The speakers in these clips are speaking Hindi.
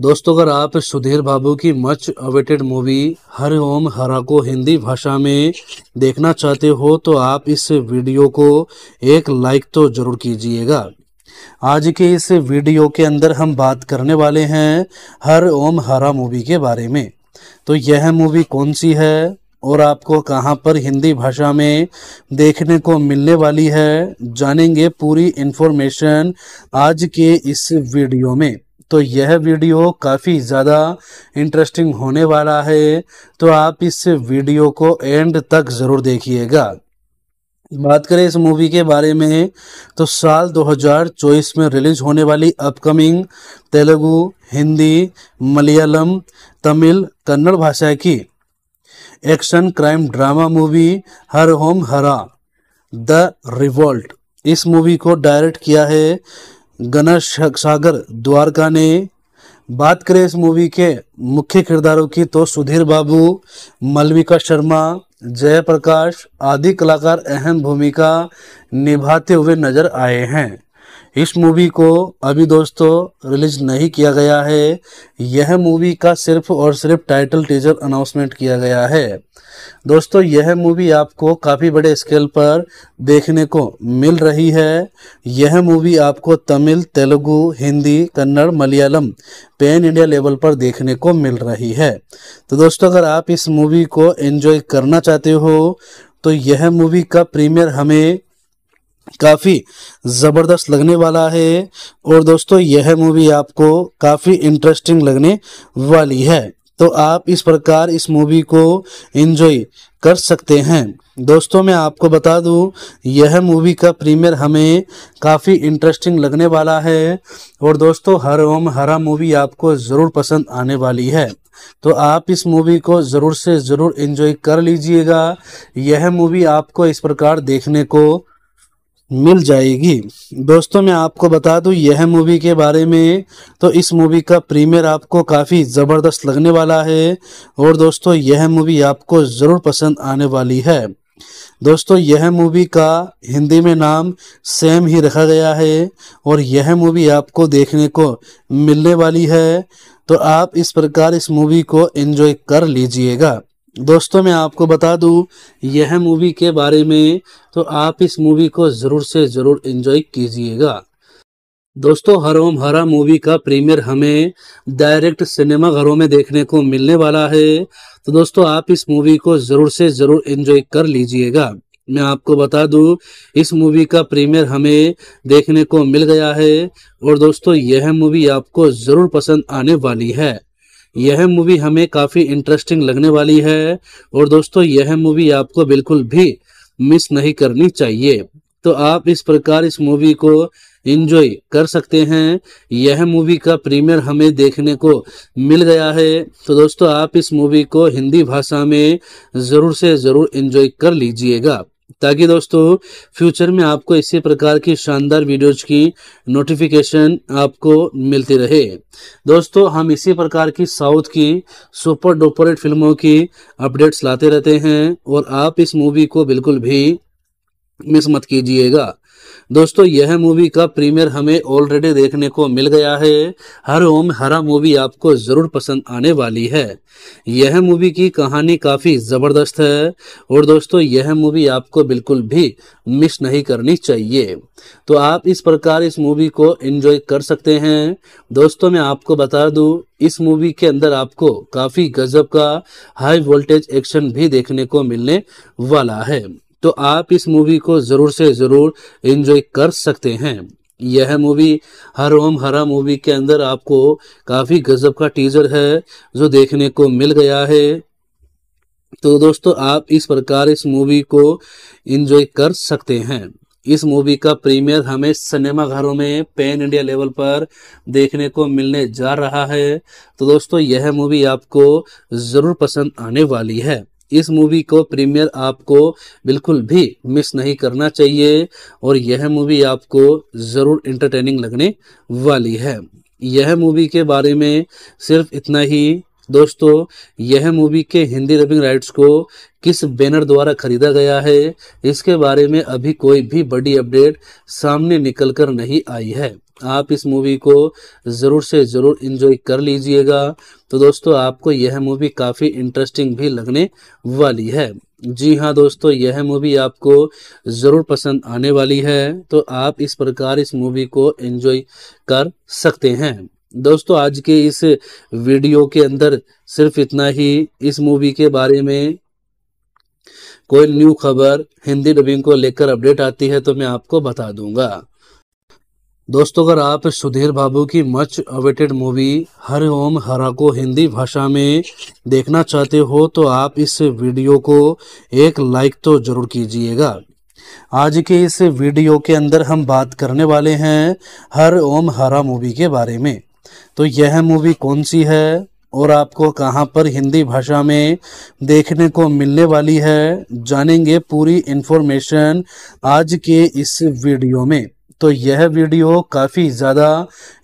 दोस्तों अगर आप सुधीर बाबू की much awaited movie Harom Hara को हिंदी भाषा में देखना चाहते हो तो आप इस वीडियो को एक लाइक तो ज़रूर कीजिएगा आज के इस वीडियो के अंदर हम बात करने वाले हैं हर ओम हरा मूवी के बारे में तो यह मूवी कौन सी है और आपको कहां पर हिंदी भाषा में देखने को मिलने वाली है जानेंगे पूरी इन्फॉर्मेशन आज के इस वीडियो में तो यह वीडियो काफ़ी ज़्यादा इंटरेस्टिंग होने वाला है तो आप इस वीडियो को एंड तक ज़रूर देखिएगा बात करें इस मूवी के बारे में तो साल 2024 में रिलीज होने वाली अपकमिंग तेलुगु हिंदी मलयालम तमिल कन्नड़ भाषा की action crime drama movie Harom Hara the revolt इस मूवी को डायरेक्ट किया है गना सागर द्वारका ने बात करें इस मूवी के मुख्य किरदारों की तो सुधीर बाबू मलविका शर्मा जयप्रकाश आदि कलाकार अहम भूमिका निभाते हुए नजर आए हैं इस मूवी को अभी दोस्तों रिलीज नहीं किया गया है यह मूवी का सिर्फ और सिर्फ टाइटल टीजर अनाउंसमेंट किया गया है दोस्तों यह मूवी आपको काफ़ी बड़े स्केल पर देखने को मिल रही है यह मूवी आपको Tamil Telugu Hindi Kannada Malayalam pan India level पर देखने को मिल रही है तो दोस्तों अगर आप इस मूवी को एंजॉय करना चाहते हो तो यह मूवी का प्रीमियर हमें काफ़ी ज़बरदस्त लगने वाला है और दोस्तों यह मूवी आपको काफ़ी इंटरेस्टिंग लगने वाली है तो आप इस प्रकार इस मूवी को एंजॉय कर सकते हैं दोस्तों मैं आपको बता दूं यह मूवी का प्रीमियर हमें काफ़ी इंटरेस्टिंग लगने वाला है और दोस्तों हर ओम हरा मूवी आपको ज़रूर पसंद आने वाली है तो आप इस मूवी को ज़रूर से ज़रूर एंजॉय कर लीजिएगा यह मूवी आपको इस प्रकार देखने को मिल जाएगी दोस्तों मैं आपको बता दूं यह मूवी के बारे में तो इस मूवी का प्रीमियर आपको काफ़ी ज़बरदस्त लगने वाला है और दोस्तों यह मूवी आपको ज़रूर पसंद आने वाली है दोस्तों यह मूवी का हिंदी में नाम सेम ही रखा गया है और यह मूवी आपको देखने को मिलने वाली है तो आप इस प्रकार इस मूवी को एंजॉय कर लीजिएगा दोस्तों मैं आपको बता दूं यह मूवी के बारे में तो आप इस मूवी को ज़रूर से ज़रूर इंजॉय कीजिएगा दोस्तों हरोम हरा मूवी का प्रीमियर हमें डायरेक्ट सिनेमा घरों में देखने को मिलने वाला है तो दोस्तों आप इस मूवी को ज़रूर से ज़रूर इंजॉय कर लीजिएगा मैं आपको बता दूं इस मूवी का प्रीमियर हमें देखने को मिल गया है और दोस्तों यह मूवी आपको ज़रूर पसंद आने वाली है यह मूवी हमें काफ़ी इंटरेस्टिंग लगने वाली है और दोस्तों यह मूवी आपको बिल्कुल भी मिस नहीं करनी चाहिए तो आप इस प्रकार इस मूवी को इंजॉय कर सकते हैं यह मूवी का प्रीमियर हमें देखने को मिल गया है तो दोस्तों आप इस मूवी को हिंदी भाषा में ज़रूर से ज़रूर इंजॉय कर लीजिएगा ताकि दोस्तों फ्यूचर में आपको इसी प्रकार की शानदार वीडियोज की नोटिफिकेशन आपको मिलती रहे दोस्तों हम इसी प्रकार की साउथ की सुपर डुपर फिल्मों की अपडेट्स लाते रहते हैं और आप इस मूवी को बिल्कुल भी मिस मत कीजिएगा दोस्तों यह मूवी का प्रीमियर हमें ऑलरेडी देखने को मिल गया है हर ओम हरा मूवी आपको जरूर पसंद आने वाली है यह मूवी की कहानी काफी जबरदस्त है और दोस्तों यह मूवी आपको बिल्कुल भी मिस नहीं करनी चाहिए तो आप इस प्रकार इस मूवी को एंजॉय कर सकते हैं दोस्तों मैं आपको बता दू इस मूवी के अंदर आपको काफी गजब का हाई वोल्टेज एक्शन भी देखने को मिलने वाला है तो आप इस मूवी को ज़रूर से ज़रूर इन्जॉय कर सकते हैं यह मूवी हर ओम हरा मूवी के अंदर आपको काफ़ी गजब का टीजर है जो देखने को मिल गया है तो दोस्तों आप इस प्रकार इस मूवी को एंजॉय कर सकते हैं इस मूवी का प्रीमियर हमें सिनेमा घरों में पैन इंडिया लेवल पर देखने को मिलने जा रहा है तो दोस्तों यह मूवी आपको ज़रूर पसंद आने वाली है इस मूवी को प्रीमियर आपको बिल्कुल भी मिस नहीं करना चाहिए और यह मूवी आपको ज़रूर इंटरटेनिंग लगने वाली है यह मूवी के बारे में सिर्फ इतना ही दोस्तों यह मूवी के हिंदी डबिंग राइट्स को किस बैनर द्वारा खरीदा गया है इसके बारे में अभी कोई भी बड़ी अपडेट सामने निकल कर नहीं आई है आप इस मूवी को ज़रूर से ज़रूर इन्जॉय कर लीजिएगा तो दोस्तों आपको यह मूवी काफ़ी इंटरेस्टिंग भी लगने वाली है जी हाँ दोस्तों यह मूवी आपको ज़रूर पसंद आने वाली है तो आप इस प्रकार इस मूवी को एंजॉय कर सकते हैं दोस्तों आज के इस वीडियो के अंदर सिर्फ इतना ही इस मूवी के बारे में कोई न्यू खबर हिंदी डबिंग को लेकर अपडेट आती है तो मैं आपको बता दूंगा दोस्तों अगर आप सुधीर बाबू की much awaited movie Harom Hara को हिंदी भाषा में देखना चाहते हो तो आप इस वीडियो को एक लाइक तो जरूर कीजिएगा आज के इस वीडियो के अंदर हम बात करने वाले हैं हर ओम हरा मूवी के बारे में तो यह मूवी कौन सी है और आपको कहां पर हिंदी भाषा में देखने को मिलने वाली है जानेंगे पूरी इन्फॉर्मेशन आज के इस वीडियो में तो यह वीडियो काफ़ी ज़्यादा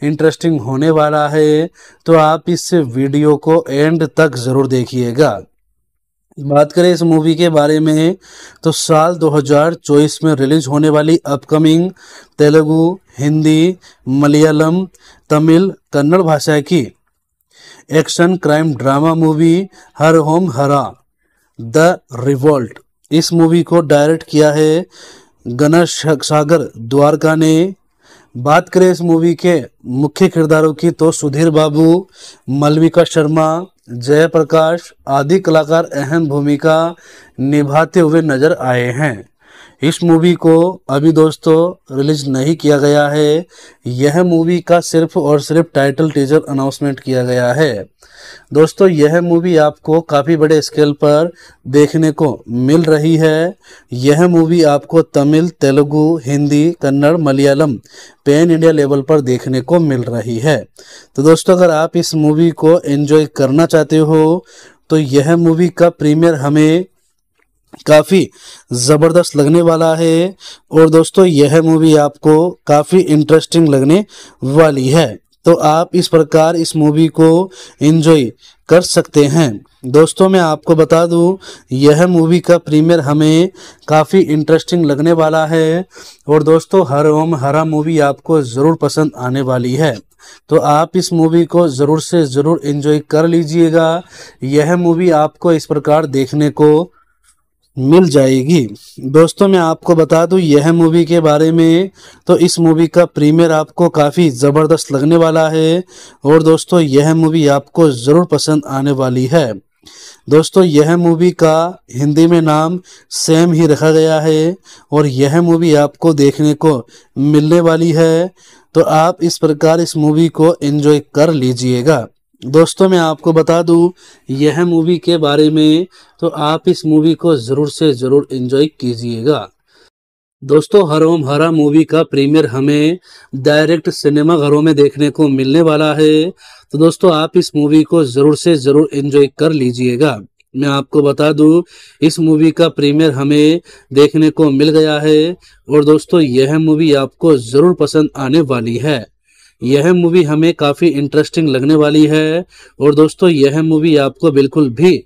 इंटरेस्टिंग होने वाला है तो आप इस वीडियो को एंड तक ज़रूर देखिएगा बात करें इस मूवी के बारे में तो साल 2024 में रिलीज होने वाली अपकमिंग तेलुगु हिंदी मलयालम तमिल कन्नड़ भाषा की action crime drama movie Harom Hara the revolt इस मूवी को डायरेक्ट किया है गणेश सागर द्वारका ने बात करें इस मूवी के मुख्य किरदारों की तो सुधीर बाबू मलविका शर्मा जयप्रकाश आदि कलाकार अहम भूमिका निभाते हुए नजर आए हैं इस मूवी को अभी दोस्तों रिलीज नहीं किया गया है यह मूवी का सिर्फ और सिर्फ टाइटल टीजर अनाउंसमेंट किया गया है दोस्तों यह मूवी आपको काफ़ी बड़े स्केल पर देखने को मिल रही है यह मूवी आपको Tamil Telugu Hindi Kannada Malayalam pan India level पर देखने को मिल रही है तो दोस्तों अगर आप इस मूवी को एंजॉय करना चाहते हो तो यह मूवी का प्रीमियर हमें काफ़ी ज़बरदस्त लगने वाला है और दोस्तों यह मूवी आपको काफ़ी इंटरेस्टिंग लगने वाली है तो आप इस प्रकार इस मूवी को एंजॉय कर सकते हैं दोस्तों मैं आपको बता दूं यह मूवी का प्रीमियर हमें काफ़ी इंटरेस्टिंग लगने वाला है और दोस्तों हर ओम हरा मूवी आपको ज़रूर पसंद आने वाली है तो आप इस मूवी को ज़रूर से ज़रूर एंजॉय कर लीजिएगा यह मूवी आपको इस प्रकार देखने को मिल जाएगी दोस्तों मैं आपको बता दूं यह मूवी के बारे में तो इस मूवी का प्रीमियर आपको काफ़ी ज़बरदस्त लगने वाला है और दोस्तों यह मूवी आपको ज़रूर पसंद आने वाली है दोस्तों यह मूवी का हिंदी में नाम सेम ही रखा गया है और यह मूवी आपको देखने को मिलने वाली है तो आप इस प्रकार इस मूवी को एंजॉय कर लीजिएगा दोस्तों मैं आपको बता दूं यह मूवी के बारे में तो आप इस मूवी को ज़रूर से ज़रूर इंजॉय कीजिएगा दोस्तों हरोम हरा मूवी का प्रीमियर हमें डायरेक्ट सिनेमा घरों में देखने को मिलने वाला है तो दोस्तों आप इस मूवी को ज़रूर से ज़रूर इंजॉय कर लीजिएगा मैं आपको बता दूं इस मूवी का प्रीमियर हमें देखने को मिल गया है और दोस्तों यह मूवी आपको ज़रूर पसंद आने वाली है यह मूवी हमें काफी इंटरेस्टिंग लगने वाली है और दोस्तों यह मूवी आपको बिल्कुल भी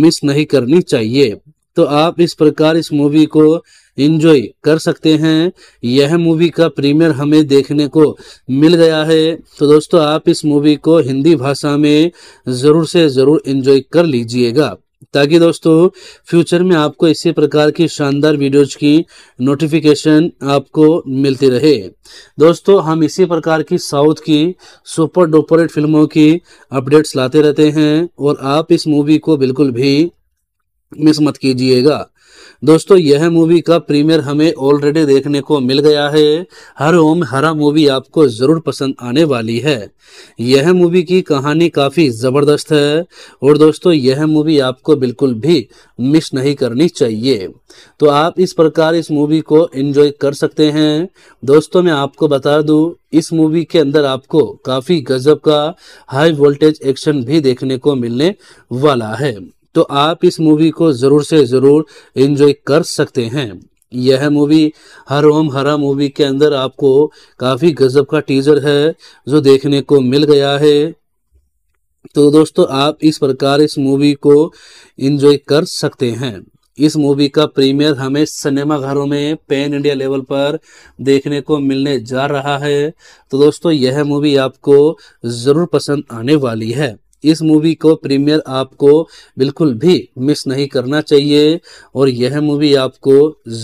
मिस नहीं करनी चाहिए तो आप इस प्रकार इस मूवी को इंजॉय कर सकते हैं यह मूवी का प्रीमियर हमें देखने को मिल गया है तो दोस्तों आप इस मूवी को हिंदी भाषा में ज़रूर से ज़रूर इंजॉय कर लीजिएगा ताकि दोस्तों फ्यूचर में आपको इसी प्रकार की शानदार वीडियोज की नोटिफिकेशन आपको मिलती रहे दोस्तों हम इसी प्रकार की साउथ की सुपर डुपर फिल्मों की अपडेट्स लाते रहते हैं और आप इस मूवी को बिल्कुल भी मिस मत कीजिएगा दोस्तों यह मूवी का प्रीमियर हमें ऑलरेडी देखने को मिल गया है हर ओम हरा मूवी आपको जरूर पसंद आने वाली है यह मूवी की कहानी काफी जबरदस्त है और दोस्तों यह मूवी आपको बिल्कुल भी मिस नहीं करनी चाहिए तो आप इस प्रकार इस मूवी को एंजॉय कर सकते हैं दोस्तों मैं आपको बता दू इस मूवी के अंदर आपको काफी गजब का हाई वोल्टेज एक्शन भी देखने को मिलने वाला है तो आप इस मूवी को ज़रूर से ज़रूर इन्जॉय कर सकते हैं यह मूवी हर ओम हरा मूवी के अंदर आपको काफ़ी गजब का टीजर है जो देखने को मिल गया है तो दोस्तों आप इस प्रकार इस मूवी को एंजॉय कर सकते हैं इस मूवी का प्रीमियर हमें सिनेमा घरों में पैन इंडिया लेवल पर देखने को मिलने जा रहा है तो दोस्तों यह मूवी आपको ज़रूर पसंद आने वाली है इस मूवी को प्रीमियर आपको बिल्कुल भी मिस नहीं करना चाहिए और यह मूवी आपको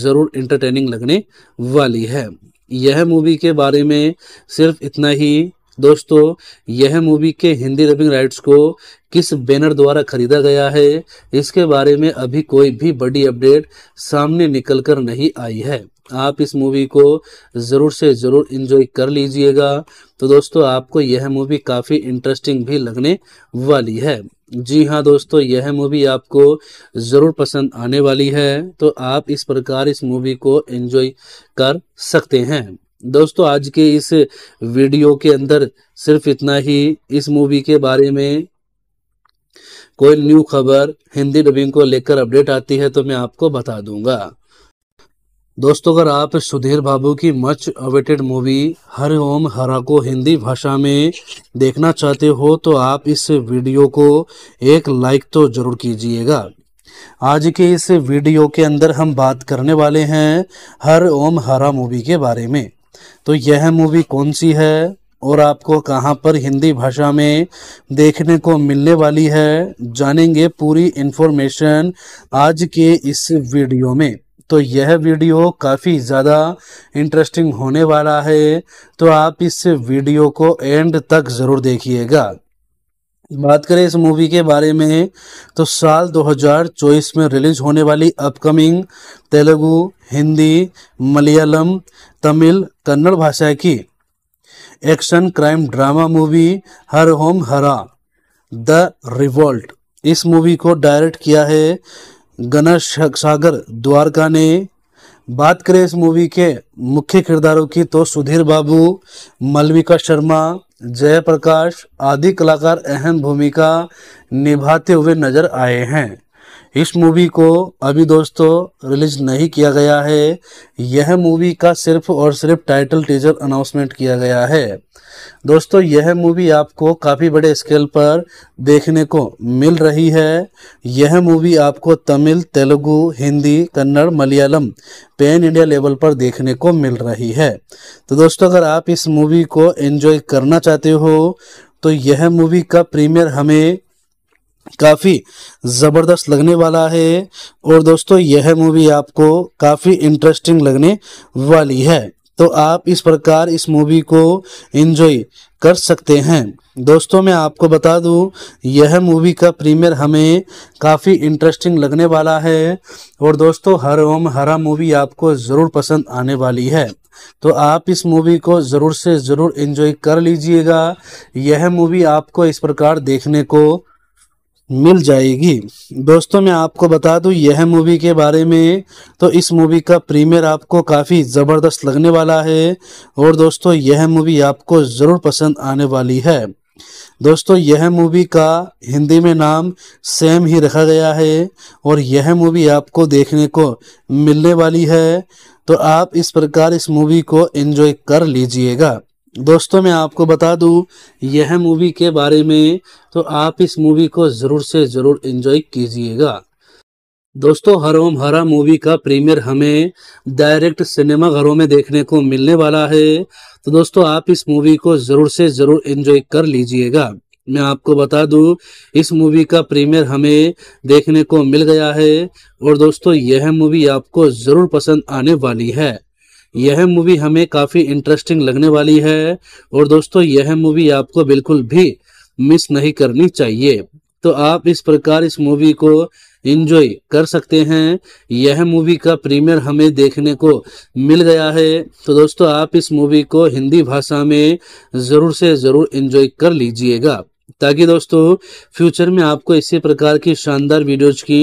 ज़रूर इंटरटेनिंग लगने वाली है यह मूवी के बारे में सिर्फ इतना ही दोस्तों यह मूवी के हिंदी डबिंग राइट्स को किस बैनर द्वारा खरीदा गया है इसके बारे में अभी कोई भी बड़ी अपडेट सामने निकलकर नहीं आई है आप इस मूवी को ज़रूर से ज़रूर इन्जॉय कर लीजिएगा तो दोस्तों आपको यह मूवी काफ़ी इंटरेस्टिंग भी लगने वाली है जी हाँ दोस्तों यह मूवी आपको ज़रूर पसंद आने वाली है तो आप इस प्रकार इस मूवी को एंजॉय कर सकते हैं दोस्तों आज के इस वीडियो के अंदर सिर्फ इतना ही इस मूवी के बारे में कोई न्यू खबर हिंदी डबिंग को लेकर अपडेट आती है तो मैं आपको बता दूंगा दोस्तों अगर आप सुधीर बाबू की much awaited movie Harom Hara को हिंदी भाषा में देखना चाहते हो तो आप इस वीडियो को एक लाइक तो ज़रूर कीजिएगा आज के इस वीडियो के अंदर हम बात करने वाले हैं हर ओम हरा मूवी के बारे में तो यह मूवी कौन सी है और आपको कहां पर हिंदी भाषा में देखने को मिलने वाली है जानेंगे पूरी इन्फॉर्मेशन आज के इस वीडियो में तो यह वीडियो काफ़ी ज़्यादा इंटरेस्टिंग होने वाला है तो आप इस वीडियो को एंड तक ज़रूर देखिएगा बात करें इस मूवी के बारे में तो साल 2024 में रिलीज होने वाली अपकमिंग तेलुगु हिंदी मलयालम तमिल कन्नड़ भाषा की action crime drama movie Harom Hara the revolt इस मूवी को डायरेक्ट किया है गना सागर द्वारका ने बात करें इस मूवी के मुख्य किरदारों की तो सुधीर बाबू मलविका शर्मा जयप्रकाश आदि कलाकार अहम भूमिका निभाते हुए नजर आए हैं इस मूवी को अभी दोस्तों रिलीज नहीं किया गया है यह मूवी का सिर्फ और सिर्फ टाइटल टीजर अनाउंसमेंट किया गया है दोस्तों यह मूवी आपको काफ़ी बड़े स्केल पर देखने को मिल रही है यह मूवी आपको Tamil Telugu Hindi Kannada Malayalam pan India level पर देखने को मिल रही है तो दोस्तों अगर आप इस मूवी को एंजॉय करना चाहते हो तो यह मूवी का प्रीमियर हमें काफ़ी ज़बरदस्त लगने वाला है और दोस्तों यह मूवी आपको काफ़ी इंटरेस्टिंग लगने वाली है तो आप इस प्रकार इस मूवी को एंजॉय कर सकते हैं दोस्तों मैं आपको बता दूं यह मूवी का प्रीमियर हमें काफ़ी इंटरेस्टिंग लगने वाला है और दोस्तों हर ओम हरा मूवी आपको ज़रूर पसंद आने वाली है तो आप इस मूवी को ज़रूर से ज़रूर एंजॉय कर लीजिएगा यह मूवी आपको इस प्रकार देखने को मिल जाएगी दोस्तों मैं आपको बता दूं यह मूवी के बारे में तो इस मूवी का प्रीमियर आपको काफ़ी ज़बरदस्त लगने वाला है और दोस्तों यह मूवी आपको ज़रूर पसंद आने वाली है दोस्तों यह मूवी का हिंदी में नाम सेम ही रखा गया है और यह मूवी आपको देखने को मिलने वाली है तो आप इस प्रकार इस मूवी को एंजॉय कर लीजिएगा दोस्तों मैं आपको बता दूं यह मूवी के बारे में तो आप इस मूवी को ज़रूर से ज़रूर इंजॉय कीजिएगा दोस्तों हरोम हरा मूवी का प्रीमियर हमें डायरेक्ट सिनेमा घरों में देखने को मिलने वाला है तो दोस्तों आप इस मूवी को ज़रूर से ज़रूर इंजॉय कर लीजिएगा मैं आपको बता दूं इस मूवी का प्रीमियर हमें देखने को मिल गया है और दोस्तों यह मूवी आपको ज़रूर पसंद आने वाली है यह मूवी हमें काफ़ी इंटरेस्टिंग लगने वाली है और दोस्तों यह मूवी आपको बिल्कुल भी मिस नहीं करनी चाहिए तो आप इस प्रकार इस मूवी को इंजॉय कर सकते हैं यह मूवी का प्रीमियर हमें देखने को मिल गया है तो दोस्तों आप इस मूवी को हिंदी भाषा में ज़रूर से ज़रूर इंजॉय कर लीजिएगा ताकि दोस्तों फ्यूचर में आपको इसी प्रकार की शानदार वीडियोज की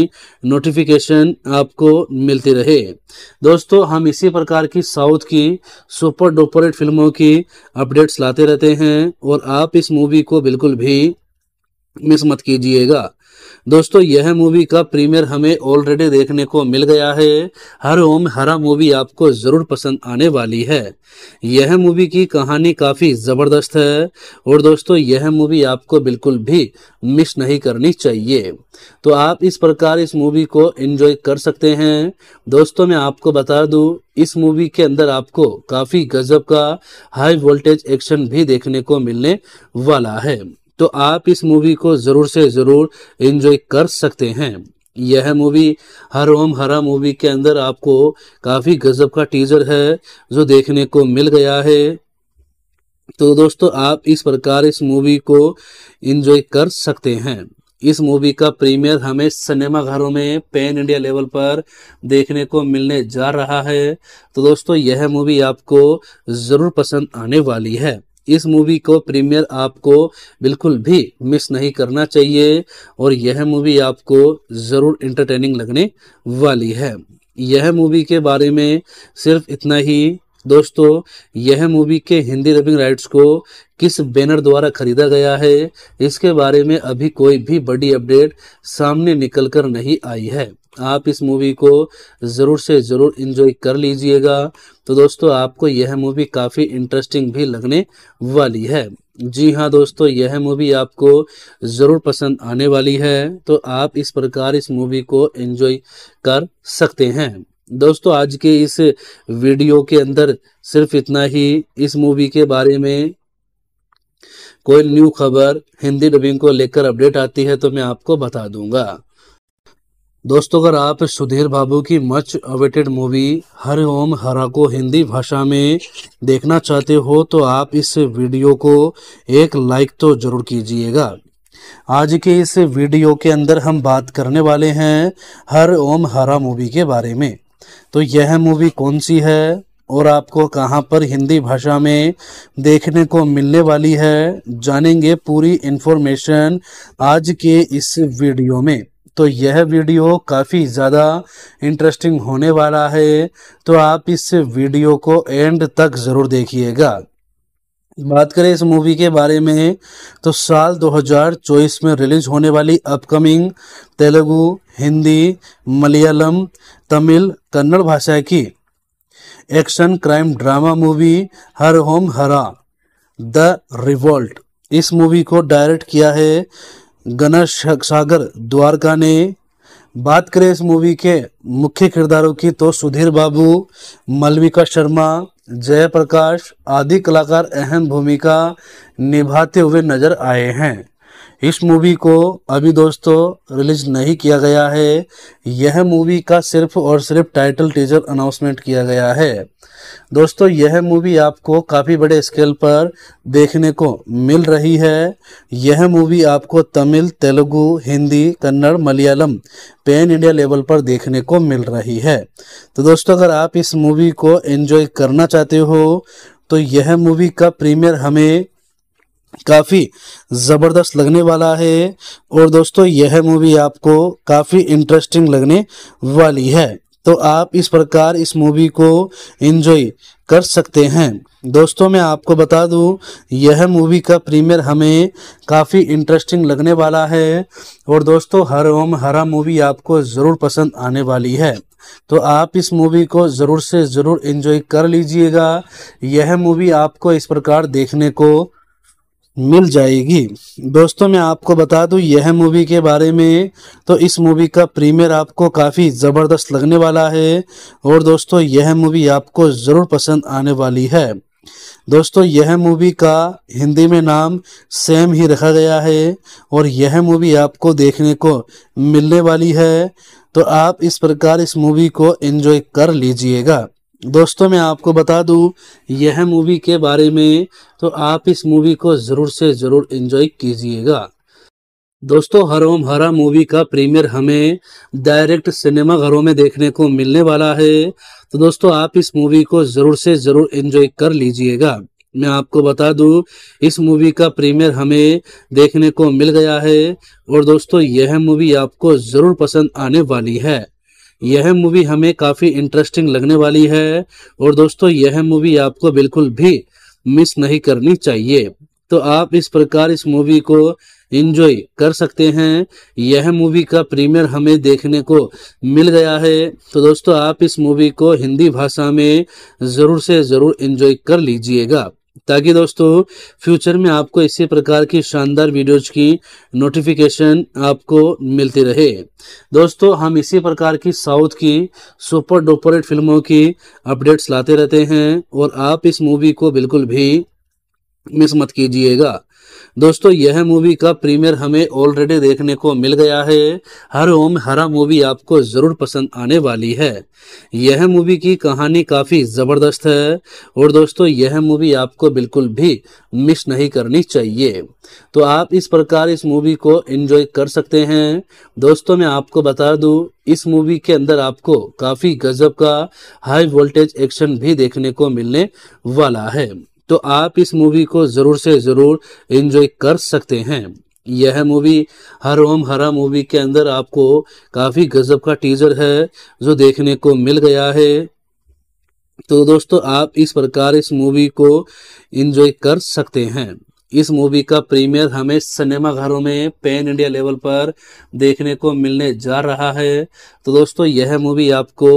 नोटिफिकेशन आपको मिलती रहे दोस्तों हम इसी प्रकार की साउथ की सुपर डुपर फिल्मों की अपडेट्स लाते रहते हैं और आप इस मूवी को बिल्कुल भी मिस मत कीजिएगा दोस्तों यह मूवी का प्रीमियर हमें ऑलरेडी देखने को मिल गया है हर ओम हरा मूवी आपको जरूर पसंद आने वाली है यह मूवी की कहानी काफी जबरदस्त है और दोस्तों यह मूवी आपको बिल्कुल भी मिस नहीं करनी चाहिए तो आप इस प्रकार इस मूवी को एंजॉय कर सकते हैं दोस्तों मैं आपको बता दूं इस मूवी के अंदर आपको काफी गजब का हाई वोल्टेज एक्शन भी देखने को मिलने वाला है तो आप इस मूवी को ज़रूर से ज़रूर इन्जॉय कर सकते हैं यह मूवी हर ओम हरा मूवी के अंदर आपको काफ़ी गजब का टीजर है जो देखने को मिल गया है तो दोस्तों आप इस प्रकार इस मूवी को एंजॉय कर सकते हैं इस मूवी का प्रीमियर हमें सिनेमा घरों में पैन इंडिया लेवल पर देखने को मिलने जा रहा है तो दोस्तों यह मूवी आपको ज़रूर पसंद आने वाली है इस मूवी को प्रीमियर आपको बिल्कुल भी मिस नहीं करना चाहिए और यह मूवी आपको ज़रूर इंटरटेनिंग लगने वाली है यह मूवी के बारे में सिर्फ इतना ही दोस्तों यह मूवी के हिंदी डबिंग राइट्स को किस बैनर द्वारा खरीदा गया है इसके बारे में अभी कोई भी बड़ी अपडेट सामने निकलकर नहीं आई है आप इस मूवी को ज़रूर से ज़रूर इन्जॉय कर लीजिएगा तो दोस्तों आपको यह मूवी काफ़ी इंटरेस्टिंग भी लगने वाली है जी हाँ दोस्तों यह मूवी आपको ज़रूर पसंद आने वाली है तो आप इस प्रकार इस मूवी को एंजॉय कर सकते हैं दोस्तों आज के इस वीडियो के अंदर सिर्फ इतना ही इस मूवी के बारे में कोई न्यू खबर हिंदी डबिंग को लेकर अपडेट आती है तो मैं आपको बता दूंगा दोस्तों अगर आप सुधीर बाबू की much awaited movie Harom Hara को हिंदी भाषा में देखना चाहते हो तो आप इस वीडियो को एक लाइक तो ज़रूर कीजिएगा आज के इस वीडियो के अंदर हम बात करने वाले हैं हर ओम हरा मूवी के बारे में तो यह मूवी कौन सी है और आपको कहां पर हिंदी भाषा में देखने को मिलने वाली है जानेंगे पूरी इन्फॉर्मेशन आज के इस वीडियो में तो यह वीडियो काफ़ी ज़्यादा इंटरेस्टिंग होने वाला है तो आप इस वीडियो को एंड तक ज़रूर देखिएगा बात करें इस मूवी के बारे में तो साल 2024 में रिलीज होने वाली अपकमिंग तेलुगु हिंदी मलयालम तमिल कन्नड़ भाषा की action crime drama movie Harom Hara the revolt इस मूवी को डायरेक्ट किया है गना सागर द्वारका ने बात करें इस मूवी के मुख्य किरदारों की तो सुधीर बाबू मलविका शर्मा जयप्रकाश आदि कलाकार अहम भूमिका निभाते हुए नजर आए हैं इस मूवी को अभी दोस्तों रिलीज नहीं किया गया है यह मूवी का सिर्फ और सिर्फ टाइटल टीजर अनाउंसमेंट किया गया है दोस्तों यह मूवी आपको काफ़ी बड़े स्केल पर देखने को मिल रही है यह मूवी आपको Tamil Telugu Hindi Kannada Malayalam pan India level पर देखने को मिल रही है तो दोस्तों अगर आप इस मूवी को एंजॉय करना चाहते हो तो यह मूवी का प्रीमियर हमें काफ़ी ज़बरदस्त लगने वाला है और दोस्तों यह मूवी आपको काफ़ी इंटरेस्टिंग लगने वाली है तो आप इस प्रकार इस मूवी को एंजॉय कर सकते हैं दोस्तों मैं आपको बता दूं यह मूवी का प्रीमियर हमें काफ़ी इंटरेस्टिंग लगने वाला है और दोस्तों हर ओम हरा मूवी आपको ज़रूर पसंद आने वाली है तो आप इस मूवी को ज़रूर से ज़रूर एंजॉय कर लीजिएगा यह मूवी आपको इस प्रकार देखने को मिल जाएगी दोस्तों मैं आपको बता दूं यह मूवी के बारे में तो इस मूवी का प्रीमियर आपको काफ़ी ज़बरदस्त लगने वाला है और दोस्तों यह मूवी आपको ज़रूर पसंद आने वाली है दोस्तों यह मूवी का हिंदी में नाम सेम ही रखा गया है और यह मूवी आपको देखने को मिलने वाली है तो आप इस प्रकार इस मूवी को एंजॉय कर लीजिएगा दोस्तों मैं आपको बता दूं यह मूवी के बारे में तो आप इस मूवी को ज़रूर से ज़रूर एंजॉय कीजिएगा दोस्तों हरोम हरा मूवी का प्रीमियर हमें डायरेक्ट सिनेमा घरों में देखने को मिलने वाला है तो दोस्तों आप इस मूवी को ज़रूर से ज़रूर एंजॉय कर लीजिएगा मैं आपको बता दूं इस मूवी का प्रीमियर हमें देखने को मिल गया है और दोस्तों यह मूवी आपको ज़रूर पसंद आने वाली है यह मूवी हमें काफी इंटरेस्टिंग लगने वाली है और दोस्तों यह मूवी आपको बिल्कुल भी मिस नहीं करनी चाहिए तो आप इस प्रकार इस मूवी को इंजॉय कर सकते हैं यह मूवी का प्रीमियर हमें देखने को मिल गया है तो दोस्तों आप इस मूवी को हिंदी भाषा में ज़रूर से ज़रूर इंजॉय कर लीजिएगा ताकि दोस्तों फ्यूचर में आपको इसी प्रकार की शानदार वीडियोज की नोटिफिकेशन आपको मिलती रहे दोस्तों हम इसी प्रकार की साउथ की सुपर डुपर फिल्मों की अपडेट्स लाते रहते हैं और आप इस मूवी को बिल्कुल भी मिस मत कीजिएगा दोस्तों यह मूवी का प्रीमियर हमें ऑलरेडी देखने को मिल गया है हर ओम हरा मूवी आपको जरूर पसंद आने वाली है यह मूवी की कहानी काफी जबरदस्त है और दोस्तों यह मूवी आपको बिल्कुल भी मिस नहीं करनी चाहिए तो आप इस प्रकार इस मूवी को एंजॉय कर सकते हैं दोस्तों मैं आपको बता दूं इस मूवी के अंदर आपको काफी गजब का हाई वोल्टेज एक्शन भी देखने को मिलने वाला है तो आप इस मूवी को ज़रूर से ज़रूर इन्जॉय कर सकते हैं यह मूवी हर ओम हरा मूवी के अंदर आपको काफ़ी गजब का टीजर है जो देखने को मिल गया है तो दोस्तों आप इस प्रकार इस मूवी को एंजॉय कर सकते हैं इस मूवी का प्रीमियर हमें सिनेमा घरों में पैन इंडिया लेवल पर देखने को मिलने जा रहा है तो दोस्तों यह मूवी आपको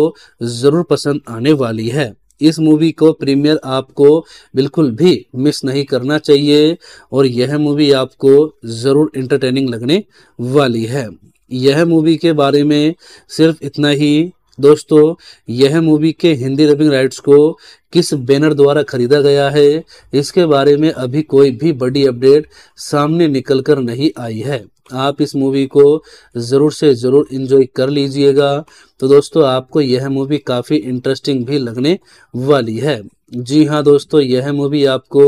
ज़रूर पसंद आने वाली है इस मूवी को प्रीमियर आपको बिल्कुल भी मिस नहीं करना चाहिए और यह मूवी आपको ज़रूर इंटरटेनिंग लगने वाली है यह मूवी के बारे में सिर्फ इतना ही दोस्तों यह मूवी के हिंदी डबिंग राइट्स को किस बैनर द्वारा खरीदा गया है इसके बारे में अभी कोई भी बड़ी अपडेट सामने निकल कर नहीं आई है आप इस मूवी को ज़रूर से ज़रूर इन्जॉय कर लीजिएगा तो दोस्तों आपको यह मूवी काफ़ी इंटरेस्टिंग भी लगने वाली है जी हाँ दोस्तों यह मूवी आपको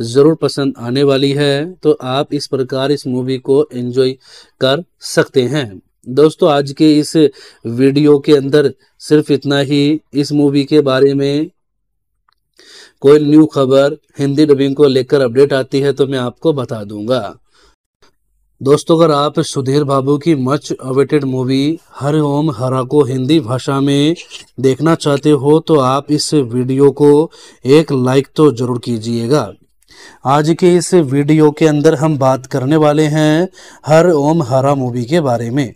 ज़रूर पसंद आने वाली है तो आप इस प्रकार इस मूवी को एंजॉय कर सकते हैं दोस्तों आज के इस वीडियो के अंदर सिर्फ इतना ही इस मूवी के बारे में कोई न्यू खबर हिंदी डबिंग को लेकर अपडेट आती है तो मैं आपको बता दूंगा दोस्तों अगर आप सुधीर बाबू की much awaited movie Harom Hara को हिंदी भाषा में देखना चाहते हो तो आप इस वीडियो को एक लाइक तो जरूर कीजिएगा आज के इस वीडियो के अंदर हम बात करने वाले हैं हर ओम हरा मूवी के बारे में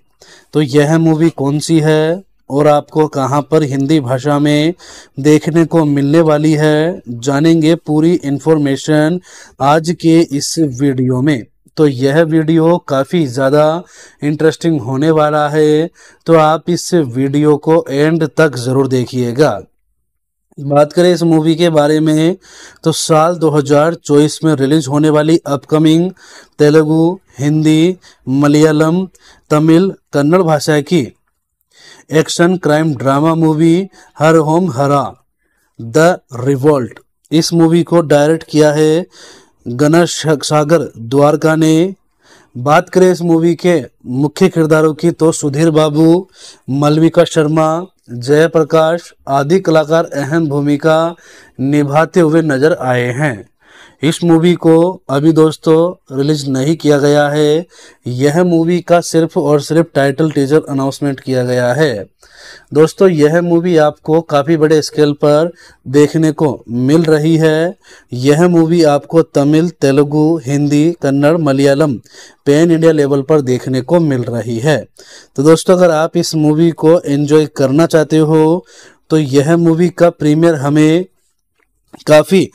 तो यह मूवी कौन सी है और आपको कहां पर हिंदी भाषा में देखने को मिलने वाली है जानेंगे पूरी इन्फॉर्मेशन आज के इस वीडियो में तो यह वीडियो काफ़ी ज़्यादा इंटरेस्टिंग होने वाला है तो आप इस वीडियो को एंड तक ज़रूर देखिएगा बात करें इस मूवी के बारे में तो साल 2024 में रिलीज होने वाली अपकमिंग तेलुगु हिंदी मलयालम तमिल कन्नड़ भाषा की action crime drama movie Harom Hara the revolt इस मूवी को डायरेक्ट किया है गणेश सागर द्वारका ने बात करें इस मूवी के मुख्य किरदारों की तो सुधीर बाबू मलविका शर्मा जयप्रकाश आदि कलाकार अहम भूमिका निभाते हुए नजर आए हैं इस मूवी को अभी दोस्तों रिलीज नहीं किया गया है यह मूवी का सिर्फ और सिर्फ टाइटल टीजर अनाउंसमेंट किया गया है दोस्तों यह मूवी आपको काफ़ी बड़े स्केल पर देखने को मिल रही है यह मूवी आपको Tamil Telugu Hindi Kannada Malayalam pan India level पर देखने को मिल रही है तो दोस्तों अगर आप इस मूवी को एंजॉय करना चाहते हो तो यह मूवी का प्रीमियर हमें काफ़ी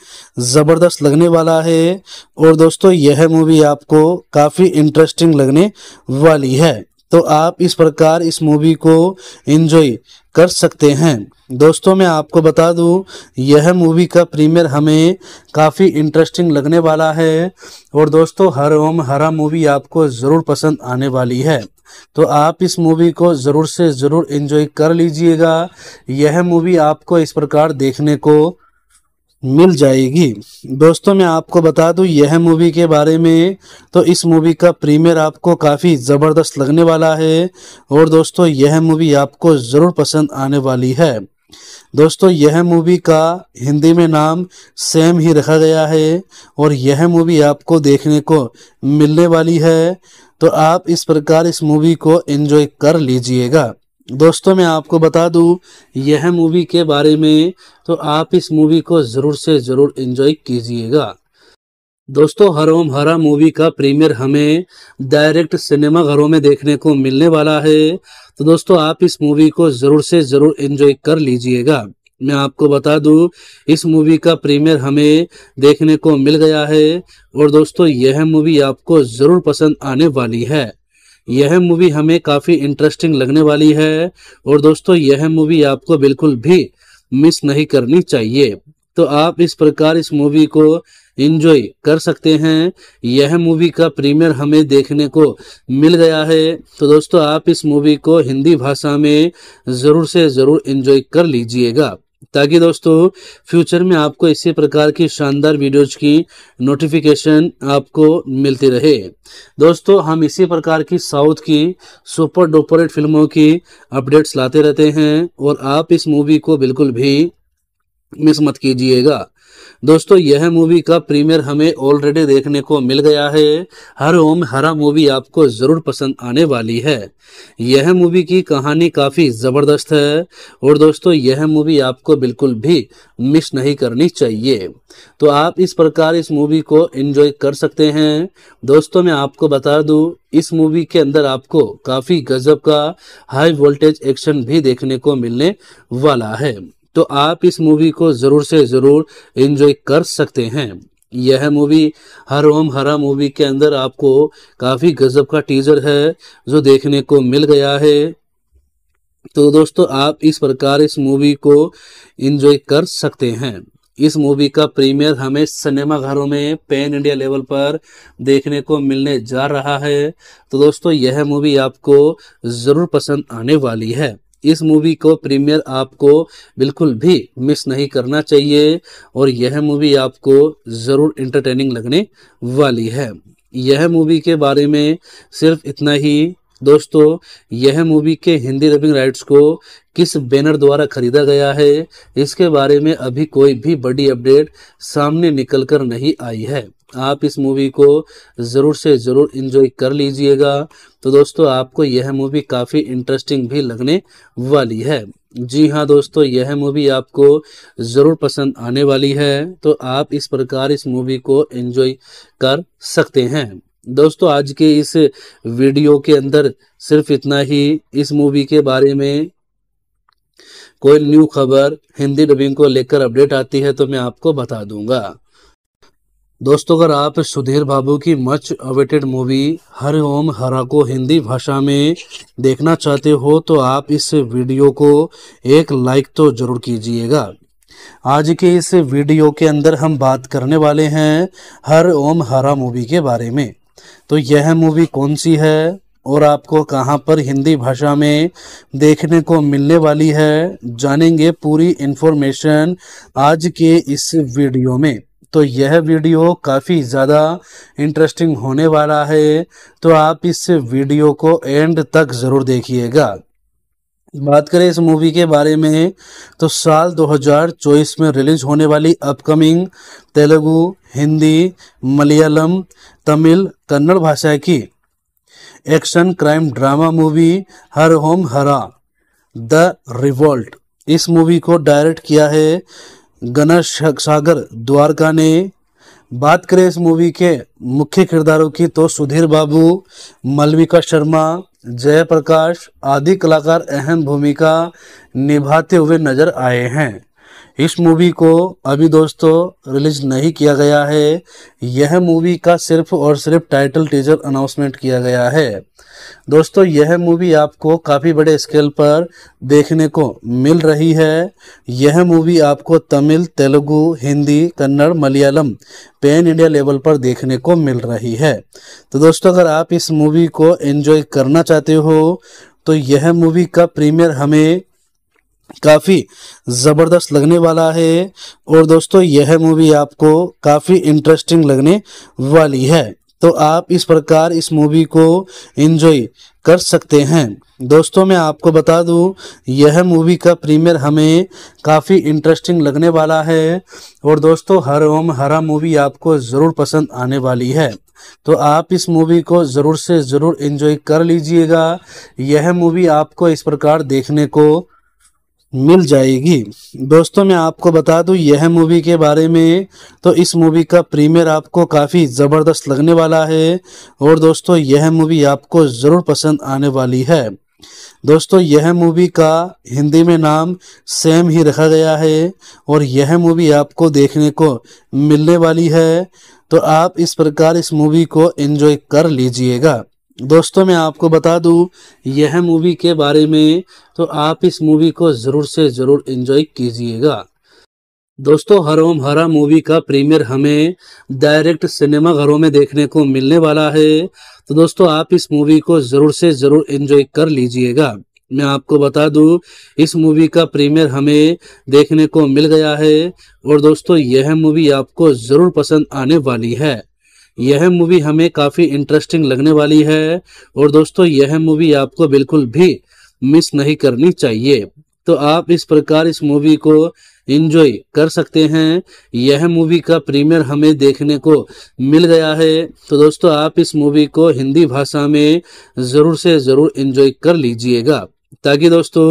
ज़बरदस्त लगने वाला है और दोस्तों यह मूवी आपको काफ़ी इंटरेस्टिंग लगने वाली है तो आप इस प्रकार इस मूवी को एंजॉय कर सकते हैं दोस्तों मैं आपको बता दूं यह मूवी का प्रीमियर हमें काफ़ी इंटरेस्टिंग लगने वाला है और दोस्तों हर ओम हरा मूवी आपको ज़रूर पसंद आने वाली है तो आप इस मूवी को ज़रूर से ज़रूर एंजॉय कर लीजिएगा यह मूवी आपको इस प्रकार देखने को मिल जाएगी दोस्तों मैं आपको बता दूं यह मूवी के बारे में तो इस मूवी का प्रीमियर आपको काफ़ी ज़बरदस्त लगने वाला है और दोस्तों यह मूवी आपको ज़रूर पसंद आने वाली है दोस्तों यह मूवी का हिंदी में नाम सेम ही रखा गया है और यह मूवी आपको देखने को मिलने वाली है तो आप इस प्रकार इस मूवी को एंजॉय कर लीजिएगा दोस्तों मैं आपको बता दूं यह मूवी के बारे में तो आप इस मूवी को ज़रूर से ज़रूर इंजॉय कीजिएगा दोस्तों हरोम हरा मूवी का प्रीमियर हमें डायरेक्ट सिनेमा घरों में देखने को मिलने वाला है तो दोस्तों आप इस मूवी को ज़रूर से ज़रूर इंजॉय कर लीजिएगा मैं आपको बता दूं इस मूवी का प्रीमियर हमें देखने को मिल गया है और दोस्तों यह मूवी आपको ज़रूर पसंद आने वाली है यह मूवी हमें काफ़ी इंटरेस्टिंग लगने वाली है और दोस्तों यह मूवी आपको बिल्कुल भी मिस नहीं करनी चाहिए तो आप इस प्रकार इस मूवी को इंजॉय कर सकते हैं यह मूवी का प्रीमियर हमें देखने को मिल गया है तो दोस्तों आप इस मूवी को हिंदी भाषा में ज़रूर से ज़रूर इंजॉय कर लीजिएगा ताकि दोस्तों फ्यूचर में आपको इसी प्रकार की शानदार वीडियोज की नोटिफिकेशन आपको मिलती रहे दोस्तों हम इसी प्रकार की साउथ की सुपर डुपर फिल्मों की अपडेट्स लाते रहते हैं और आप इस मूवी को बिल्कुल भी मिस मत कीजिएगा दोस्तों यह मूवी का प्रीमियर हमें ऑलरेडी देखने को मिल गया है हर ओम हरा मूवी आपको जरूर पसंद आने वाली है यह मूवी की कहानी काफी जबरदस्त है और दोस्तों यह मूवी आपको बिल्कुल भी मिस नहीं करनी चाहिए तो आप इस प्रकार इस मूवी को एंजॉय कर सकते हैं दोस्तों मैं आपको बता दूं इस मूवी के अंदर आपको काफी गजब का हाई वोल्टेज एक्शन भी देखने को मिलने वाला है तो आप इस मूवी को ज़रूर से ज़रूर इन्जॉय कर सकते हैं यह मूवी हर ओम हरा मूवी के अंदर आपको काफ़ी गजब का टीजर है जो देखने को मिल गया है तो दोस्तों आप इस प्रकार इस मूवी को एंजॉय कर सकते हैं इस मूवी का प्रीमियर हमें सिनेमा घरों में पैन इंडिया लेवल पर देखने को मिलने जा रहा है तो दोस्तों यह मूवी आपको ज़रूर पसंद आने वाली है इस मूवी को प्रीमियर आपको बिल्कुल भी मिस नहीं करना चाहिए और यह मूवी आपको ज़रूर इंटरटेनिंग लगने वाली है यह मूवी के बारे में सिर्फ इतना ही दोस्तों यह मूवी के हिंदी रबिंग राइट्स को किस बैनर द्वारा खरीदा गया है इसके बारे में अभी कोई भी बड़ी अपडेट सामने निकल कर नहीं आई है आप इस मूवी को ज़रूर से ज़रूर इन्जॉय कर लीजिएगा तो दोस्तों आपको यह मूवी काफ़ी इंटरेस्टिंग भी लगने वाली है जी हाँ दोस्तों यह मूवी आपको ज़रूर पसंद आने वाली है तो आप इस प्रकार इस मूवी को एंजॉय कर सकते हैं दोस्तों आज के इस वीडियो के अंदर सिर्फ इतना ही इस मूवी के बारे में कोई न्यू खबर हिंदी डबिंग को लेकर अपडेट आती है तो मैं आपको बता दूंगा दोस्तों अगर आप सुधीर बाबू की much awaited movie Harom Hara को हिंदी भाषा में देखना चाहते हो तो आप इस वीडियो को एक लाइक तो ज़रूर कीजिएगा आज के इस वीडियो के अंदर हम बात करने वाले हैं हर ओम हरा मूवी के बारे में तो यह मूवी कौन सी है और आपको कहां पर हिंदी भाषा में देखने को मिलने वाली है जानेंगे पूरी इन्फॉर्मेशन आज के इस वीडियो में तो यह वीडियो काफ़ी ज़्यादा इंटरेस्टिंग होने वाला है तो आप इस वीडियो को एंड तक ज़रूर देखिएगा बात करें इस मूवी के बारे में तो साल 2024 में रिलीज होने वाली अपकमिंग तेलुगु हिंदी मलयालम तमिल कन्नड़ भाषा की action crime drama movie Harom Hara the revolt इस मूवी को डायरेक्ट किया है गना सागर द्वारका ने बात करें इस मूवी के मुख्य किरदारों की तो सुधीर बाबू मलविका शर्मा जयप्रकाश आदि कलाकार अहम भूमिका निभाते हुए नजर आए हैं इस मूवी को अभी दोस्तों रिलीज नहीं किया गया है यह मूवी का सिर्फ और सिर्फ टाइटल टीजर अनाउंसमेंट किया गया है दोस्तों यह मूवी आपको काफ़ी बड़े स्केल पर देखने को मिल रही है यह मूवी आपको Tamil Telugu Hindi Kannada Malayalam pan India level पर देखने को मिल रही है तो दोस्तों अगर आप इस मूवी को एंजॉय करना चाहते हो तो यह मूवी का प्रीमियर हमें काफ़ी ज़बरदस्त लगने वाला है और दोस्तों यह मूवी आपको काफ़ी इंटरेस्टिंग लगने वाली है तो आप इस प्रकार इस मूवी को एंजॉय कर सकते हैं दोस्तों मैं आपको बता दूं यह मूवी का प्रीमियर हमें काफ़ी इंटरेस्टिंग लगने वाला है और दोस्तों हर ओम हरा मूवी आपको ज़रूर पसंद आने वाली है तो आप इस मूवी को ज़रूर से ज़रूर एंजॉय कर लीजिएगा यह मूवी आपको इस प्रकार देखने को मिल जाएगी दोस्तों मैं आपको बता दूं यह मूवी के बारे में तो इस मूवी का प्रीमियर आपको काफ़ी ज़बरदस्त लगने वाला है और दोस्तों यह मूवी आपको ज़रूर पसंद आने वाली है दोस्तों यह मूवी का हिंदी में नाम सेम ही रखा गया है और यह मूवी आपको देखने को मिलने वाली है तो आप इस प्रकार इस मूवी को एंजॉय कर लीजिएगा दोस्तों मैं आपको बता दूं यह मूवी के बारे में तो आप इस मूवी को ज़रूर से ज़रूर इंजॉय कीजिएगा दोस्तों हरोम हरा मूवी का प्रीमियर हमें डायरेक्ट सिनेमा घरों में देखने को मिलने वाला है तो दोस्तों आप इस मूवी को ज़रूर से ज़रूर इंजॉय कर लीजिएगा मैं आपको बता दूं इस मूवी का प्रीमियर हमें देखने को मिल गया है और दोस्तों यह मूवी आपको ज़रूर पसंद आने वाली है यह मूवी हमें काफ़ी इंटरेस्टिंग लगने वाली है और दोस्तों यह मूवी आपको बिल्कुल भी मिस नहीं करनी चाहिए तो आप इस प्रकार इस मूवी को इंजॉय कर सकते हैं यह मूवी का प्रीमियर हमें देखने को मिल गया है तो दोस्तों आप इस मूवी को हिंदी भाषा में ज़रूर से ज़रूर इंजॉय कर लीजिएगा ताकि दोस्तों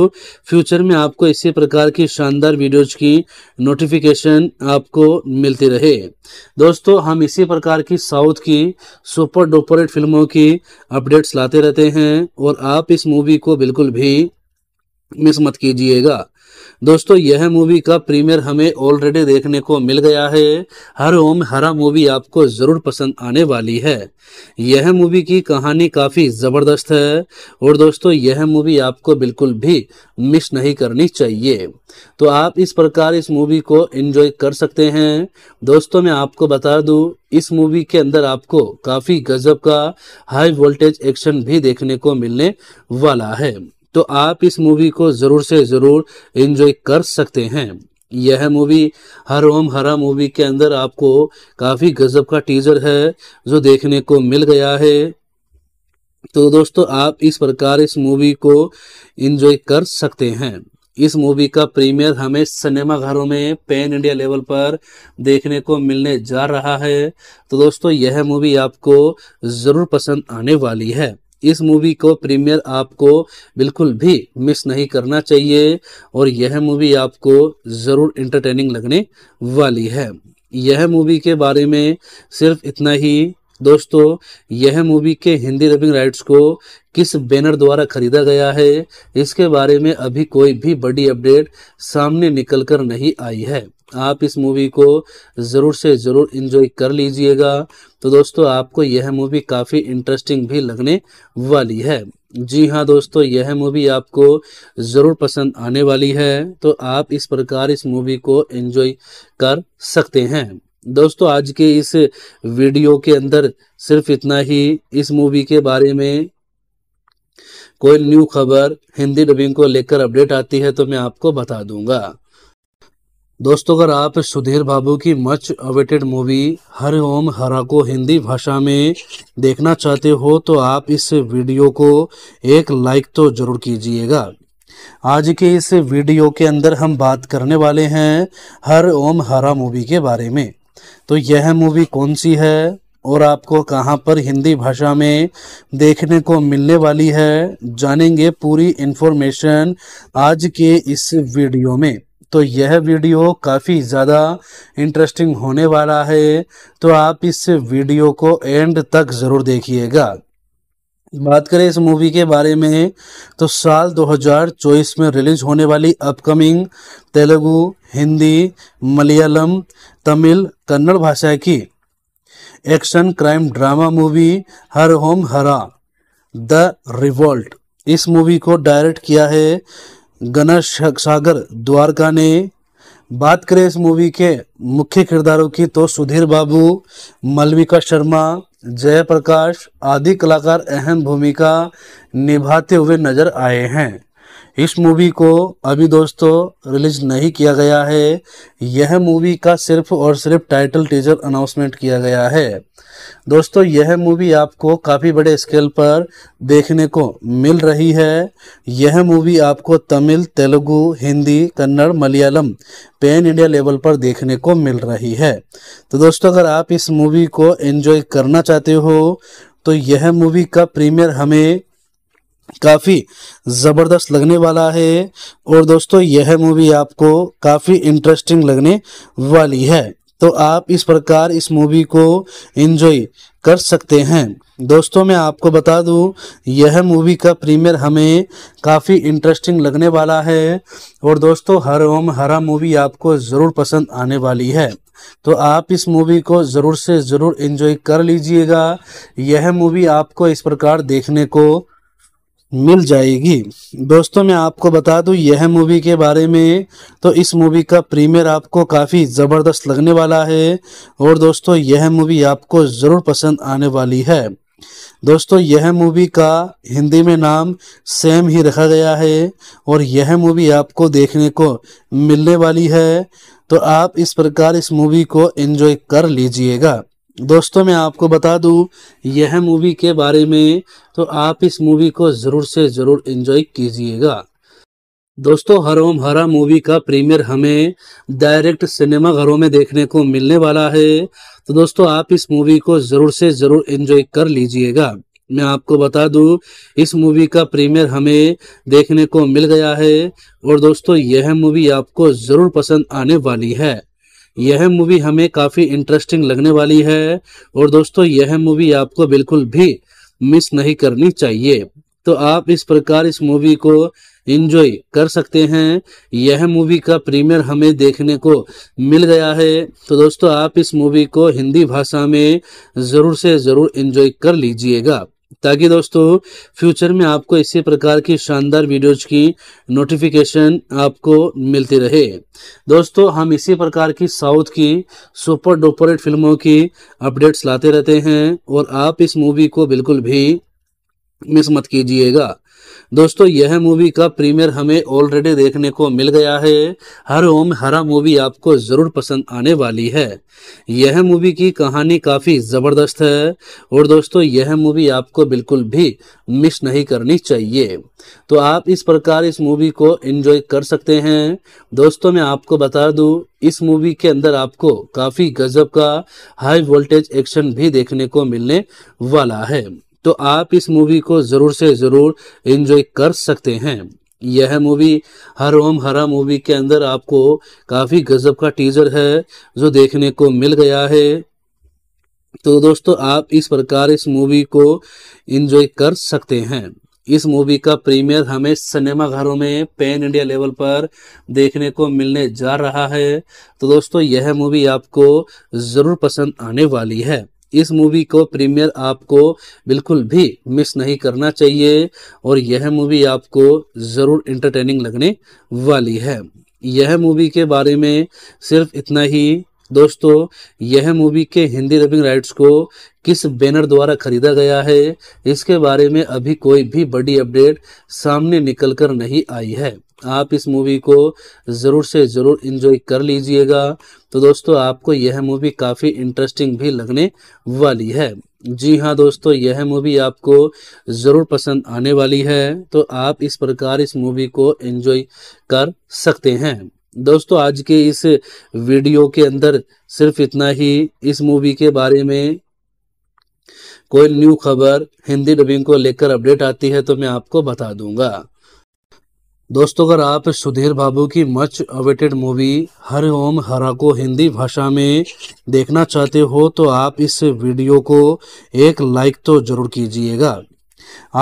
फ्यूचर में आपको इसी प्रकार की शानदार वीडियोज की नोटिफिकेशन आपको मिलती रहे दोस्तों हम इसी प्रकार की साउथ की सुपर डुपर फिल्मों की अपडेट्स लाते रहते हैं और आप इस मूवी को बिल्कुल भी मिस मत कीजिएगा दोस्तों यह मूवी का प्रीमियर हमें ऑलरेडी देखने को मिल गया है हर ओम हरा मूवी आपको जरूर पसंद आने वाली है यह मूवी की कहानी काफी जबरदस्त है और दोस्तों यह मूवी आपको बिल्कुल भी मिस नहीं करनी चाहिए तो आप इस प्रकार इस मूवी को एंजॉय कर सकते हैं दोस्तों मैं आपको बता दूं इस मूवी के अंदर आपको काफी गजब का हाई वोल्टेज एक्शन भी देखने को मिलने वाला है तो आप इस मूवी को ज़रूर से ज़रूर इन्जॉय कर सकते हैं यह मूवी हर ओम हरा मूवी के अंदर आपको काफ़ी गजब का टीजर है जो देखने को मिल गया है तो दोस्तों आप इस प्रकार इस मूवी को एंजॉय कर सकते हैं इस मूवी का प्रीमियर हमें सिनेमा घरों में पैन इंडिया लेवल पर देखने को मिलने जा रहा है तो दोस्तों यह मूवी आपको ज़रूर पसंद आने वाली है इस मूवी को प्रीमियर आपको बिल्कुल भी मिस नहीं करना चाहिए और यह मूवी आपको ज़रूर इंटरटेनिंग लगने वाली है यह मूवी के बारे में सिर्फ इतना ही दोस्तों यह मूवी के हिंदी डबिंग राइट्स को किस बैनर द्वारा खरीदा गया है इसके बारे में अभी कोई भी बड़ी अपडेट सामने निकल कर नहीं आई है आप इस मूवी को ज़रूर से ज़रूर इन्जॉय कर लीजिएगा तो दोस्तों आपको यह मूवी काफ़ी इंटरेस्टिंग भी लगने वाली है जी हाँ दोस्तों यह मूवी आपको ज़रूर पसंद आने वाली है तो आप इस प्रकार इस मूवी को एंजॉय कर सकते हैं दोस्तों आज के इस वीडियो के अंदर सिर्फ इतना ही इस मूवी के बारे में कोई न्यू खबर हिंदी डबिंग को लेकर अपडेट आती है तो मैं आपको बता दूंगा दोस्तों अगर आप सुधीर बाबू की much awaited movie Harom Hara को हिंदी भाषा में देखना चाहते हो तो आप इस वीडियो को एक लाइक तो ज़रूर कीजिएगा आज के इस वीडियो के अंदर हम बात करने वाले हैं हर ओम हरा मूवी के बारे में तो यह मूवी कौन सी है और आपको कहां पर हिंदी भाषा में देखने को मिलने वाली है जानेंगे पूरी इन्फॉर्मेशन आज के इस वीडियो में तो यह वीडियो काफ़ी ज़्यादा इंटरेस्टिंग होने वाला है तो आप इस वीडियो को एंड तक ज़रूर देखिएगा बात करें इस मूवी के बारे में तो साल 2024 में रिलीज होने वाली अपकमिंग तेलुगु हिंदी मलयालम तमिल कन्नड़ भाषा की action crime drama movie Harom Hara the revolt इस मूवी को डायरेक्ट किया है गना सागर द्वारका ने बात करें इस मूवी के मुख्य किरदारों की तो सुधीर बाबू मलविका शर्मा जयप्रकाश आदि कलाकार अहम भूमिका निभाते हुए नजर आए हैं इस मूवी को अभी दोस्तों रिलीज नहीं किया गया है यह मूवी का सिर्फ और सिर्फ टाइटल टीजर अनाउंसमेंट किया गया है दोस्तों यह मूवी आपको काफ़ी बड़े स्केल पर देखने को मिल रही है यह मूवी आपको Tamil Telugu Hindi Kannada Malayalam pan India level पर देखने को मिल रही है तो दोस्तों अगर आप इस मूवी को एंजॉय करना चाहते हो तो यह मूवी का प्रीमियर हमें काफ़ी ज़बरदस्त लगने वाला है और दोस्तों यह मूवी आपको काफ़ी इंटरेस्टिंग लगने वाली है तो आप इस प्रकार इस मूवी को एंजॉय कर सकते हैं दोस्तों मैं आपको बता दूं यह मूवी का प्रीमियर हमें काफ़ी इंटरेस्टिंग लगने वाला है और दोस्तों हर ओम हरा मूवी आपको ज़रूर पसंद आने वाली है तो आप इस मूवी को ज़रूर से ज़रूर एंजॉय कर लीजिएगा यह मूवी आपको इस प्रकार देखने को मिल जाएगी दोस्तों मैं आपको बता दूं यह मूवी के बारे में तो इस मूवी का प्रीमियर आपको काफ़ी ज़बरदस्त लगने वाला है और दोस्तों यह मूवी आपको ज़रूर पसंद आने वाली है दोस्तों यह मूवी का हिंदी में नाम सेम ही रखा गया है और यह मूवी आपको देखने को मिलने वाली है तो आप इस प्रकार इस मूवी को एंजॉय कर लीजिएगा दोस्तों मैं आपको बता दूं यह मूवी के बारे में तो आप इस मूवी को ज़रूर से ज़रूर इंजॉय कीजिएगा दोस्तों हर ओम हरा मूवी का प्रीमियर हमें डायरेक्ट सिनेमा घरों में देखने को मिलने वाला है तो दोस्तों आप इस मूवी को ज़रूर से ज़रूर इंजॉय कर लीजिएगा मैं आपको बता दूं इस मूवी का प्रीमियर हमें देखने को मिल गया है और दोस्तों यह मूवी आपको ज़रूर पसंद आने वाली है यह मूवी हमें काफ़ी इंटरेस्टिंग लगने वाली है और दोस्तों यह मूवी आपको बिल्कुल भी मिस नहीं करनी चाहिए तो आप इस प्रकार इस मूवी को इंजॉय कर सकते हैं यह मूवी का प्रीमियर हमें देखने को मिल गया है तो दोस्तों आप इस मूवी को हिंदी भाषा में ज़रूर से ज़रूर इंजॉय कर लीजिएगा ताकि दोस्तों फ्यूचर में आपको इसी प्रकार की शानदार वीडियोज की नोटिफिकेशन आपको मिलती रहे दोस्तों हम इसी प्रकार की साउथ की सुपर डुपर फिल्मों की अपडेट्स लाते रहते हैं और आप इस मूवी को बिल्कुल भी मिस मत कीजिएगा दोस्तों यह मूवी का प्रीमियर हमें ऑलरेडी देखने को मिल गया है हर ओम हरा मूवी आपको जरूर पसंद आने वाली है यह मूवी की कहानी काफी जबरदस्त है और दोस्तों यह मूवी आपको बिल्कुल भी मिस नहीं करनी चाहिए तो आप इस प्रकार इस मूवी को एंजॉय कर सकते हैं दोस्तों मैं आपको बता दूं इस मूवी के अंदर आपको काफी गजब का हाई वोल्टेज एक्शन भी देखने को मिलने वाला है तो आप इस मूवी को ज़रूर से ज़रूर इन्जॉय कर सकते हैं यह मूवी हर ओम हरा मूवी के अंदर आपको काफ़ी गजब का टीजर है जो देखने को मिल गया है तो दोस्तों आप इस प्रकार इस मूवी को एंजॉय कर सकते हैं इस मूवी का प्रीमियर हमें सिनेमा घरों में पैन इंडिया लेवल पर देखने को मिलने जा रहा है तो दोस्तों यह मूवी आपको ज़रूर पसंद आने वाली है इस मूवी को प्रीमियर आपको बिल्कुल भी मिस नहीं करना चाहिए और यह मूवी आपको ज़रूर इंटरटेनिंग लगने वाली है यह मूवी के बारे में सिर्फ इतना ही दोस्तों यह मूवी के हिंदी डबिंग राइट्स को किस बैनर द्वारा खरीदा गया है इसके बारे में अभी कोई भी बड़ी अपडेट सामने निकल कर नहीं आई है आप इस मूवी को ज़रूर से ज़रूर इन्जॉय कर लीजिएगा तो दोस्तों आपको यह मूवी काफ़ी इंटरेस्टिंग भी लगने वाली है जी हाँ दोस्तों यह मूवी आपको ज़रूर पसंद आने वाली है तो आप इस प्रकार इस मूवी को एंजॉय कर सकते हैं दोस्तों आज के इस वीडियो के अंदर सिर्फ इतना ही इस मूवी के बारे में कोई न्यू खबर हिंदी डबिंग को लेकर अपडेट आती है तो मैं आपको बता दूंगा दोस्तों अगर आप सुधीर बाबू की much awaited movie Harom Hara को हिंदी भाषा में देखना चाहते हो तो आप इस वीडियो को एक लाइक तो जरूर कीजिएगा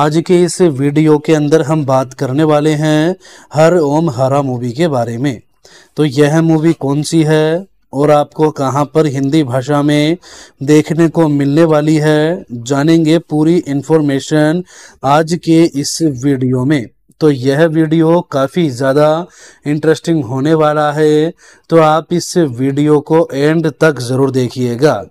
आज के इस वीडियो के अंदर हम बात करने वाले हैं हर ओम हरा मूवी के बारे में तो यह मूवी कौन सी है और आपको कहां पर हिंदी भाषा में देखने को मिलने वाली है जानेंगे पूरी इन्फॉर्मेशन आज के इस वीडियो में तो यह वीडियो काफ़ी ज़्यादा इंटरेस्टिंग होने वाला है तो आप इस वीडियो को एंड तक ज़रूर देखिएगा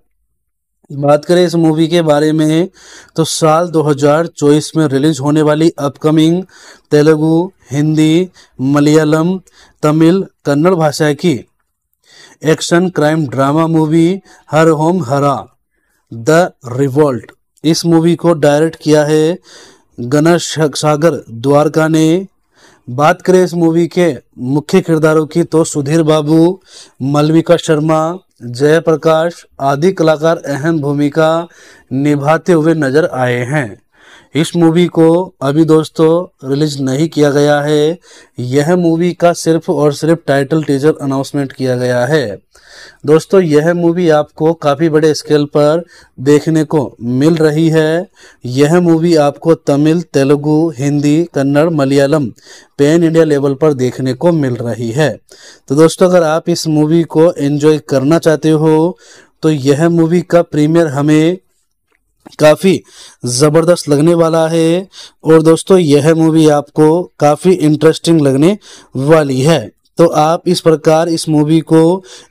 बात करें इस मूवी के बारे में तो साल 2024 में रिलीज होने वाली अपकमिंग तेलुगु हिंदी मलयालम तमिल कन्नड़ भाषा की action crime drama movie Harom Hara the revolt इस मूवी को डायरेक्ट किया है गणेश सागर द्वारका ने बात करें इस मूवी के मुख्य किरदारों की तो सुधीर बाबू मलविका शर्मा जयप्रकाश आदि कलाकार अहम भूमिका निभाते हुए नजर आए हैं इस मूवी को अभी दोस्तों रिलीज नहीं किया गया है यह मूवी का सिर्फ और सिर्फ टाइटल टीजर अनाउंसमेंट किया गया है दोस्तों यह मूवी आपको काफ़ी बड़े स्केल पर देखने को मिल रही है यह मूवी आपको Tamil Telugu Hindi Kannada Malayalam pan India level पर देखने को मिल रही है तो दोस्तों अगर आप इस मूवी को एंजॉय करना चाहते हो तो यह मूवी का प्रीमियर हमें काफ़ी ज़बरदस्त लगने वाला है और दोस्तों यह मूवी आपको काफ़ी इंटरेस्टिंग लगने वाली है तो आप इस प्रकार इस मूवी को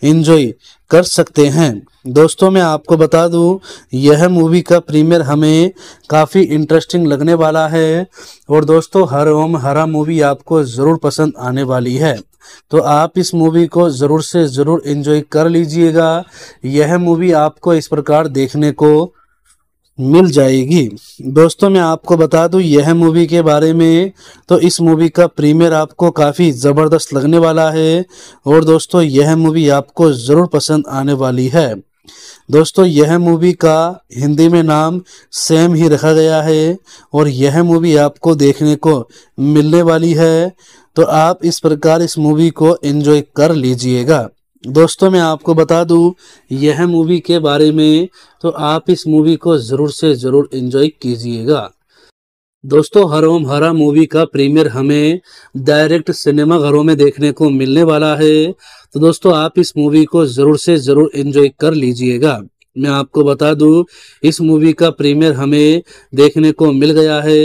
एंजॉय कर सकते हैं दोस्तों मैं आपको बता दूं यह मूवी का प्रीमियर हमें काफ़ी इंटरेस्टिंग लगने वाला है और दोस्तों हर ओम हरा मूवी आपको ज़रूर पसंद आने वाली है तो आप इस मूवी को ज़रूर से ज़रूर एंजॉय कर लीजिएगा यह मूवी आपको इस प्रकार देखने को मिल जाएगी दोस्तों मैं आपको बता दूं यह मूवी के बारे में तो इस मूवी का प्रीमियर आपको काफ़ी ज़बरदस्त लगने वाला है और दोस्तों यह मूवी आपको ज़रूर पसंद आने वाली है दोस्तों यह मूवी का हिंदी में नाम सेम ही रखा गया है और यह मूवी आपको देखने को मिलने वाली है तो आप इस प्रकार इस मूवी को एंजॉय कर लीजिएगा दोस्तों मैं आपको बता दूं यह मूवी के बारे में तो आप इस मूवी को ज़रूर से ज़रूर इंजॉय कीजिएगा दोस्तों हर ओम हरा मूवी का प्रीमियर हमें डायरेक्ट सिनेमा घरों में देखने को मिलने वाला है तो दोस्तों आप इस मूवी को ज़रूर से ज़रूर इंजॉय कर लीजिएगा मैं आपको बता दूं इस मूवी का प्रीमियर हमें देखने को मिल गया है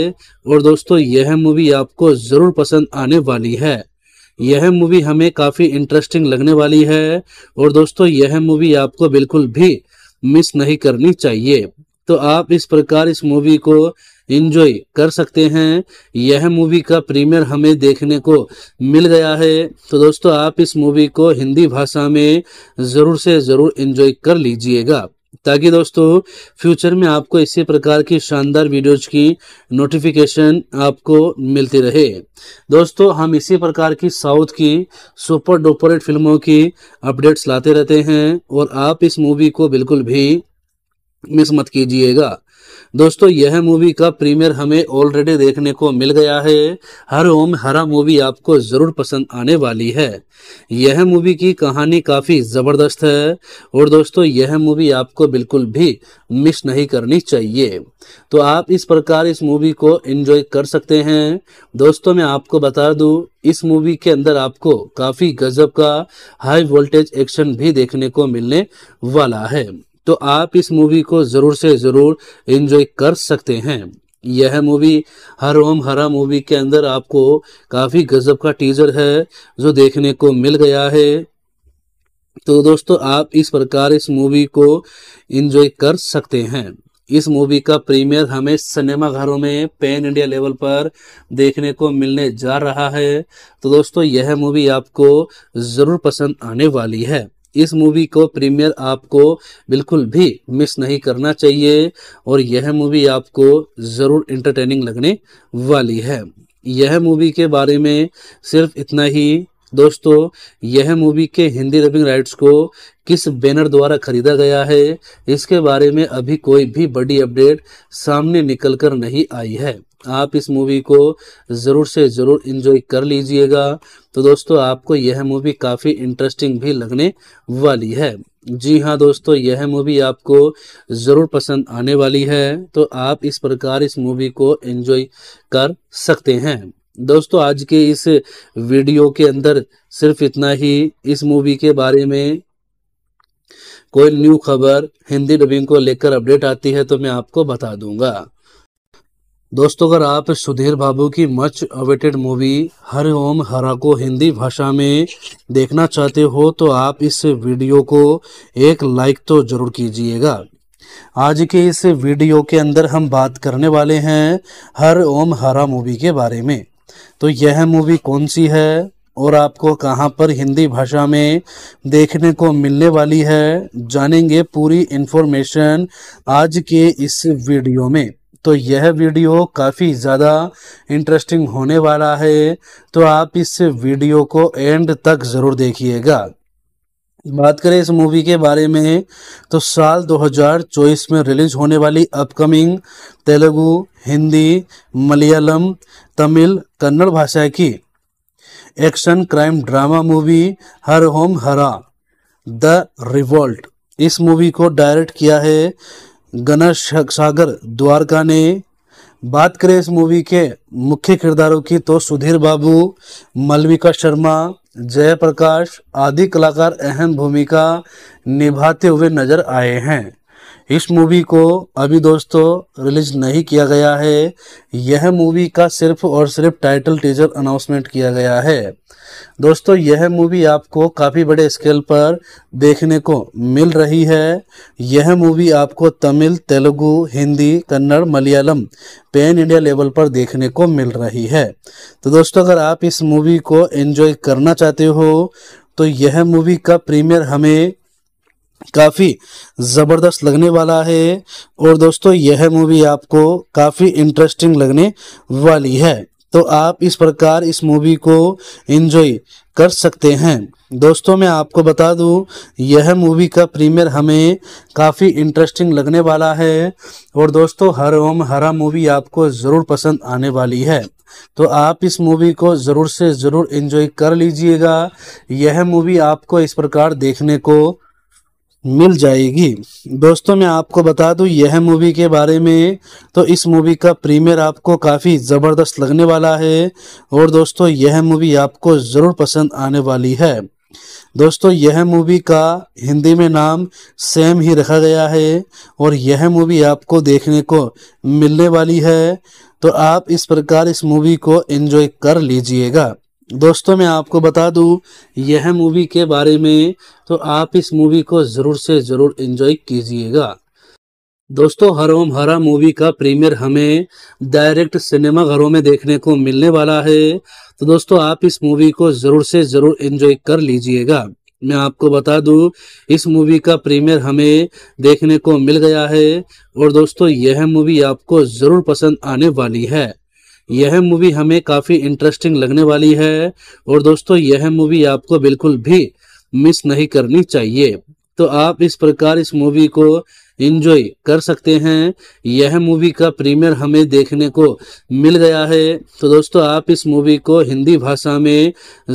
और दोस्तों यह मूवी आपको ज़रूर पसंद आने वाली है यह मूवी हमें काफ़ी इंटरेस्टिंग लगने वाली है और दोस्तों यह मूवी आपको बिल्कुल भी मिस नहीं करनी चाहिए तो आप इस प्रकार इस मूवी को इंजॉय कर सकते हैं यह मूवी का प्रीमियर हमें देखने को मिल गया है तो दोस्तों आप इस मूवी को हिंदी भाषा में ज़रूर से ज़रूर इंजॉय कर लीजिएगा ताकि दोस्तों फ्यूचर में आपको इसी प्रकार की शानदार वीडियोज की नोटिफिकेशन आपको मिलती रहे दोस्तों हम इसी प्रकार की साउथ की सुपर डुपर फिल्मों की अपडेट्स लाते रहते हैं और आप इस मूवी को बिल्कुल भी मिस मत कीजिएगा दोस्तों यह मूवी का प्रीमियर हमें ऑलरेडी देखने को मिल गया है हर ओम हरा मूवी आपको जरूर पसंद आने वाली है यह मूवी की कहानी काफी जबरदस्त है और दोस्तों यह मूवी आपको बिल्कुल भी मिस नहीं करनी चाहिए तो आप इस प्रकार इस मूवी को एंजॉय कर सकते हैं दोस्तों मैं आपको बता दूं इस मूवी के अंदर आपको काफी गजब का हाई वोल्टेज एक्शन भी देखने को मिलने वाला है तो आप इस मूवी को ज़रूर से ज़रूर इन्जॉय कर सकते हैं यह मूवी हर ओम हरा मूवी के अंदर आपको काफ़ी गजब का टीजर है जो देखने को मिल गया है तो दोस्तों आप इस प्रकार इस मूवी को एंजॉय कर सकते हैं इस मूवी का प्रीमियर हमें सिनेमा घरों में पैन इंडिया लेवल पर देखने को मिलने जा रहा है तो दोस्तों यह मूवी आपको ज़रूर पसंद आने वाली है इस मूवी को प्रीमियर आपको बिल्कुल भी मिस नहीं करना चाहिए और यह मूवी आपको ज़रूर इंटरटेनिंग लगने वाली है यह मूवी के बारे में सिर्फ इतना ही दोस्तों यह मूवी के हिंदी डबिंग राइट्स को किस बैनर द्वारा खरीदा गया है इसके बारे में अभी कोई भी बड़ी अपडेट सामने निकल कर नहीं आई है आप इस मूवी को ज़रूर से ज़रूर इन्जॉय कर लीजिएगा तो दोस्तों आपको यह मूवी काफ़ी इंटरेस्टिंग भी लगने वाली है जी हाँ दोस्तों यह मूवी आपको ज़रूर पसंद आने वाली है तो आप इस प्रकार इस मूवी को एंजॉय कर सकते हैं दोस्तों आज के इस वीडियो के अंदर सिर्फ इतना ही इस मूवी के बारे में कोई न्यू खबर हिंदी डबिंग को लेकर अपडेट आती है तो मैं आपको बता दूंगा दोस्तों अगर आप सुधीर बाबू की much awaited movie Harom Hara को हिंदी भाषा में देखना चाहते हो तो आप इस वीडियो को एक लाइक तो ज़रूर कीजिएगा आज के इस वीडियो के अंदर हम बात करने वाले हैं हर ओम हरा मूवी के बारे में तो यह मूवी कौन सी है और आपको कहां पर हिंदी भाषा में देखने को मिलने वाली है जानेंगे पूरी इन्फॉर्मेशन आज के इस वीडियो में तो यह वीडियो काफ़ी ज़्यादा इंटरेस्टिंग होने वाला है तो आप इस वीडियो को एंड तक ज़रूर देखिएगा बात करें इस मूवी के बारे में तो साल 2024 में रिलीज होने वाली अपकमिंग तेलुगु हिंदी मलयालम तमिल कन्नड़ भाषा की action crime drama movie Harom Hara the revolt इस मूवी को डायरेक्ट किया है गना सागर द्वारका ने बात करें इस मूवी के मुख्य किरदारों की तो सुधीर बाबू मलविका शर्मा जयप्रकाश आदि कलाकार अहम भूमिका निभाते हुए नजर आए हैं इस मूवी को अभी दोस्तों रिलीज नहीं किया गया है यह मूवी का सिर्फ और सिर्फ टाइटल टीजर अनाउंसमेंट किया गया है दोस्तों यह मूवी आपको काफ़ी बड़े स्केल पर देखने को मिल रही है यह मूवी आपको Tamil Telugu Hindi Kannada Malayalam pan India level पर देखने को मिल रही है तो दोस्तों अगर आप इस मूवी को एंजॉय करना चाहते हो तो यह मूवी का प्रीमियर हमें काफ़ी ज़बरदस्त लगने वाला है और दोस्तों यह मूवी आपको काफ़ी इंटरेस्टिंग लगने वाली है तो आप इस प्रकार इस मूवी को एंजॉय कर सकते हैं दोस्तों मैं आपको बता दूं यह मूवी का प्रीमियर हमें काफ़ी इंटरेस्टिंग लगने वाला है और दोस्तों हर ओम हरा मूवी आपको ज़रूर पसंद आने वाली है तो आप इस मूवी को ज़रूर से ज़रूर एंजॉय कर लीजिएगा यह मूवी आपको इस प्रकार देखने को मिल जाएगी दोस्तों मैं आपको बता दूं यह मूवी के बारे में तो इस मूवी का प्रीमियर आपको काफ़ी ज़बरदस्त लगने वाला है और दोस्तों यह मूवी आपको ज़रूर पसंद आने वाली है दोस्तों यह मूवी का हिंदी में नाम सेम ही रखा गया है और यह मूवी आपको देखने को मिलने वाली है तो आप इस प्रकार इस मूवी को एंजॉय कर लीजिएगा दोस्तों मैं आपको बता दूं यह मूवी के बारे में तो आप इस मूवी को ज़रूर से ज़रूर इंजॉय कीजिएगा दोस्तों हरोम हरा मूवी का प्रीमियर हमें डायरेक्ट सिनेमा घरों में देखने को मिलने वाला है तो दोस्तों आप इस मूवी को ज़रूर से ज़रूर इंजॉय कर लीजिएगा मैं आपको बता दूं इस मूवी का प्रीमियर हमें देखने को मिल गया है और दोस्तों यह मूवी आपको ज़रूर पसंद आने वाली है यह मूवी हमें काफी इंटरेस्टिंग लगने वाली है और दोस्तों यह मूवी आपको बिल्कुल भी मिस नहीं करनी चाहिए तो आप इस प्रकार इस मूवी को इंजॉय कर सकते हैं यह मूवी का प्रीमियर हमें देखने को मिल गया है तो दोस्तों आप इस मूवी को हिंदी भाषा में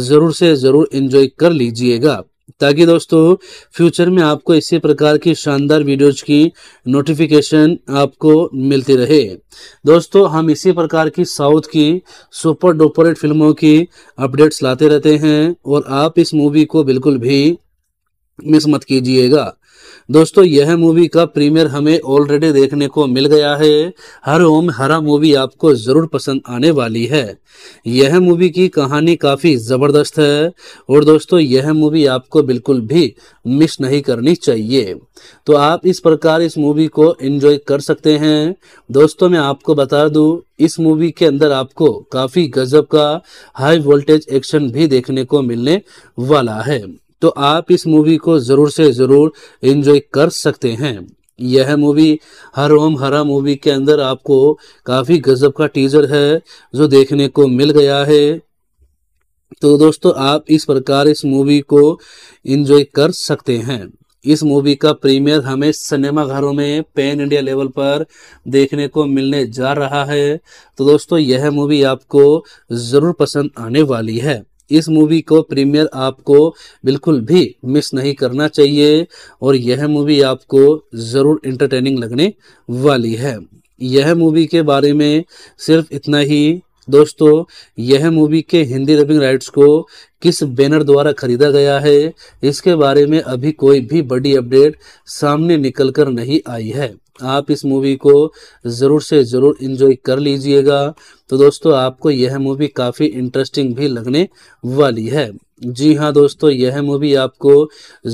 ज़रूर से ज़रूर इंजॉय कर लीजिएगा ताकि दोस्तों फ्यूचर में आपको इसी प्रकार की शानदार वीडियोज की नोटिफिकेशन आपको मिलती रहे दोस्तों हम इसी प्रकार की साउथ की सुपर डुपर फिल्मों की अपडेट्स लाते रहते हैं और आप इस मूवी को बिल्कुल भी मिस मत कीजिएगा दोस्तों यह मूवी का प्रीमियर हमें ऑलरेडी देखने को मिल गया है हर ओम हरा मूवी आपको जरूर पसंद आने वाली है यह मूवी की कहानी काफी जबरदस्त है और दोस्तों यह मूवी आपको बिल्कुल भी मिस नहीं करनी चाहिए तो आप इस प्रकार इस मूवी को एंजॉय कर सकते हैं दोस्तों मैं आपको बता दूं इस मूवी के अंदर आपको काफी गजब का हाई वोल्टेज एक्शन भी देखने को मिलने वाला है तो आप इस मूवी को ज़रूर से ज़रूर इन्जॉय कर सकते हैं यह मूवी हर ओम हरा मूवी के अंदर आपको काफ़ी गजब का टीजर है जो देखने को मिल गया है तो दोस्तों आप इस प्रकार इस मूवी को एंजॉय कर सकते हैं इस मूवी का प्रीमियर हमें सिनेमा घरों में पैन इंडिया लेवल पर देखने को मिलने जा रहा है तो दोस्तों यह मूवी आपको ज़रूर पसंद आने वाली है इस मूवी को प्रीमियर आपको बिल्कुल भी मिस नहीं करना चाहिए और यह मूवी आपको ज़रूर इंटरटेनिंग लगने वाली है यह मूवी के बारे में सिर्फ इतना ही दोस्तों यह मूवी के हिंदी रबिंग राइट्स को किस बैनर द्वारा खरीदा गया है इसके बारे में अभी कोई भी बड़ी अपडेट सामने निकल कर नहीं आई है आप इस मूवी को ज़रूर से ज़रूर इन्जॉय कर लीजिएगा तो दोस्तों आपको यह मूवी काफ़ी इंटरेस्टिंग भी लगने वाली है जी हाँ दोस्तों यह मूवी आपको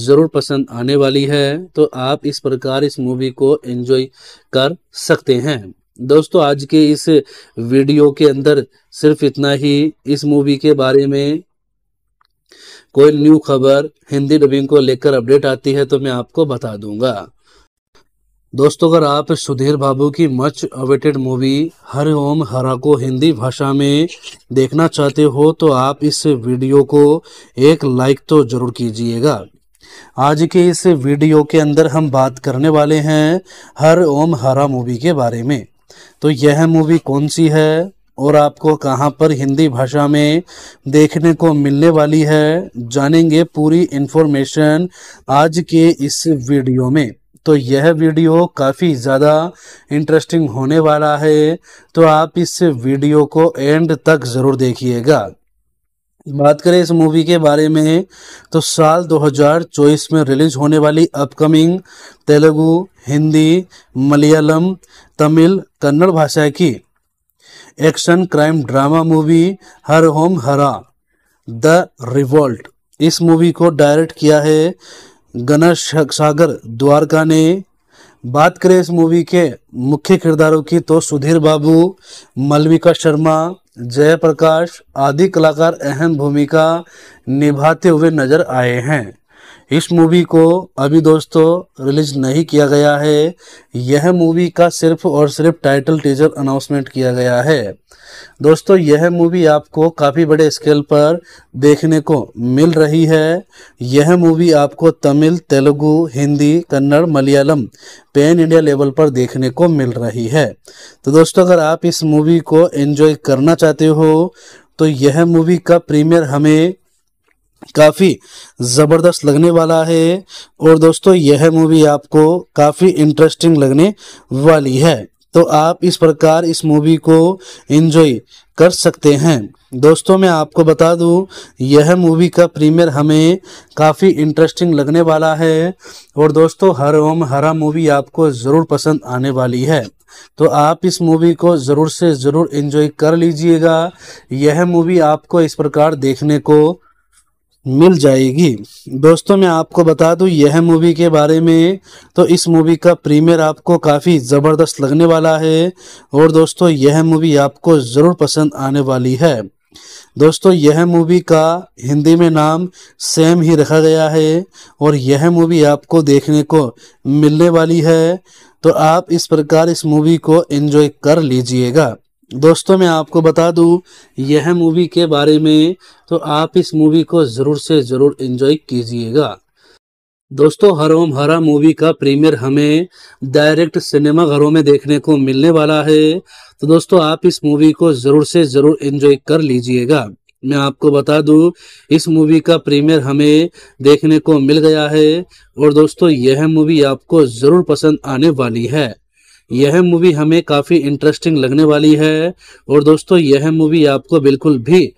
ज़रूर पसंद आने वाली है तो आप इस प्रकार इस मूवी को एंजॉय कर सकते हैं दोस्तों आज के इस वीडियो के अंदर सिर्फ इतना ही इस मूवी के बारे में कोई न्यू खबर हिंदी डबिंग को लेकर अपडेट आती है तो मैं आपको बता दूंगा दोस्तों अगर आप सुधीर बाबू की much awaited movie Harom Hara को हिंदी भाषा में देखना चाहते हो तो आप इस वीडियो को एक लाइक तो ज़रूर कीजिएगा आज के इस वीडियो के अंदर हम बात करने वाले हैं हर ओम हरा मूवी के बारे में तो यह मूवी कौन सी है और आपको कहां पर हिंदी भाषा में देखने को मिलने वाली है जानेंगे पूरी इन्फॉर्मेशन आज के इस वीडियो में तो यह वीडियो काफ़ी ज़्यादा इंटरेस्टिंग होने वाला है तो आप इस वीडियो को एंड तक ज़रूर देखिएगा बात करें इस मूवी के बारे में तो साल 2024 में रिलीज होने वाली अपकमिंग तेलुगु हिंदी मलयालम तमिल कन्नड़ भाषा की action crime drama movie Harom Hara the revolt इस मूवी को डायरेक्ट किया है गना सागर द्वारका ने बात करें इस मूवी के मुख्य किरदारों की तो सुधीर बाबू मलविका शर्मा जयप्रकाश आदि कलाकार अहम भूमिका निभाते हुए नजर आए हैं इस मूवी को अभी दोस्तों रिलीज नहीं किया गया है यह मूवी का सिर्फ और सिर्फ टाइटल टीजर अनाउंसमेंट किया गया है दोस्तों यह मूवी आपको काफ़ी बड़े स्केल पर देखने को मिल रही है यह मूवी आपको Tamil Telugu Hindi Kannada Malayalam pan India level पर देखने को मिल रही है तो दोस्तों अगर आप इस मूवी को एंजॉय करना चाहते हो तो यह मूवी का प्रीमियर हमें काफ़ी ज़बरदस्त लगने वाला है और दोस्तों यह मूवी आपको काफ़ी इंटरेस्टिंग लगने वाली है तो आप इस प्रकार इस मूवी को एंजॉय कर सकते हैं दोस्तों मैं आपको बता दूं यह मूवी का प्रीमियर हमें काफ़ी इंटरेस्टिंग लगने वाला है और दोस्तों हर ओम हरा मूवी आपको ज़रूर पसंद आने वाली है तो आप इस मूवी को ज़रूर से ज़रूर एंजॉय कर लीजिएगा यह मूवी आपको इस प्रकार देखने को मिल जाएगी दोस्तों मैं आपको बता दूं यह मूवी के बारे में तो इस मूवी का प्रीमियर आपको काफ़ी ज़बरदस्त लगने वाला है और दोस्तों यह मूवी आपको ज़रूर पसंद आने वाली है दोस्तों यह मूवी का हिंदी में नाम सेम ही रखा गया है और यह मूवी आपको देखने को मिलने वाली है तो आप इस प्रकार इस मूवी को एंजॉय कर लीजिएगा दोस्तों मैं आपको बता दूं यह मूवी के बारे में तो आप इस मूवी को ज़रूर से ज़रूर इंजॉय कीजिएगा दोस्तों हरोम हरा मूवी का प्रीमियर हमें डायरेक्ट सिनेमा घरों में देखने को मिलने वाला है तो दोस्तों आप इस मूवी को ज़रूर से ज़रूर इंजॉय कर लीजिएगा मैं आपको बता दूं इस मूवी का प्रीमियर हमें देखने को मिल गया है और दोस्तों यह मूवी आपको ज़रूर पसंद आने वाली है यह मूवी हमें काफी इंटरेस्टिंग लगने वाली है और दोस्तों यह मूवी आपको बिल्कुल भी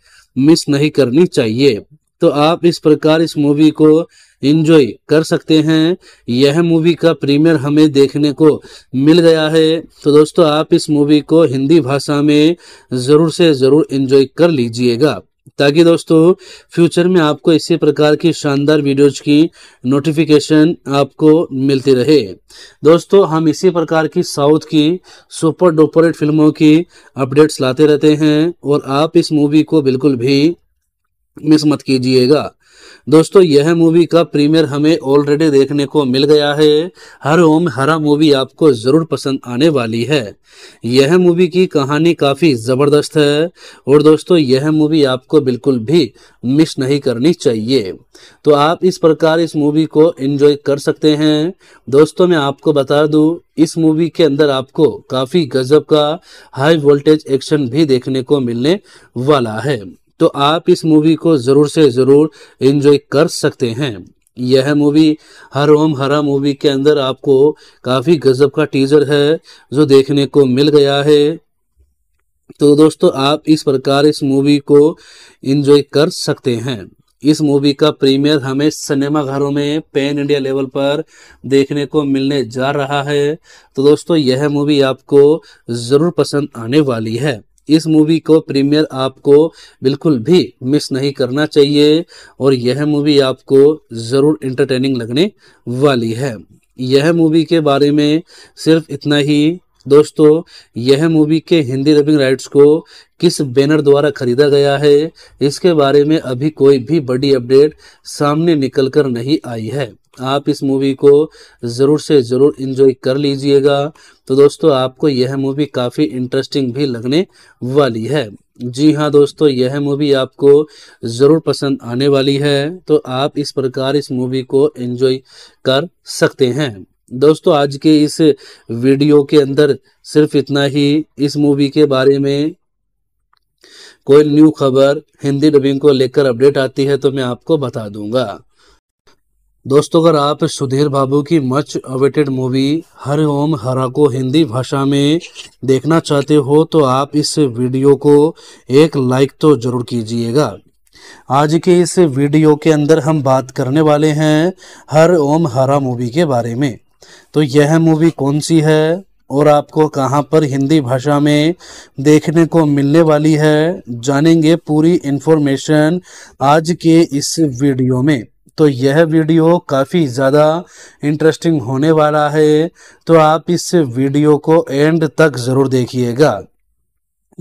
मिस नहीं करनी चाहिए तो आप इस प्रकार इस मूवी को इंजॉय कर सकते हैं यह मूवी का प्रीमियर हमें देखने को मिल गया है तो दोस्तों आप इस मूवी को हिंदी भाषा में ज़रूर से ज़रूर इंजॉय कर लीजिएगा ताकि दोस्तों फ्यूचर में आपको इसी प्रकार की शानदार वीडियोज की नोटिफिकेशन आपको मिलती रहे दोस्तों हम इसी प्रकार की साउथ की सुपर डुपर फिल्मों की अपडेट्स लाते रहते हैं और आप इस मूवी को बिल्कुल भी मिस मत कीजिएगा दोस्तों यह मूवी का प्रीमियर हमें ऑलरेडी देखने को मिल गया है हर ओम हरा मूवी आपको जरूर पसंद आने वाली है यह मूवी की कहानी काफी जबरदस्त है और दोस्तों यह मूवी आपको बिल्कुल भी मिस नहीं करनी चाहिए तो आप इस प्रकार इस मूवी को एंजॉय कर सकते हैं दोस्तों मैं आपको बता दूं इस मूवी के अंदर आपको काफी गजब का हाई वोल्टेज एक्शन भी देखने को मिलने वाला है तो आप इस मूवी को ज़रूर से ज़रूर इन्जॉय कर सकते हैं यह मूवी हर ओम हरा मूवी के अंदर आपको काफ़ी गजब का टीजर है जो देखने को मिल गया है तो दोस्तों आप इस प्रकार इस मूवी को एंजॉय कर सकते हैं इस मूवी का प्रीमियर हमें सिनेमा घरों में पैन इंडिया लेवल पर देखने को मिलने जा रहा है तो दोस्तों यह मूवी आपको ज़रूर पसंद आने वाली है इस मूवी को प्रीमियर आपको बिल्कुल भी मिस नहीं करना चाहिए और यह मूवी आपको ज़रूर इंटरटेनिंग लगने वाली है यह मूवी के बारे में सिर्फ इतना ही दोस्तों यह मूवी के हिंदी डबिंग राइट्स को किस बैनर द्वारा खरीदा गया है इसके बारे में अभी कोई भी बड़ी अपडेट सामने निकल कर नहीं आई है आप इस मूवी को ज़रूर से ज़रूर इन्जॉय कर लीजिएगा तो दोस्तों आपको यह मूवी काफ़ी इंटरेस्टिंग भी लगने वाली है जी हाँ दोस्तों यह मूवी आपको ज़रूर पसंद आने वाली है तो आप इस प्रकार इस मूवी को एंजॉय कर सकते हैं दोस्तों आज के इस वीडियो के अंदर सिर्फ इतना ही इस मूवी के बारे में कोई न्यू खबर हिंदी डबिंग को लेकर अपडेट आती है तो मैं आपको बता दूंगा दोस्तों अगर आप सुधीर बाबू की much awaited movie Harom Hara को हिंदी भाषा में देखना चाहते हो तो आप इस वीडियो को एक लाइक तो जरूर कीजिएगा आज के इस वीडियो के अंदर हम बात करने वाले हैं हर ओम हरा मूवी के बारे में तो यह मूवी कौन सी है और आपको कहां पर हिंदी भाषा में देखने को मिलने वाली है जानेंगे पूरी इन्फॉर्मेशन आज के इस वीडियो में तो यह वीडियो काफ़ी ज़्यादा इंटरेस्टिंग होने वाला है तो आप इस वीडियो को एंड तक ज़रूर देखिएगा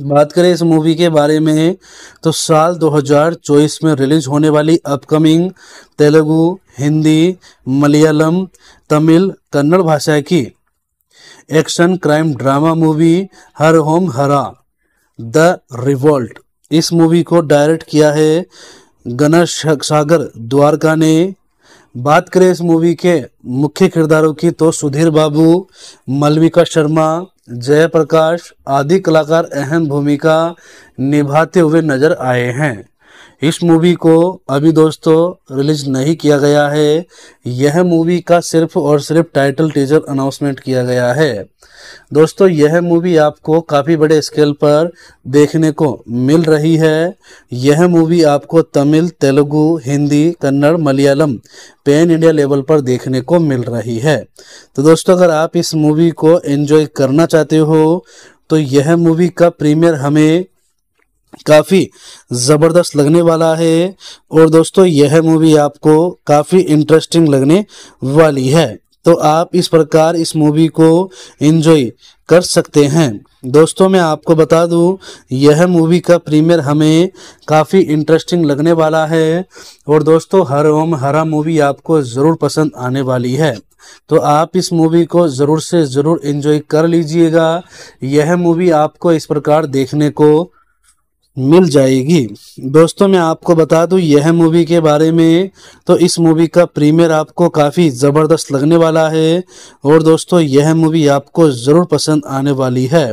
बात करें इस मूवी के बारे में तो साल 2024 में रिलीज होने वाली अपकमिंग तेलुगु हिंदी मलयालम तमिल कन्नड़ भाषा की action crime drama movie Harom Hara the revolt इस मूवी को डायरेक्ट किया है गणेश सागर द्वारका ने बात करें इस मूवी के मुख्य किरदारों की तो सुधीर बाबू मलविका शर्मा जयप्रकाश आदि कलाकार अहम भूमिका निभाते हुए नजर आए हैं इस मूवी को अभी दोस्तों रिलीज नहीं किया गया है यह मूवी का सिर्फ और सिर्फ टाइटल टीजर अनाउंसमेंट किया गया है दोस्तों यह मूवी आपको काफ़ी बड़े स्केल पर देखने को मिल रही है यह मूवी आपको Tamil Telugu Hindi Kannada Malayalam pan India level पर देखने को मिल रही है तो दोस्तों अगर आप इस मूवी को एंजॉय करना चाहते हो तो यह मूवी का प्रीमियर हमें काफ़ी ज़बरदस्त लगने वाला है और दोस्तों यह मूवी आपको काफ़ी इंटरेस्टिंग लगने वाली है तो आप इस प्रकार इस मूवी को इन्जॉय कर सकते हैं दोस्तों मैं आपको बता दूं यह मूवी का प्रीमियर हमें काफ़ी इंटरेस्टिंग लगने वाला है और दोस्तों हर ओम हरा मूवी आपको ज़रूर पसंद आने वाली है तो आप इस मूवी को ज़रूर से ज़रूर इन्जॉय कर लीजिएगा यह मूवी आपको इस प्रकार देखने को मिल जाएगी दोस्तों मैं आपको बता दूं यह मूवी के बारे में तो इस मूवी का प्रीमियर आपको काफ़ी ज़बरदस्त लगने वाला है और दोस्तों यह मूवी आपको ज़रूर पसंद आने वाली है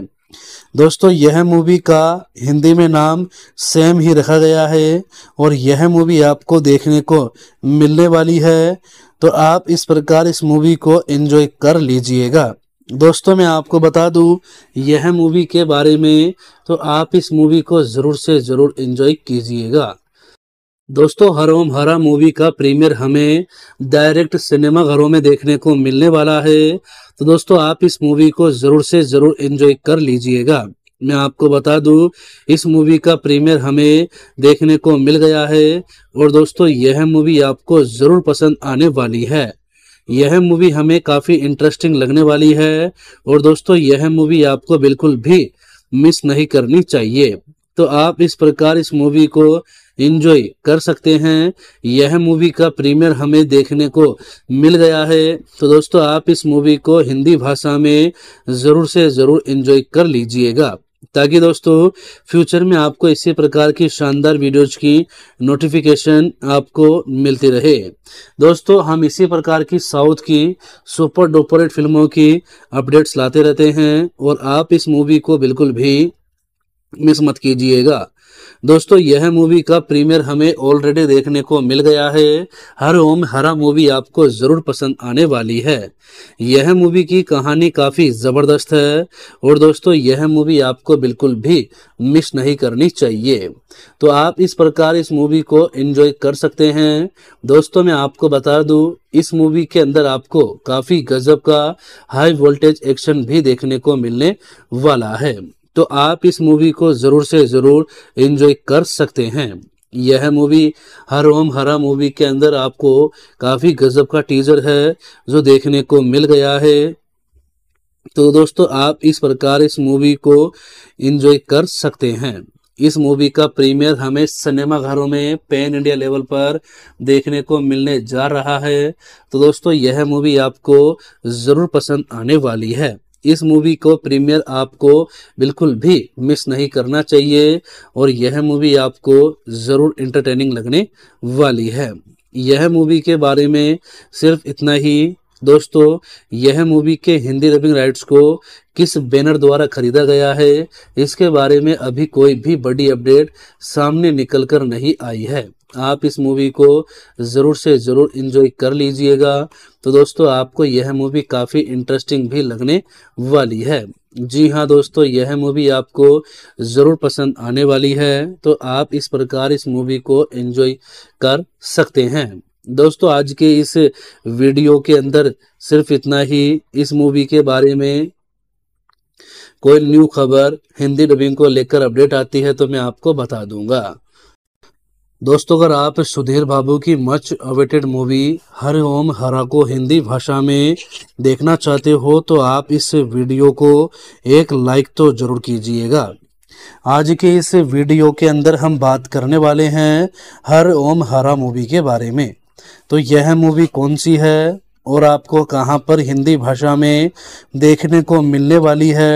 दोस्तों यह मूवी का हिंदी में नाम सेम ही रखा गया है और यह मूवी आपको देखने को मिलने वाली है तो आप इस प्रकार इस मूवी को एंजॉय कर लीजिएगा दोस्तों मैं आपको बता दूं यह मूवी के बारे में तो आप इस मूवी को ज़रूर से ज़रूर इंजॉय कीजिएगा दोस्तों हरोम हरा मूवी का प्रीमियर हमें डायरेक्ट सिनेमा घरों में देखने को मिलने वाला है तो दोस्तों आप इस मूवी को ज़रूर से ज़रूर इंजॉय कर लीजिएगा मैं आपको बता दूं इस मूवी का प्रीमियर हमें देखने को मिल गया है और दोस्तों यह मूवी आपको ज़रूर पसंद आने वाली है यह मूवी हमें काफी इंटरेस्टिंग लगने वाली है और दोस्तों यह मूवी आपको बिल्कुल भी मिस नहीं करनी चाहिए तो आप इस प्रकार इस मूवी को इंजॉय कर सकते हैं यह मूवी का प्रीमियर हमें देखने को मिल गया है तो दोस्तों आप इस मूवी को हिंदी भाषा में ज़रूर से ज़रूर इंजॉय कर लीजिएगा ताकि दोस्तों फ्यूचर में आपको इसी प्रकार की शानदार वीडियोज की नोटिफिकेशन आपको मिलती रहे दोस्तों हम इसी प्रकार की साउथ की सुपर डुपरेट फिल्मों की अपडेट्स लाते रहते हैं और आप इस मूवी को बिल्कुल भी मिस मत कीजिएगा दोस्तों यह मूवी का प्रीमियर हमें ऑलरेडी देखने को मिल गया है हर ओम हरा मूवी आपको जरूर पसंद आने वाली है यह मूवी की कहानी काफी जबरदस्त है और दोस्तों यह मूवी आपको बिल्कुल भी मिस नहीं करनी चाहिए तो आप इस प्रकार इस मूवी को एंजॉय कर सकते हैं दोस्तों मैं आपको बता दूं इस मूवी के अंदर आपको काफी गजब का हाई वोल्टेज एक्शन भी देखने को मिलने वाला है तो आप इस मूवी को ज़रूर से ज़रूर इन्जॉय कर सकते हैं यह मूवी हर ओम हरा मूवी के अंदर आपको काफ़ी गजब का टीजर है जो देखने को मिल गया है तो दोस्तों आप इस प्रकार इस मूवी को एंजॉय कर सकते हैं इस मूवी का प्रीमियर हमें सिनेमा घरों में पैन इंडिया लेवल पर देखने को मिलने जा रहा है तो दोस्तों यह मूवी आपको ज़रूर पसंद आने वाली है इस मूवी को प्रीमियर आपको बिल्कुल भी मिस नहीं करना चाहिए और यह मूवी आपको ज़रूर इंटरटेनिंग लगने वाली है यह मूवी के बारे में सिर्फ इतना ही दोस्तों यह मूवी के हिंदी डबिंग राइट्स को किस बैनर द्वारा खरीदा गया है इसके बारे में अभी कोई भी बड़ी अपडेट सामने निकल कर नहीं आई है आप इस मूवी को ज़रूर से ज़रूर इन्जॉय कर लीजिएगा तो दोस्तों आपको यह मूवी काफ़ी इंटरेस्टिंग भी लगने वाली है जी हाँ दोस्तों यह मूवी आपको ज़रूर पसंद आने वाली है तो आप इस प्रकार इस मूवी को इन्जॉय कर सकते हैं दोस्तों आज के इस वीडियो के अंदर सिर्फ इतना ही इस मूवी के बारे में कोई न्यू खबर हिंदी डबिंग को लेकर अपडेट आती है तो मैं आपको बता दूंगा दोस्तों अगर आप सुधीर बाबू की much awaited movie Harom Hara को हिंदी भाषा में देखना चाहते हो तो आप इस वीडियो को एक लाइक तो ज़रूर कीजिएगा आज के इस वीडियो के अंदर हम बात करने वाले हैं हर ओम हरा मूवी के बारे में तो यह मूवी कौन सी है और आपको कहां पर हिंदी भाषा में देखने को मिलने वाली है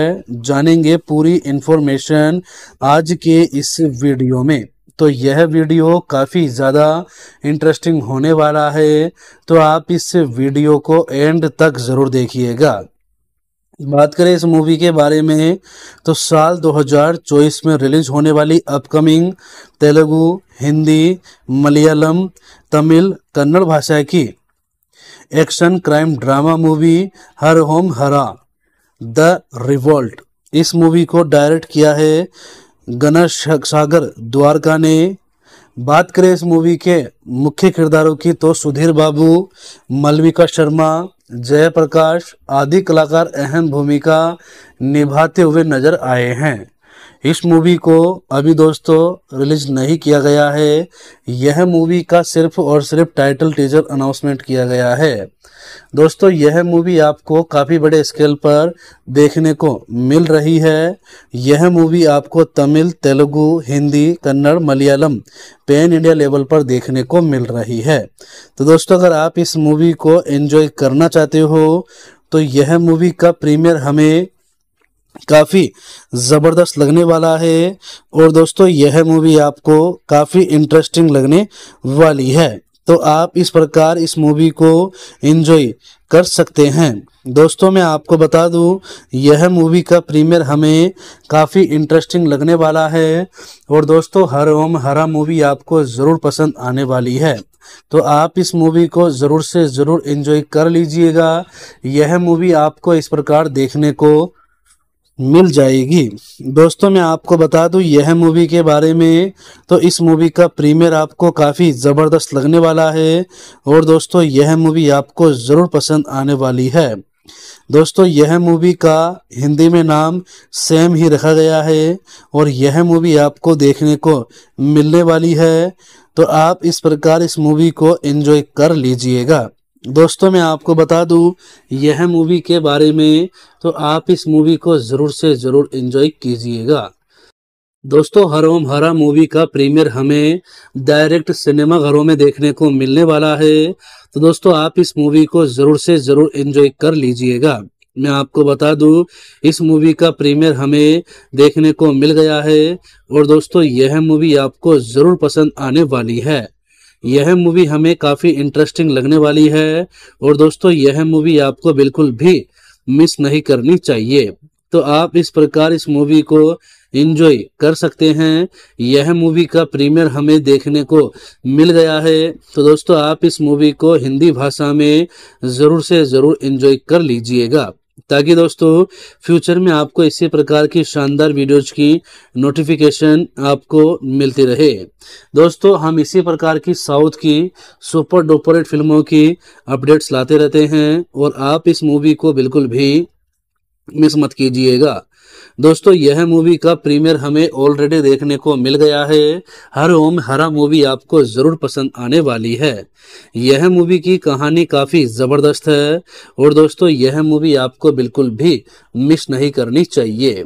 जानेंगे पूरी इन्फॉर्मेशन आज के इस वीडियो में तो यह वीडियो काफ़ी ज़्यादा इंटरेस्टिंग होने वाला है तो आप इस वीडियो को एंड तक ज़रूर देखिएगा बात करें इस मूवी के बारे में तो साल 2024 में रिलीज होने वाली अपकमिंग तेलुगु हिंदी मलयालम तमिल कन्नड़ भाषा की action crime drama movie Harom Hara the revolt इस मूवी को डायरेक्ट किया है गना सागर द्वारका ने बात करें इस मूवी के मुख्य किरदारों की तो सुधीर बाबू मलविका शर्मा जयप्रकाश आदि कलाकार अहम भूमिका निभाते हुए नजर आए हैं इस मूवी को अभी दोस्तों रिलीज नहीं किया गया है यह मूवी का सिर्फ और सिर्फ टाइटल टीजर अनाउंसमेंट किया गया है दोस्तों यह मूवी आपको काफ़ी बड़े स्केल पर देखने को मिल रही है यह मूवी आपको Tamil Telugu Hindi Kannada Malayalam pan India level पर देखने को मिल रही है तो दोस्तों अगर आप इस मूवी को एंजॉय करना चाहते हो तो यह मूवी का प्रीमियर हमें काफ़ी ज़बरदस्त लगने वाला है और दोस्तों यह मूवी आपको काफ़ी इंटरेस्टिंग लगने वाली है तो आप इस प्रकार इस मूवी को एंजॉय कर सकते हैं दोस्तों मैं आपको बता दूं यह मूवी का प्रीमियर हमें काफ़ी इंटरेस्टिंग लगने वाला है और दोस्तों हर ओम हरा मूवी आपको ज़रूर पसंद आने वाली है तो आप इस मूवी को ज़रूर से ज़रूर एंजॉय कर लीजिएगा यह मूवी आपको इस प्रकार देखने को मिल जाएगी दोस्तों मैं आपको बता दूं यह मूवी के बारे में तो इस मूवी का प्रीमियर आपको काफ़ी ज़बरदस्त लगने वाला है और दोस्तों यह मूवी आपको ज़रूर पसंद आने वाली है दोस्तों यह मूवी का हिंदी में नाम सेम ही रखा गया है और यह मूवी आपको देखने को मिलने वाली है तो आप इस प्रकार इस मूवी को एंजॉय कर लीजिएगा दोस्तों मैं आपको बता दूं यह मूवी के बारे में तो आप इस मूवी को ज़रूर से ज़रूर इंजॉय कीजिएगा दोस्तों हरोम हरा मूवी का प्रीमियर हमें डायरेक्ट सिनेमा घरों में देखने को मिलने वाला है तो दोस्तों आप इस मूवी को ज़रूर से ज़रूर इंजॉय कर लीजिएगा मैं आपको बता दूं इस मूवी का प्रीमियर हमें देखने को मिल गया है और दोस्तों यह मूवी आपको ज़रूर पसंद आने वाली है यह मूवी हमें काफी इंटरेस्टिंग लगने वाली है और दोस्तों यह मूवी आपको बिल्कुल भी मिस नहीं करनी चाहिए तो आप इस प्रकार इस मूवी को इंजॉय कर सकते हैं यह मूवी का प्रीमियर हमें देखने को मिल गया है तो दोस्तों आप इस मूवी को हिंदी भाषा में ज़रूर से ज़रूर इंजॉय कर लीजिएगा ताकि दोस्तों फ्यूचर में आपको इसी प्रकार की शानदार वीडियोज की नोटिफिकेशन आपको मिलती रहे दोस्तों हम इसी प्रकार की साउथ की सुपर डुपर फिल्मों की अपडेट्स लाते रहते हैं और आप इस मूवी को बिल्कुल भी मिस मत कीजिएगा दोस्तों यह मूवी का प्रीमियर हमें ऑलरेडी देखने को मिल गया है हर ओम हरा मूवी आपको जरूर पसंद आने वाली है यह मूवी की कहानी काफी जबरदस्त है और दोस्तों यह मूवी आपको बिल्कुल भी मिस नहीं करनी चाहिए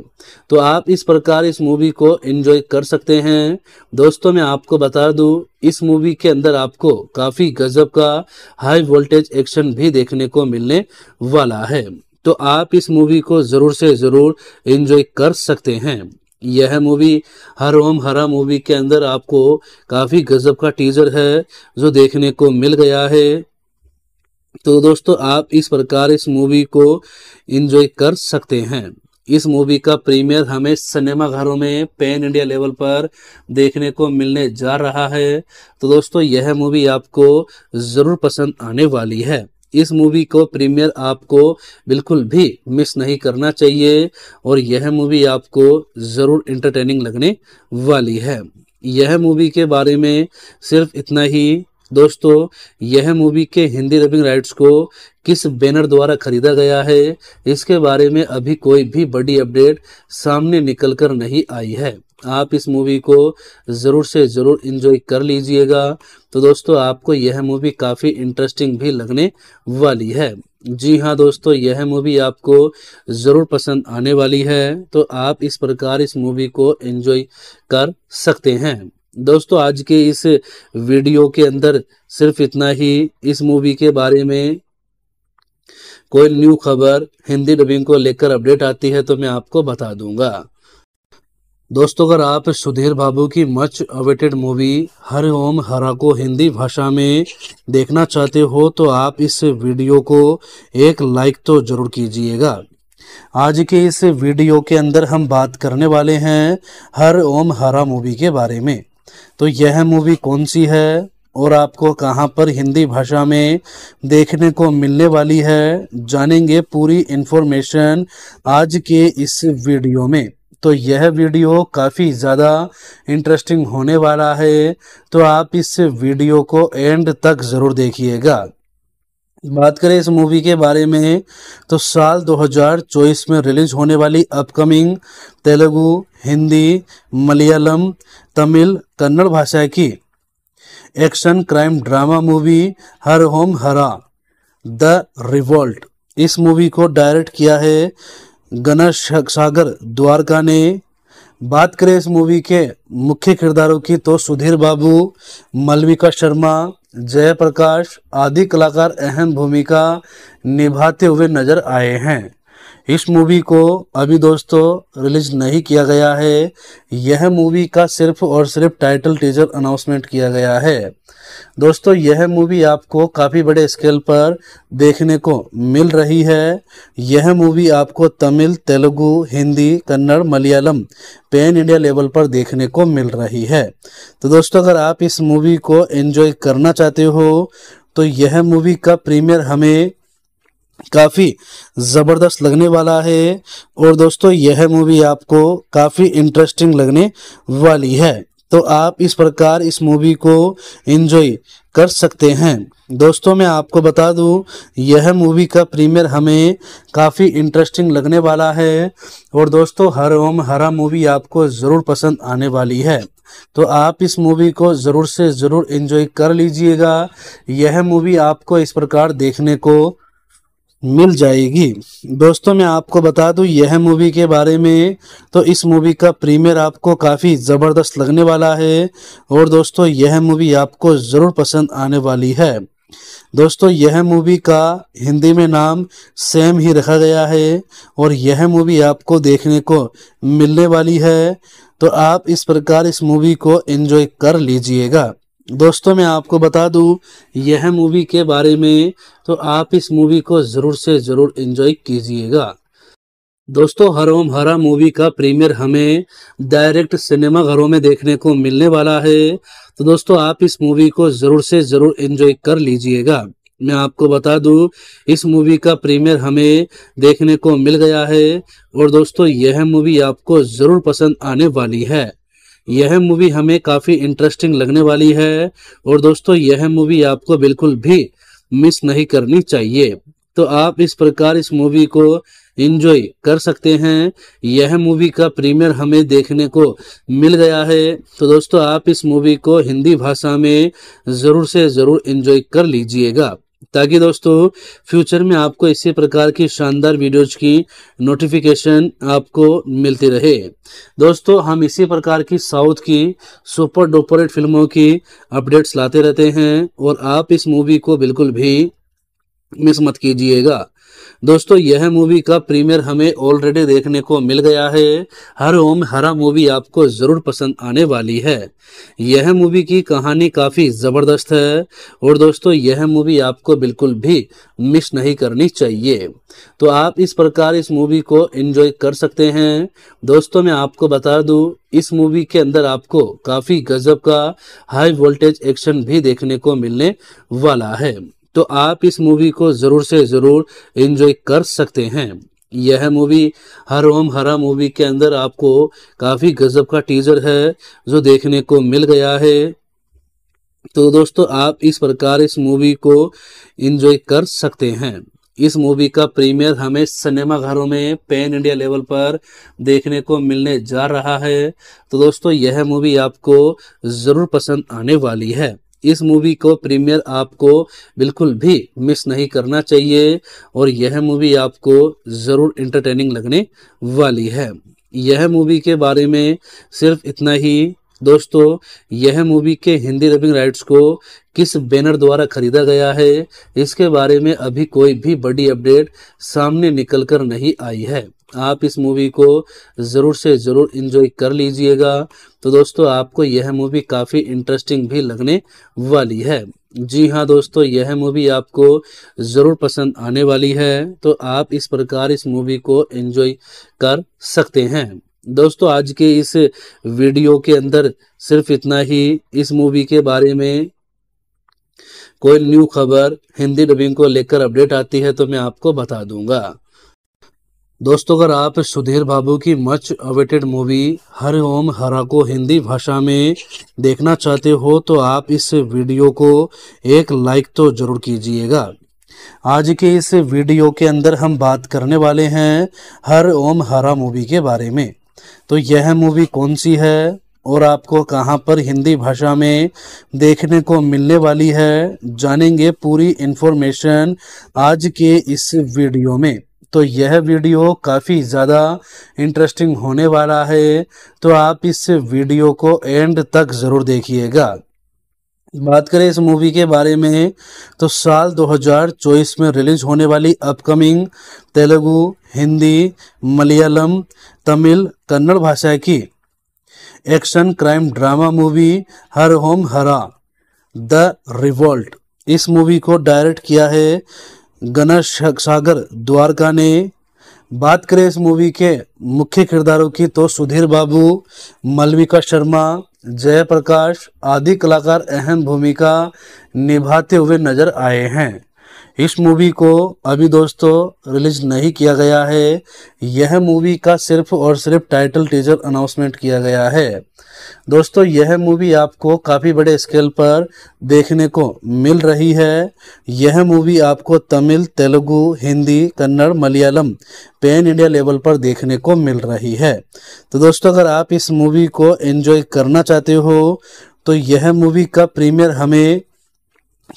तो आप इस प्रकार इस मूवी को एंजॉय कर सकते हैं दोस्तों मैं आपको बता दूं इस मूवी के अंदर आपको काफी गजब का हाई वोल्टेज एक्शन भी देखने को मिलने वाला है तो आप इस मूवी को ज़रूर से ज़रूर इन्जॉय कर सकते हैं यह मूवी हर ओम हरा मूवी के अंदर आपको काफ़ी गजब का टीजर है जो देखने को मिल गया है तो दोस्तों आप इस प्रकार इस मूवी को एंजॉय कर सकते हैं इस मूवी का प्रीमियर हमें सिनेमा घरों में पैन इंडिया लेवल पर देखने को मिलने जा रहा है तो दोस्तों यह मूवी आपको ज़रूर पसंद आने वाली है इस मूवी को प्रीमियर आपको बिल्कुल भी मिस नहीं करना चाहिए और यह मूवी आपको ज़रूर इंटरटेनिंग लगने वाली है यह मूवी के बारे में सिर्फ इतना ही दोस्तों यह मूवी के हिंदी रबिंग राइट्स को किस बैनर द्वारा खरीदा गया है इसके बारे में अभी कोई भी बड़ी अपडेट सामने निकल कर नहीं आई है आप इस मूवी को ज़रूर से ज़रूर इन्जॉय कर लीजिएगा तो दोस्तों आपको यह मूवी काफ़ी इंटरेस्टिंग भी लगने वाली है जी हाँ दोस्तों यह मूवी आपको ज़रूर पसंद आने वाली है तो आप इस प्रकार इस मूवी को इन्जॉय कर सकते हैं दोस्तों आज के इस वीडियो के अंदर सिर्फ इतना ही इस मूवी के बारे में कोई न्यू खबर हिंदी डबिंग को लेकर अपडेट आती है तो मैं आपको बता दूंगा दोस्तों अगर आप सुधीर बाबू की much awaited movie Harom Hara को हिंदी भाषा में देखना चाहते हो तो आप इस वीडियो को एक लाइक तो ज़रूर कीजिएगा आज के इस वीडियो के अंदर हम बात करने वाले हैं हर ओम हरा मूवी के बारे में तो यह मूवी कौन सी है और आपको कहां पर हिंदी भाषा में देखने को मिलने वाली है जानेंगे पूरी इन्फॉर्मेशन आज के इस वीडियो में तो यह वीडियो काफ़ी ज़्यादा इंटरेस्टिंग होने वाला है तो आप इस वीडियो को एंड तक ज़रूर देखिएगा बात करें इस मूवी के बारे में तो साल 2024 में रिलीज होने वाली अपकमिंग तेलुगु हिंदी मलयालम तमिल कन्नड़ भाषा की action crime drama movie Harom Hara the revolt इस मूवी को डायरेक्ट किया है गना सागर द्वारका ने बात करें इस मूवी के मुख्य किरदारों की तो सुधीर बाबू मलविका शर्मा जयप्रकाश आदि कलाकार अहम भूमिका निभाते हुए नजर आए हैं इस मूवी को अभी दोस्तों रिलीज नहीं किया गया है यह मूवी का सिर्फ और सिर्फ टाइटल टीजर अनाउंसमेंट किया गया है दोस्तों यह मूवी आपको काफ़ी बड़े स्केल पर देखने को मिल रही है यह मूवी आपको Tamil Telugu Hindi Kannada Malayalam pan India level पर देखने को मिल रही है तो दोस्तों अगर आप इस मूवी को एंजॉय करना चाहते हो तो यह मूवी का प्रीमियर हमें काफ़ी ज़बरदस्त लगने वाला है और दोस्तों यह मूवी आपको काफ़ी इंटरेस्टिंग लगने वाली है तो आप इस प्रकार इस मूवी को एंजॉय कर सकते हैं दोस्तों मैं आपको बता दूं यह मूवी का प्रीमियर हमें काफ़ी इंटरेस्टिंग लगने वाला है और दोस्तों हर ओम हरा मूवी आपको ज़रूर पसंद आने वाली है तो आप इस मूवी को ज़रूर से ज़रूर एंजॉय कर लीजिएगा यह मूवी आपको इस प्रकार देखने को मिल जाएगी दोस्तों मैं आपको बता दूं यह मूवी के बारे में तो इस मूवी का प्रीमियर आपको काफ़ी ज़बरदस्त लगने वाला है और दोस्तों यह मूवी आपको ज़रूर पसंद आने वाली है दोस्तों यह मूवी का हिंदी में नाम सेम ही रखा गया है और यह मूवी आपको देखने को मिलने वाली है तो आप इस प्रकार इस मूवी को एंजॉय कर लीजिएगा दोस्तों मैं आपको बता दूं यह मूवी के बारे में तो आप इस मूवी को ज़रूर से ज़रूर इंजॉय कीजिएगा दोस्तों हरोम हरा मूवी का प्रीमियर हमें डायरेक्ट सिनेमा घरों में देखने को मिलने वाला है तो दोस्तों आप इस मूवी को ज़रूर से ज़रूर इंजॉय कर लीजिएगा मैं आपको बता दूं इस मूवी का प्रीमियर हमें देखने को मिल गया है और दोस्तों यह मूवी आपको ज़रूर पसंद आने वाली है यह मूवी हमें काफी इंटरेस्टिंग लगने वाली है और दोस्तों यह मूवी आपको बिल्कुल भी मिस नहीं करनी चाहिए तो आप इस प्रकार इस मूवी को इंजॉय कर सकते हैं यह मूवी का प्रीमियर हमें देखने को मिल गया है तो दोस्तों आप इस मूवी को हिंदी भाषा में ज़रूर से ज़रूर इंजॉय कर लीजिएगा ताकि दोस्तों फ्यूचर में आपको इसी प्रकार की शानदार वीडियोज की नोटिफिकेशन आपको मिलती रहे दोस्तों हम इसी प्रकार की साउथ की सुपर डुपर फिल्मों की अपडेट्स लाते रहते हैं और आप इस मूवी को बिल्कुल भी मिस मत कीजिएगा दोस्तों यह मूवी का प्रीमियर हमें ऑलरेडी देखने को मिल गया है हर ओम हरा मूवी आपको जरूर पसंद आने वाली है यह मूवी की कहानी काफी जबरदस्त है और दोस्तों यह मूवी आपको बिल्कुल भी मिस नहीं करनी चाहिए तो आप इस प्रकार इस मूवी को एंजॉय कर सकते हैं दोस्तों मैं आपको बता दूं इस मूवी के अंदर आपको काफी गजब का हाई वोल्टेज एक्शन भी देखने को मिलने वाला है तो आप इस मूवी को ज़रूर से ज़रूर इन्जॉय कर सकते हैं यह मूवी हर ओम हरा मूवी के अंदर आपको काफ़ी गजब का टीजर है जो देखने को मिल गया है तो दोस्तों आप इस प्रकार इस मूवी को एंजॉय कर सकते हैं इस मूवी का प्रीमियर हमें सिनेमा घरों में पैन इंडिया लेवल पर देखने को मिलने जा रहा है तो दोस्तों यह मूवी आपको ज़रूर पसंद आने वाली है इस मूवी को प्रीमियर आपको बिल्कुल भी मिस नहीं करना चाहिए और यह मूवी आपको ज़रूर इंटरटेनिंग लगने वाली है यह मूवी के बारे में सिर्फ इतना ही दोस्तों यह मूवी के हिंदी डबिंग राइट्स को किस बैनर द्वारा खरीदा गया है इसके बारे में अभी कोई भी बड़ी अपडेट सामने निकल कर नहीं आई है आप इस मूवी को ज़रूर से ज़रूर इन्जॉय कर लीजिएगा तो दोस्तों आपको यह मूवी काफ़ी इंटरेस्टिंग भी लगने वाली है जी हाँ दोस्तों यह मूवी आपको ज़रूर पसंद आने वाली है तो आप इस प्रकार इस मूवी को एंजॉय कर सकते हैं दोस्तों आज के इस वीडियो के अंदर सिर्फ इतना ही इस मूवी के बारे में कोई न्यू खबर हिंदी डबिंग को लेकर अपडेट आती है तो मैं आपको बता दूंगा दोस्तों अगर आप सुधीर बाबू की much awaited movie Harom Hara को हिंदी भाषा में देखना चाहते हो तो आप इस वीडियो को एक लाइक तो जरूर कीजिएगा आज के इस वीडियो के अंदर हम बात करने वाले हैं हर ओम हरा मूवी के बारे में तो यह मूवी कौन सी है और आपको कहां पर हिंदी भाषा में देखने को मिलने वाली है जानेंगे पूरी इन्फॉर्मेशन आज के इस वीडियो में तो यह वीडियो काफ़ी ज़्यादा इंटरेस्टिंग होने वाला है तो आप इस वीडियो को एंड तक ज़रूर देखिएगा बात करें इस मूवी के बारे में तो साल 2024 में रिलीज होने वाली अपकमिंग तेलुगु हिंदी मलयालम तमिल कन्नड़ भाषा की action crime drama movie Harom Hara the revolt इस मूवी को डायरेक्ट किया है गणेश सागर द्वारका ने बात करें इस मूवी के मुख्य किरदारों की तो सुधीर बाबू मलविका शर्मा जयप्रकाश आदि कलाकार अहम भूमिका निभाते हुए नजर आए हैं इस मूवी को अभी दोस्तों रिलीज नहीं किया गया है यह मूवी का सिर्फ और सिर्फ टाइटल टीजर अनाउंसमेंट किया गया है दोस्तों यह मूवी आपको काफ़ी बड़े स्केल पर देखने को मिल रही है यह मूवी आपको Tamil Telugu Hindi Kannada Malayalam pan India level पर देखने को मिल रही है तो दोस्तों अगर आप इस मूवी को एंजॉय करना चाहते हो तो यह मूवी का प्रीमियर हमें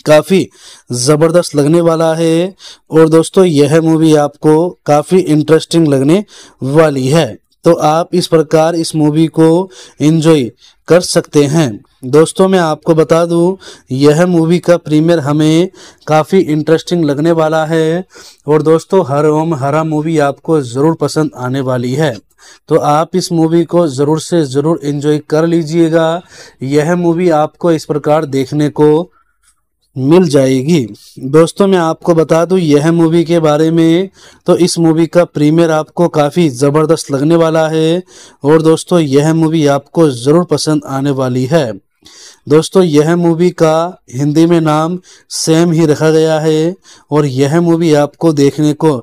काफ़ी ज़बरदस्त लगने वाला है और दोस्तों यह मूवी आपको काफ़ी इंटरेस्टिंग लगने वाली है तो आप इस प्रकार इस मूवी को इन्जॉय कर सकते हैं दोस्तों मैं आपको बता दूं यह मूवी का प्रीमियर हमें काफ़ी इंटरेस्टिंग लगने वाला है और दोस्तों हर ओम हरा मूवी आपको ज़रूर पसंद आने वाली है तो आप इस मूवी को ज़रूर से ज़रूर इन्जॉय कर लीजिएगा यह मूवी आपको इस प्रकार देखने को मिल जाएगी दोस्तों मैं आपको बता दूं यह मूवी के बारे में तो इस मूवी का प्रीमियर आपको काफ़ी ज़बरदस्त लगने वाला है और दोस्तों यह मूवी आपको ज़रूर पसंद आने वाली है दोस्तों यह मूवी का हिंदी में नाम सेम ही रखा गया है और यह मूवी आपको देखने को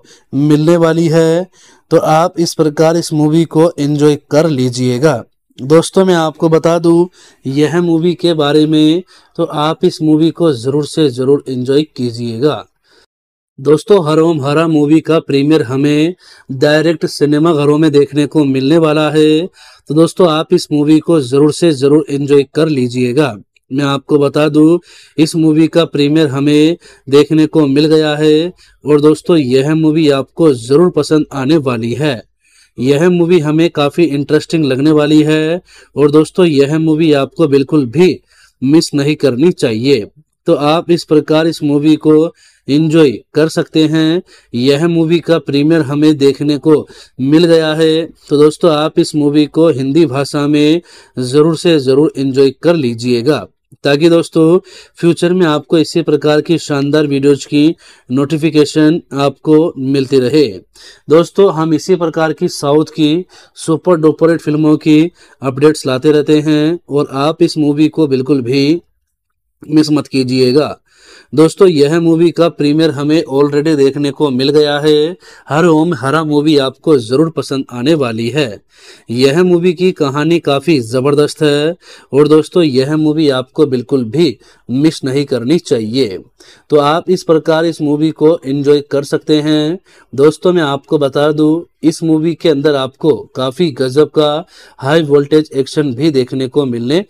मिलने वाली है तो आप इस प्रकार इस मूवी को एंजॉय कर लीजिएगा दोस्तों मैं आपको बता दूं यह मूवी के बारे में तो आप इस मूवी को ज़रूर से ज़रूर इंजॉय कीजिएगा दोस्तों हरोम हरा मूवी का प्रीमियर हमें डायरेक्ट सिनेमा घरों में देखने को मिलने वाला है तो दोस्तों आप इस मूवी को ज़रूर से ज़रूर इंजॉय कर लीजिएगा मैं आपको बता दूं इस मूवी का प्रीमियर हमें देखने को मिल गया है और दोस्तों यह मूवी आपको ज़रूर पसंद आने वाली है यह मूवी हमें काफी इंटरेस्टिंग लगने वाली है और दोस्तों यह मूवी आपको बिल्कुल भी मिस नहीं करनी चाहिए तो आप इस प्रकार इस मूवी को इंजॉय कर सकते हैं यह मूवी का प्रीमियर हमें देखने को मिल गया है तो दोस्तों आप इस मूवी को हिंदी भाषा में ज़रूर से ज़रूर इंजॉय कर लीजिएगा ताकि दोस्तों फ्यूचर में आपको इसी प्रकार की शानदार वीडियोज की नोटिफिकेशन आपको मिलती रहे दोस्तों हम इसी प्रकार की साउथ की सुपर डुपर फिल्मों की अपडेट्स लाते रहते हैं और आप इस मूवी को बिल्कुल भी मिस मत कीजिएगा दोस्तों यह मूवी का प्रीमियर हमें ऑलरेडी देखने को मिल गया है हर ओम हरा मूवी आपको जरूर पसंद आने वाली है यह मूवी की कहानी काफी जबरदस्त है और दोस्तों यह मूवी आपको बिल्कुल भी मिस नहीं करनी चाहिए तो आप इस प्रकार इस मूवी को एंजॉय कर सकते हैं दोस्तों मैं आपको बता दूं इस मूवी के अंदर आपको काफी गजब का हाई वोल्टेज एक्शन भी देखने को मिलने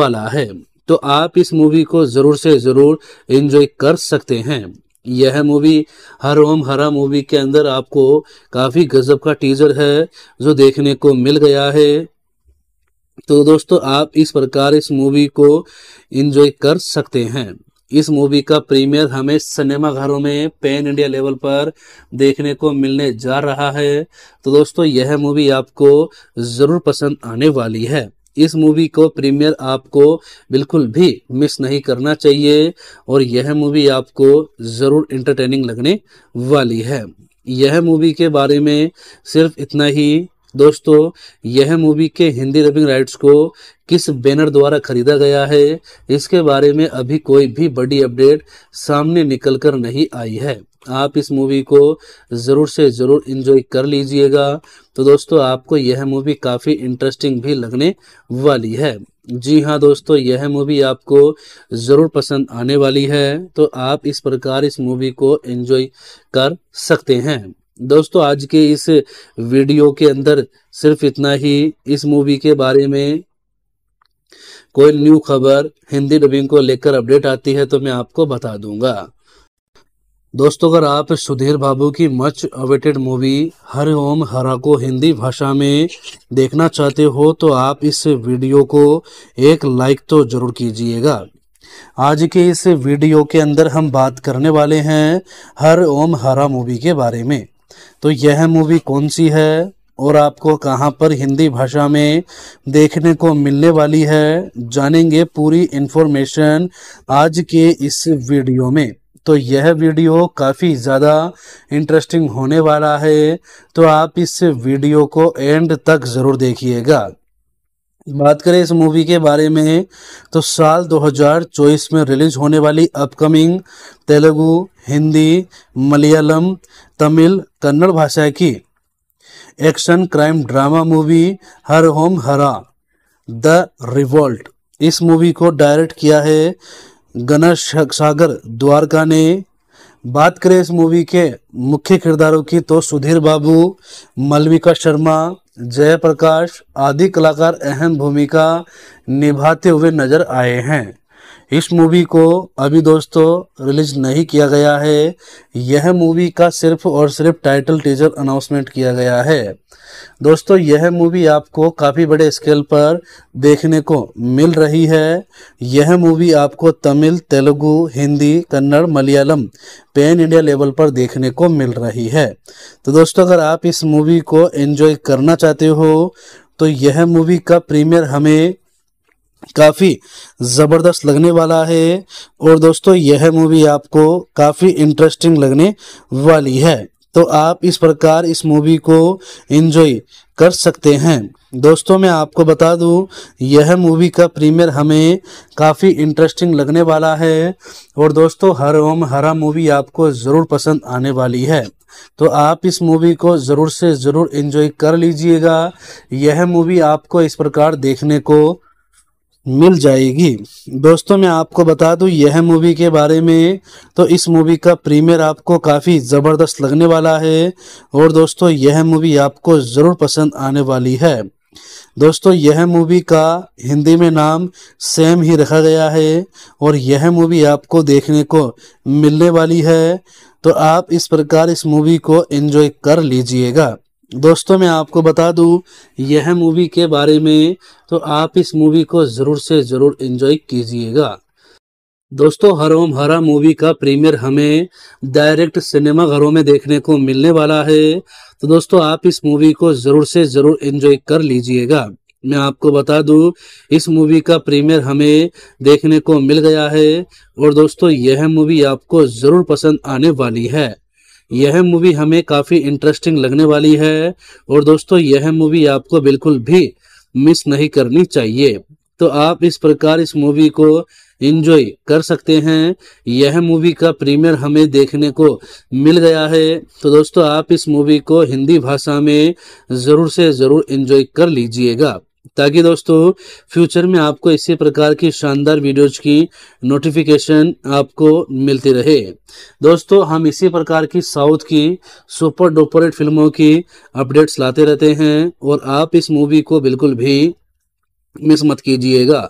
वाला है तो आप इस मूवी को ज़रूर से ज़रूर इन्जॉय कर सकते हैं यह मूवी हर ओम हरा मूवी के अंदर आपको काफ़ी गजब का टीजर है जो देखने को मिल गया है तो दोस्तों आप इस प्रकार इस मूवी को एंजॉय कर सकते हैं इस मूवी का प्रीमियर हमें सिनेमा घरों में पैन इंडिया लेवल पर देखने को मिलने जा रहा है तो दोस्तों यह मूवी आपको ज़रूर पसंद आने वाली है इस मूवी को प्रीमियर आपको बिल्कुल भी मिस नहीं करना चाहिए और यह मूवी आपको ज़रूर इंटरटेनिंग लगने वाली है यह मूवी के बारे में सिर्फ इतना ही दोस्तों यह मूवी के हिंदी रबिंग राइट्स को किस बैनर द्वारा खरीदा गया है इसके बारे में अभी कोई भी बड़ी अपडेट सामने निकल कर नहीं आई है आप इस मूवी को ज़रूर से ज़रूर इन्जॉय कर लीजिएगा तो दोस्तों आपको यह मूवी काफ़ी इंटरेस्टिंग भी लगने वाली है जी हाँ दोस्तों यह मूवी आपको ज़रूर पसंद आने वाली है तो आप इस प्रकार इस मूवी को इन्जॉय कर सकते हैं दोस्तों आज के इस वीडियो के अंदर सिर्फ इतना ही इस मूवी के बारे में कोई न्यू खबर हिंदी डबिंग को लेकर अपडेट आती है तो मैं आपको बता दूंगा दोस्तों अगर आप सुधीर बाबू की much awaited movie Harom Hara को हिंदी भाषा में देखना चाहते हो तो आप इस वीडियो को एक लाइक तो ज़रूर कीजिएगा आज के इस वीडियो के अंदर हम बात करने वाले हैं हर ओम हरा मूवी के बारे में तो यह मूवी कौन सी है और आपको कहां पर हिंदी भाषा में देखने को मिलने वाली है जानेंगे पूरी इन्फॉर्मेशन आज के इस वीडियो में तो यह वीडियो काफ़ी ज़्यादा इंटरेस्टिंग होने वाला है तो आप इस वीडियो को एंड तक ज़रूर देखिएगा बात करें इस मूवी के बारे में तो साल 2024 में रिलीज होने वाली अपकमिंग तेलुगु हिंदी मलयालम तमिल कन्नड़ भाषा की action crime drama movie Harom Hara the revolt इस मूवी को डायरेक्ट किया है गना सागर द्वारका ने बात करें इस मूवी के मुख्य किरदारों की तो सुधीर बाबू मलविका शर्मा जयप्रकाश आदि कलाकार अहम भूमिका निभाते हुए नजर आए हैं इस मूवी को अभी दोस्तों रिलीज नहीं किया गया है यह मूवी का सिर्फ और सिर्फ टाइटल टीजर अनाउंसमेंट किया गया है दोस्तों यह मूवी आपको काफ़ी बड़े स्केल पर देखने को मिल रही है यह मूवी आपको Tamil Telugu Hindi Kannada Malayalam pan India level पर देखने को मिल रही है तो दोस्तों अगर आप इस मूवी को एंजॉय करना चाहते हो तो यह मूवी का प्रीमियर हमें काफ़ी ज़बरदस्त लगने वाला है और दोस्तों यह मूवी आपको काफ़ी इंटरेस्टिंग लगने वाली है तो आप इस प्रकार इस मूवी को एंजॉय कर सकते हैं दोस्तों मैं आपको बता दूं यह मूवी का प्रीमियर हमें काफ़ी इंटरेस्टिंग लगने वाला है और दोस्तों हर ओम हरा मूवी आपको ज़रूर पसंद आने वाली है तो आप इस मूवी को ज़रूर से ज़रूर एंजॉय कर लीजिएगा यह मूवी आपको इस प्रकार देखने को मिल जाएगी दोस्तों मैं आपको बता दूं यह मूवी के बारे में तो इस मूवी का प्रीमियर आपको काफ़ी ज़बरदस्त लगने वाला है और दोस्तों यह मूवी आपको ज़रूर पसंद आने वाली है दोस्तों यह मूवी का हिंदी में नाम सेम ही रखा गया है और यह मूवी आपको देखने को मिलने वाली है तो आप इस प्रकार इस मूवी को एंजॉय कर लीजिएगा दोस्तों मैं आपको बता दूं यह मूवी के बारे में तो आप इस मूवी को ज़रूर से ज़रूर इंजॉय कीजिएगा दोस्तों हरोम हरा मूवी का प्रीमियर हमें डायरेक्ट सिनेमा घरों में देखने को मिलने वाला है तो दोस्तों आप इस मूवी को ज़रूर से ज़रूर इंजॉय कर लीजिएगा मैं आपको बता दूं इस मूवी का प्रीमियर हमें देखने को मिल गया है और दोस्तों यह मूवी आपको ज़रूर पसंद आने वाली है यह मूवी हमें काफी इंटरेस्टिंग लगने वाली है और दोस्तों यह मूवी आपको बिल्कुल भी मिस नहीं करनी चाहिए तो आप इस प्रकार इस मूवी को इंजॉय कर सकते हैं यह मूवी का प्रीमियर हमें देखने को मिल गया है तो दोस्तों आप इस मूवी को हिंदी भाषा में ज़रूर से ज़रूर इंजॉय कर लीजिएगा ताकि दोस्तों फ्यूचर में आपको इसी प्रकार की शानदार वीडियोज की नोटिफिकेशन आपको मिलती रहे दोस्तों हम इसी प्रकार की साउथ की सुपर डोपरेट फिल्मों की अपडेट्स लाते रहते हैं और आप इस मूवी को बिल्कुल भी मिस मत कीजिएगा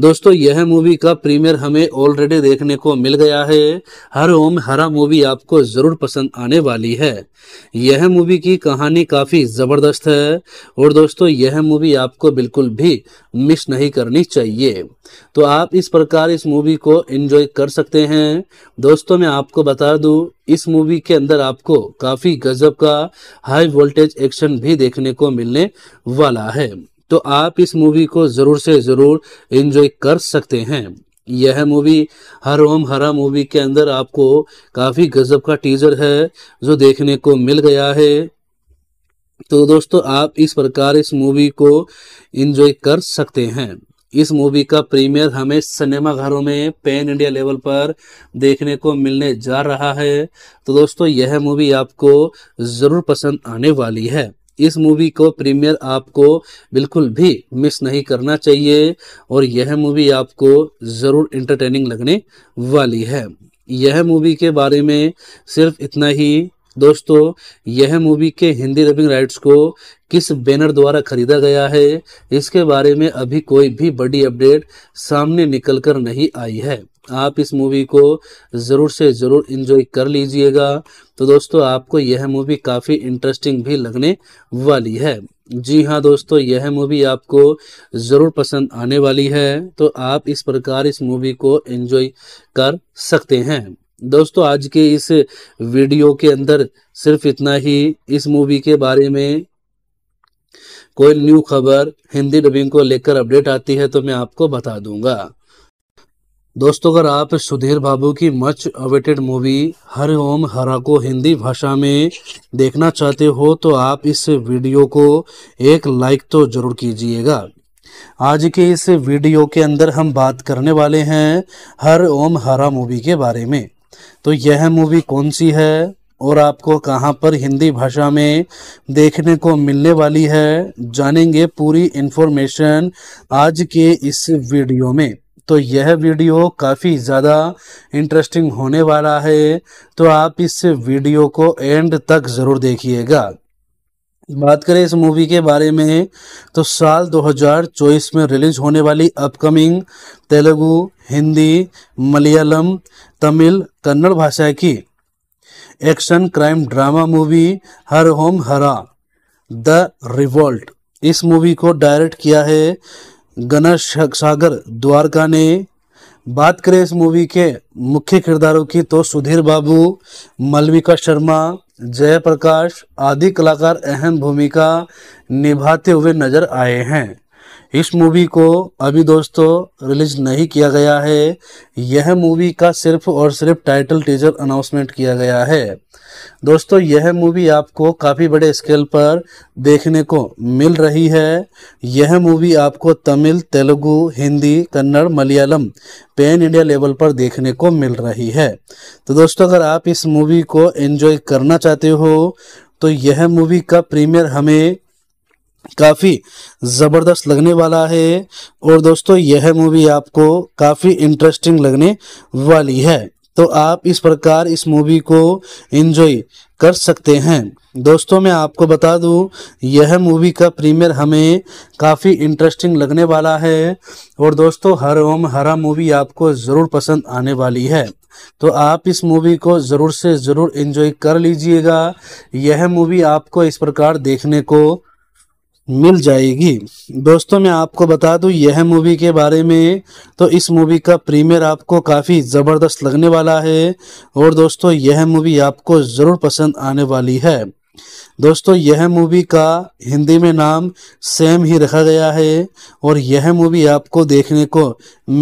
दोस्तों यह मूवी का प्रीमियर हमें ऑलरेडी देखने को मिल गया है हर ओम हरा मूवी आपको जरूर पसंद आने वाली है यह मूवी की कहानी काफी जबरदस्त है और दोस्तों यह मूवी आपको बिल्कुल भी मिस नहीं करनी चाहिए तो आप इस प्रकार इस मूवी को एंजॉय कर सकते हैं दोस्तों मैं आपको बता दूं इस मूवी के अंदर आपको काफी गजब का हाई वोल्टेज एक्शन भी देखने को मिलने वाला है तो आप इस मूवी को ज़रूर से ज़रूर इन्जॉय कर सकते हैं यह मूवी हर ओम हरा मूवी के अंदर आपको काफ़ी गजब का टीजर है जो देखने को मिल गया है तो दोस्तों आप इस प्रकार इस मूवी को एंजॉय कर सकते हैं इस मूवी का प्रीमियर हमें सिनेमा घरों में पैन इंडिया लेवल पर देखने को मिलने जा रहा है तो दोस्तों यह मूवी आपको ज़रूर पसंद आने वाली है इस मूवी को प्रीमियर आपको बिल्कुल भी मिस नहीं करना चाहिए और यह मूवी आपको ज़रूर इंटरटेनिंग लगने वाली है यह मूवी के बारे में सिर्फ इतना ही दोस्तों यह मूवी के हिंदी रबिंग राइट्स को किस बैनर द्वारा खरीदा गया है इसके बारे में अभी कोई भी बड़ी अपडेट सामने निकल कर नहीं आई है आप इस मूवी को ज़रूर से ज़रूर इन्जॉय कर लीजिएगा तो दोस्तों आपको यह मूवी काफ़ी इंटरेस्टिंग भी लगने वाली है जी हाँ दोस्तों यह मूवी आपको ज़रूर पसंद आने वाली है तो आप इस प्रकार इस मूवी को एंजॉय कर सकते हैं दोस्तों आज के इस वीडियो के अंदर सिर्फ इतना ही इस मूवी के बारे में कोई न्यू खबर हिंदी डबिंग को लेकर अपडेट आती है तो मैं आपको बता दूंगा दोस्तों अगर आप सुधीर बाबू की much awaited movie Harom Hara को हिंदी भाषा में देखना चाहते हो तो आप इस वीडियो को एक लाइक तो ज़रूर कीजिएगा आज के इस वीडियो के अंदर हम बात करने वाले हैं हर ओम हरा मूवी के बारे में तो यह मूवी कौन सी है और आपको कहां पर हिंदी भाषा में देखने को मिलने वाली है जानेंगे पूरी इन्फॉर्मेशन आज के इस वीडियो में तो यह वीडियो काफ़ी ज़्यादा इंटरेस्टिंग होने वाला है तो आप इस वीडियो को एंड तक ज़रूर देखिएगा बात करें इस मूवी के बारे में तो साल 2024 में रिलीज होने वाली अपकमिंग तेलुगु हिंदी मलयालम तमिल कन्नड़ भाषा की action crime drama movie Harom Hara the revolt इस मूवी को डायरेक्ट किया है गना सागर द्वारका ने बात करें इस मूवी के मुख्य किरदारों की तो सुधीर बाबू मलविका शर्मा जयप्रकाश आदि कलाकार अहम भूमिका निभाते हुए नजर आए हैं इस मूवी को अभी दोस्तों रिलीज नहीं किया गया है यह मूवी का सिर्फ और सिर्फ टाइटल टीजर अनाउंसमेंट किया गया है दोस्तों यह मूवी आपको काफ़ी बड़े स्केल पर देखने को मिल रही है यह मूवी आपको Tamil Telugu Hindi Kannada Malayalam pan India level पर देखने को मिल रही है तो दोस्तों अगर आप इस मूवी को एंजॉय करना चाहते हो तो यह मूवी का प्रीमियर हमें काफ़ी ज़बरदस्त लगने वाला है और दोस्तों यह मूवी आपको काफ़ी इंटरेस्टिंग लगने वाली है तो आप इस प्रकार इस मूवी को इन्जॉय कर सकते हैं दोस्तों मैं आपको बता दूं यह मूवी का प्रीमियर हमें काफ़ी इंटरेस्टिंग लगने वाला है और दोस्तों हर ओम हरा मूवी आपको ज़रूर पसंद आने वाली है तो आप इस मूवी को ज़रूर से ज़रूर इन्जॉय कर लीजिएगा यह मूवी आपको इस प्रकार देखने को मिल जाएगी दोस्तों मैं आपको बता दूं यह मूवी के बारे में तो इस मूवी का प्रीमियर आपको काफ़ी ज़बरदस्त लगने वाला है और दोस्तों यह मूवी आपको ज़रूर पसंद आने वाली है दोस्तों यह मूवी का हिंदी में नाम सेम ही रखा गया है और यह मूवी आपको देखने को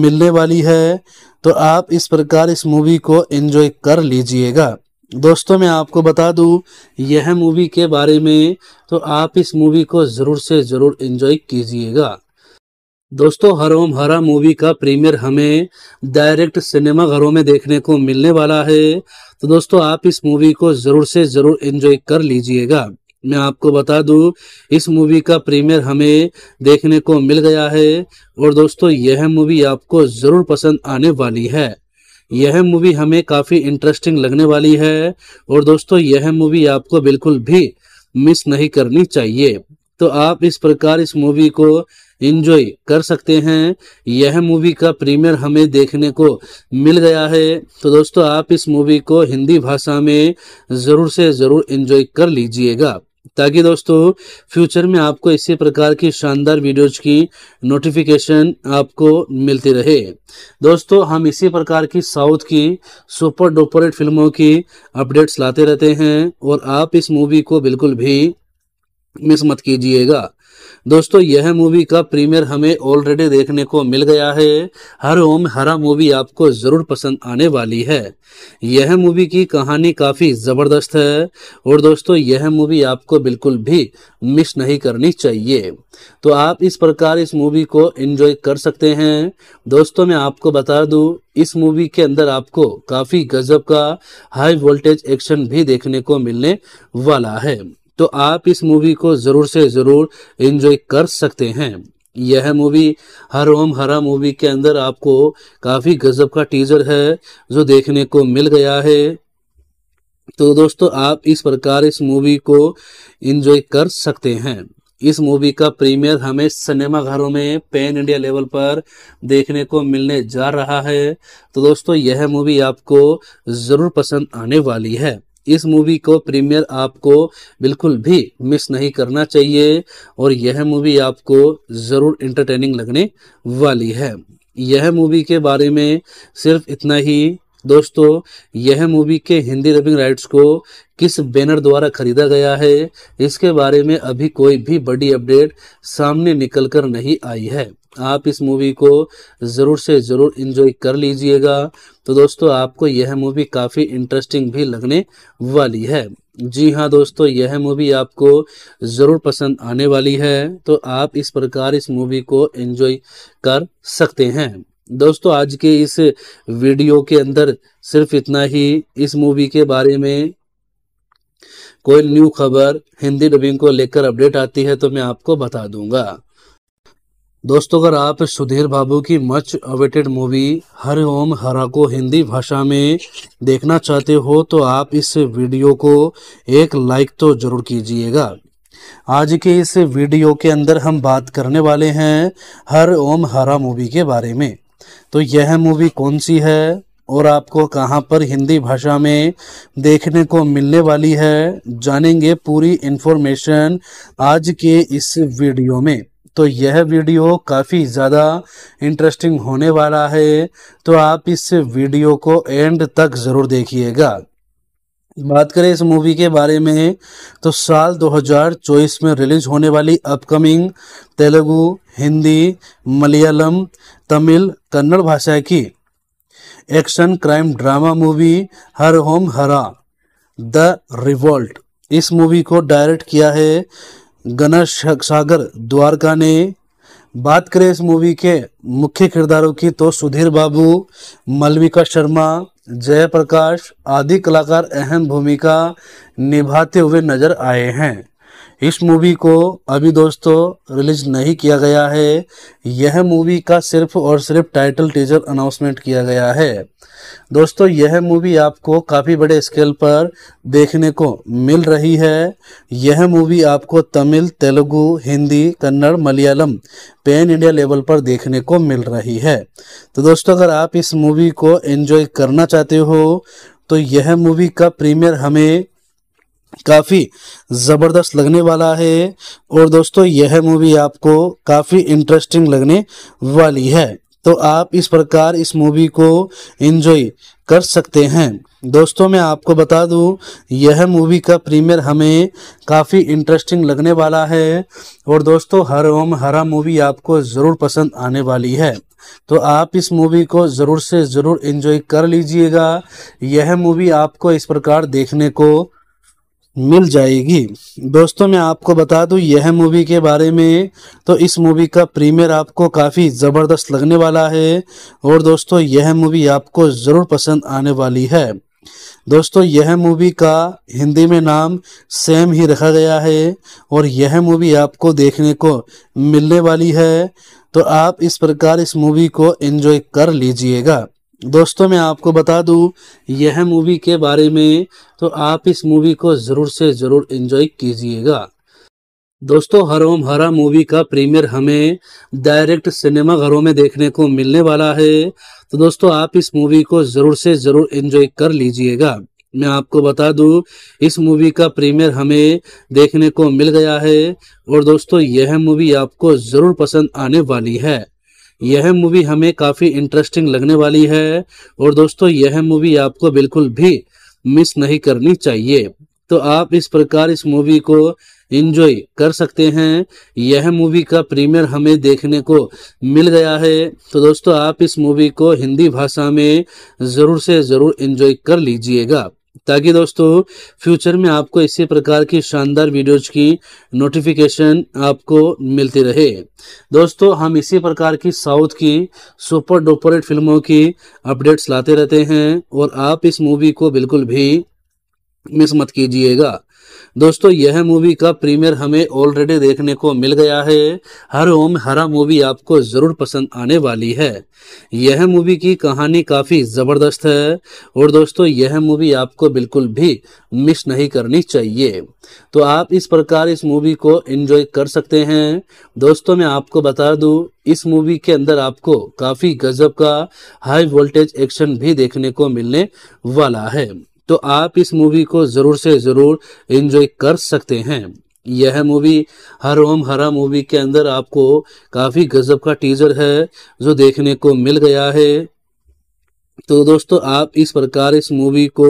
मिलने वाली है तो आप इस प्रकार इस मूवी को एंजॉय कर लीजिएगा दोस्तों मैं आपको बता दूं यह मूवी के बारे में तो आप इस मूवी को ज़रूर से ज़रूर इंजॉय कीजिएगा दोस्तों हरोम हरा मूवी का प्रीमियर हमें डायरेक्ट सिनेमा घरों में देखने को मिलने वाला है तो दोस्तों आप इस मूवी को ज़रूर से ज़रूर इंजॉय कर लीजिएगा मैं आपको बता दूं इस मूवी का प्रीमियर हमें देखने को मिल गया है और दोस्तों यह मूवी आपको ज़रूर पसंद आने वाली है यह मूवी हमें काफी इंटरेस्टिंग लगने वाली है और दोस्तों यह मूवी आपको बिल्कुल भी मिस नहीं करनी चाहिए तो आप इस प्रकार इस मूवी को इंजॉय कर सकते हैं यह मूवी का प्रीमियर हमें देखने को मिल गया है तो दोस्तों आप इस मूवी को हिंदी भाषा में ज़रूर से ज़रूर इंजॉय कर लीजिएगा ताकि दोस्तों फ्यूचर में आपको इसी प्रकार की शानदार वीडियोज की नोटिफिकेशन आपको मिलती रहे दोस्तों हम इसी प्रकार की साउथ की सुपर डुपर फिल्मों की अपडेट्स लाते रहते हैं और आप इस मूवी को बिल्कुल भी मिस मत कीजिएगा दोस्तों यह मूवी का प्रीमियर हमें ऑलरेडी देखने को मिल गया है हर ओम हरा मूवी आपको जरूर पसंद आने वाली है यह मूवी की कहानी काफी जबरदस्त है और दोस्तों यह मूवी आपको बिल्कुल भी मिस नहीं करनी चाहिए तो आप इस प्रकार इस मूवी को एंजॉय कर सकते हैं दोस्तों मैं आपको बता दूं इस मूवी के अंदर आपको काफी गजब का हाई वोल्टेज एक्शन भी देखने को मिलने वाला है तो आप इस मूवी को ज़रूर से ज़रूर इन्जॉय कर सकते हैं यह मूवी हर ओम हरा मूवी के अंदर आपको काफ़ी गजब का टीजर है जो देखने को मिल गया है तो दोस्तों आप इस प्रकार इस मूवी को एंजॉय कर सकते हैं इस मूवी का प्रीमियर हमें सिनेमा घरों में पैन इंडिया लेवल पर देखने को मिलने जा रहा है तो दोस्तों यह मूवी आपको ज़रूर पसंद आने वाली है इस मूवी को प्रीमियर आपको बिल्कुल भी मिस नहीं करना चाहिए और यह मूवी आपको ज़रूर इंटरटेनिंग लगने वाली है यह मूवी के बारे में सिर्फ इतना ही दोस्तों यह मूवी के हिंदी डबिंग राइट्स को किस बैनर द्वारा खरीदा गया है इसके बारे में अभी कोई भी बड़ी अपडेट सामने निकल कर नहीं आई है आप इस मूवी को ज़रूर से ज़रूर इन्जॉय कर लीजिएगा तो दोस्तों आपको यह मूवी काफ़ी इंटरेस्टिंग भी लगने वाली है जी हाँ दोस्तों यह मूवी आपको ज़रूर पसंद आने वाली है तो आप इस प्रकार इस मूवी को एंजॉय कर सकते हैं दोस्तों आज के इस वीडियो के अंदर सिर्फ इतना ही इस मूवी के बारे में कोई न्यू खबर हिंदी डबिंग को लेकर अपडेट आती है तो मैं आपको बता दूंगा दोस्तों अगर आप सुधीर बाबू की much awaited movie Harom Hara को हिंदी भाषा में देखना चाहते हो तो आप इस वीडियो को एक लाइक तो जरूर कीजिएगा आज के इस वीडियो के अंदर हम बात करने वाले हैं हर ओम हरा मूवी के बारे में तो यह मूवी कौन सी है और आपको कहां पर हिंदी भाषा में देखने को मिलने वाली है जानेंगे पूरी इन्फॉर्मेशन आज के इस वीडियो में तो यह वीडियो काफ़ी ज़्यादा इंटरेस्टिंग होने वाला है तो आप इस वीडियो को एंड तक ज़रूर देखिएगा बात करें इस मूवी के बारे में तो साल 2024 में रिलीज होने वाली अपकमिंग तेलुगु हिंदी मलयालम तमिल कन्नड़ भाषा की action crime drama movie Harom Hara the revolt इस मूवी को डायरेक्ट किया है गणेश सागर द्वारका ने बात करें इस मूवी के मुख्य किरदारों की तो सुधीर बाबू मलविका शर्मा जयप्रकाश आदि कलाकार अहम भूमिका निभाते हुए नजर आए हैं इस मूवी को अभी दोस्तों रिलीज नहीं किया गया है यह मूवी का सिर्फ और सिर्फ टाइटल टीजर अनाउंसमेंट किया गया है दोस्तों यह मूवी आपको काफ़ी बड़े स्केल पर देखने को मिल रही है यह मूवी आपको Tamil Telugu Hindi Kannada Malayalam pan India level पर देखने को मिल रही है तो दोस्तों अगर आप इस मूवी को एंजॉय करना चाहते हो तो यह मूवी का प्रीमियर हमें काफ़ी ज़बरदस्त लगने वाला है और दोस्तों यह मूवी आपको काफ़ी इंटरेस्टिंग लगने वाली है तो आप इस प्रकार इस मूवी को इन्जॉय कर सकते हैं दोस्तों मैं आपको बता दूं यह मूवी का प्रीमियर हमें काफ़ी इंटरेस्टिंग लगने वाला है और दोस्तों हर ओम हरा मूवी आपको ज़रूर पसंद आने वाली है तो आप इस मूवी को ज़रूर से ज़रूर इन्जॉय कर लीजिएगा यह मूवी आपको इस प्रकार देखने को मिल जाएगी दोस्तों मैं आपको बता दूं यह मूवी के बारे में तो इस मूवी का प्रीमियर आपको काफ़ी ज़बरदस्त लगने वाला है और दोस्तों यह मूवी आपको ज़रूर पसंद आने वाली है दोस्तों यह मूवी का हिंदी में नाम सेम ही रखा गया है और यह मूवी आपको देखने को मिलने वाली है तो आप इस प्रकार इस मूवी को एंजॉय कर लीजिएगा दोस्तों मैं आपको बता दूं यह मूवी के बारे में तो आप इस मूवी को ज़रूर से ज़रूर इंजॉय कीजिएगा दोस्तों हरोम हरा मूवी का प्रीमियर हमें डायरेक्ट सिनेमा घरों में देखने को मिलने वाला है तो दोस्तों आप इस मूवी को ज़रूर से ज़रूर इंजॉय कर लीजिएगा मैं आपको बता दूं इस मूवी का प्रीमियर हमें देखने को मिल गया है और दोस्तों यह मूवी आपको ज़रूर पसंद आने वाली है यह मूवी हमें काफी इंटरेस्टिंग लगने वाली है और दोस्तों यह मूवी आपको बिल्कुल भी मिस नहीं करनी चाहिए तो आप इस प्रकार इस मूवी को इंजॉय कर सकते हैं यह मूवी का प्रीमियर हमें देखने को मिल गया है तो दोस्तों आप इस मूवी को हिंदी भाषा में ज़रूर से ज़रूर इंजॉय कर लीजिएगा ताकि दोस्तों फ्यूचर में आपको इसी प्रकार की शानदार वीडियोज की नोटिफिकेशन आपको मिलती रहे दोस्तों हम इसी प्रकार की साउथ की सुपर डुपर फिल्मों की अपडेट्स लाते रहते हैं और आप इस मूवी को बिल्कुल भी मिस मत कीजिएगा दोस्तों यह मूवी का प्रीमियर हमें ऑलरेडी देखने को मिल गया है हर ओम हरा मूवी आपको जरूर पसंद आने वाली है यह मूवी की कहानी काफी जबरदस्त है और दोस्तों यह मूवी आपको बिल्कुल भी मिस नहीं करनी चाहिए तो आप इस प्रकार इस मूवी को एंजॉय कर सकते हैं दोस्तों मैं आपको बता दूं इस मूवी के अंदर आपको काफी गजब का हाई वोल्टेज एक्शन भी देखने को मिलने वाला है तो आप इस मूवी को ज़रूर से ज़रूर इन्जॉय कर सकते हैं यह मूवी हर ओम हरा मूवी के अंदर आपको काफ़ी गजब का टीजर है जो देखने को मिल गया है तो दोस्तों आप इस प्रकार इस मूवी को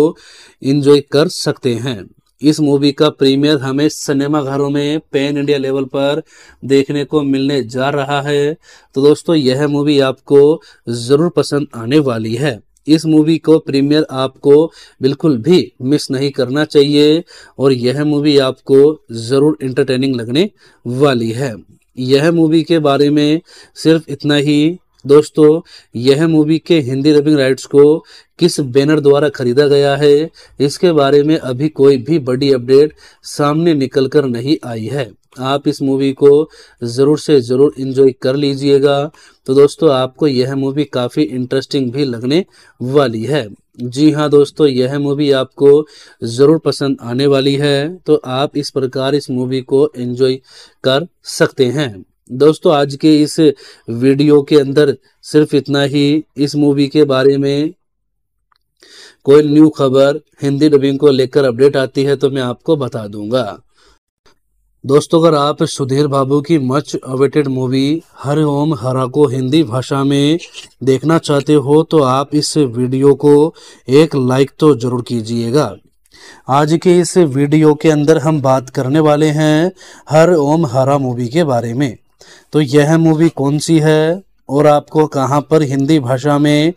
एंजॉय कर सकते हैं इस मूवी का प्रीमियर हमें सिनेमा घरों में पैन इंडिया लेवल पर देखने को मिलने जा रहा है तो दोस्तों यह मूवी आपको ज़रूर पसंद आने वाली है इस मूवी को प्रीमियर आपको बिल्कुल भी मिस नहीं करना चाहिए और यह मूवी आपको ज़रूर इंटरटेनिंग लगने वाली है यह मूवी के बारे में सिर्फ इतना ही दोस्तों यह मूवी के हिंदी डबिंग राइट्स को किस बैनर द्वारा खरीदा गया है इसके बारे में अभी कोई भी बड़ी अपडेट सामने निकल कर नहीं आई है आप इस मूवी को ज़रूर से ज़रूर इन्जॉय कर लीजिएगा तो दोस्तों आपको यह मूवी काफ़ी इंटरेस्टिंग भी लगने वाली है जी हाँ दोस्तों यह मूवी आपको ज़रूर पसंद आने वाली है तो आप इस प्रकार इस मूवी को एंजॉय कर सकते हैं दोस्तों आज के इस वीडियो के अंदर सिर्फ इतना ही इस मूवी के बारे में कोई न्यू खबर हिंदी डबिंग को लेकर अपडेट आती है तो मैं आपको बता दूंगा दोस्तों अगर आप सुधीर बाबू की much awaited movie Harom Hara को हिंदी भाषा में देखना चाहते हो तो आप इस वीडियो को एक लाइक तो ज़रूर कीजिएगा आज के इस वीडियो के अंदर हम बात करने वाले हैं हर ओम हरा मूवी के बारे में तो यह मूवी कौन सी है और आपको कहां पर हिंदी भाषा में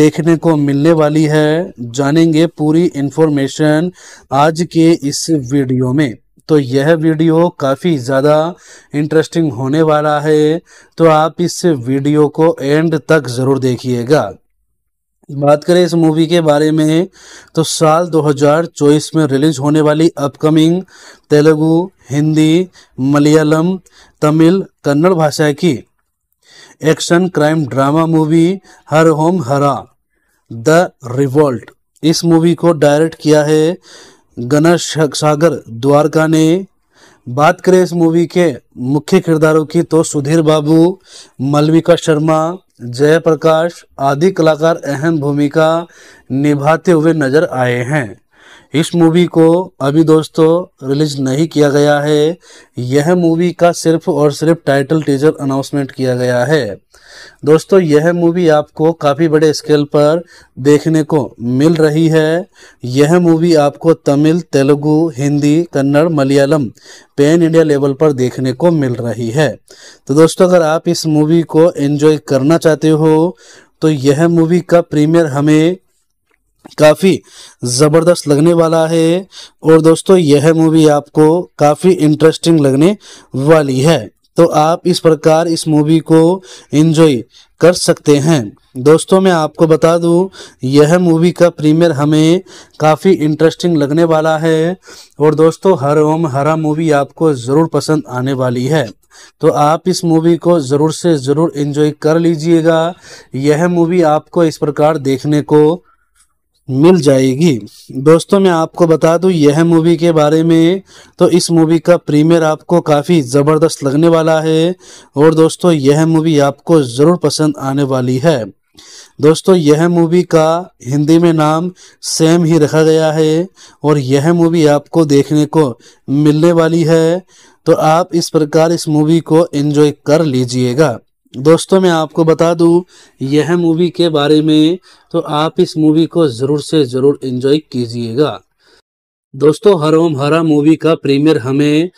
देखने को मिलने वाली है जानेंगे पूरी इन्फॉर्मेशन आज के इस वीडियो में तो यह वीडियो काफ़ी ज़्यादा इंटरेस्टिंग होने वाला है तो आप इस वीडियो को एंड तक ज़रूर देखिएगा बात करें इस मूवी के बारे में तो साल 2024 में रिलीज होने वाली अपकमिंग तेलुगु हिंदी मलयालम तमिल कन्नड़ भाषा की action crime drama movie Harom Hara the revolt इस मूवी को डायरेक्ट किया है गना सागर द्वारका ने बात करें इस मूवी के मुख्य किरदारों की तो सुधीर बाबू मलविका शर्मा जयप्रकाश आदि कलाकार अहम भूमिका निभाते हुए नजर आए हैं इस मूवी को अभी दोस्तों रिलीज नहीं किया गया है यह मूवी का सिर्फ और सिर्फ टाइटल टीजर अनाउंसमेंट किया गया है दोस्तों यह मूवी आपको काफ़ी बड़े स्केल पर देखने को मिल रही है यह मूवी आपको Tamil Telugu Hindi Kannada Malayalam pan India level पर देखने को मिल रही है तो दोस्तों अगर आप इस मूवी को एंजॉय करना चाहते हो तो यह मूवी का प्रीमियर हमें काफ़ी ज़बरदस्त लगने वाला है और दोस्तों यह मूवी आपको काफ़ी इंटरेस्टिंग लगने वाली है तो आप इस प्रकार इस मूवी को इन्जॉय कर सकते हैं दोस्तों मैं आपको बता दूं यह मूवी का प्रीमियर हमें काफ़ी इंटरेस्टिंग लगने वाला है और दोस्तों हर ओम हरा मूवी आपको ज़रूर पसंद आने वाली है तो आप इस मूवी को ज़रूर से ज़रूर इन्जॉय कर लीजिएगा यह मूवी आपको इस प्रकार देखने को मिल जाएगी दोस्तों मैं आपको बता दूं यह मूवी के बारे में तो इस मूवी का प्रीमियर आपको काफ़ी ज़बरदस्त लगने वाला है और दोस्तों यह मूवी आपको ज़रूर पसंद आने वाली है दोस्तों यह मूवी का हिंदी में नाम सेम ही रखा गया है और यह मूवी आपको देखने को मिलने वाली है तो आप इस प्रकार इस मूवी को एंजॉय कर लीजिएगा दोस्तों मैं आपको बता दूं यह मूवी के बारे में तो आप इस मूवी को ज़रूर से ज़रूर इंजॉय कीजिएगा दोस्तों हरोम हरा मूवी का प्रीमियर हमें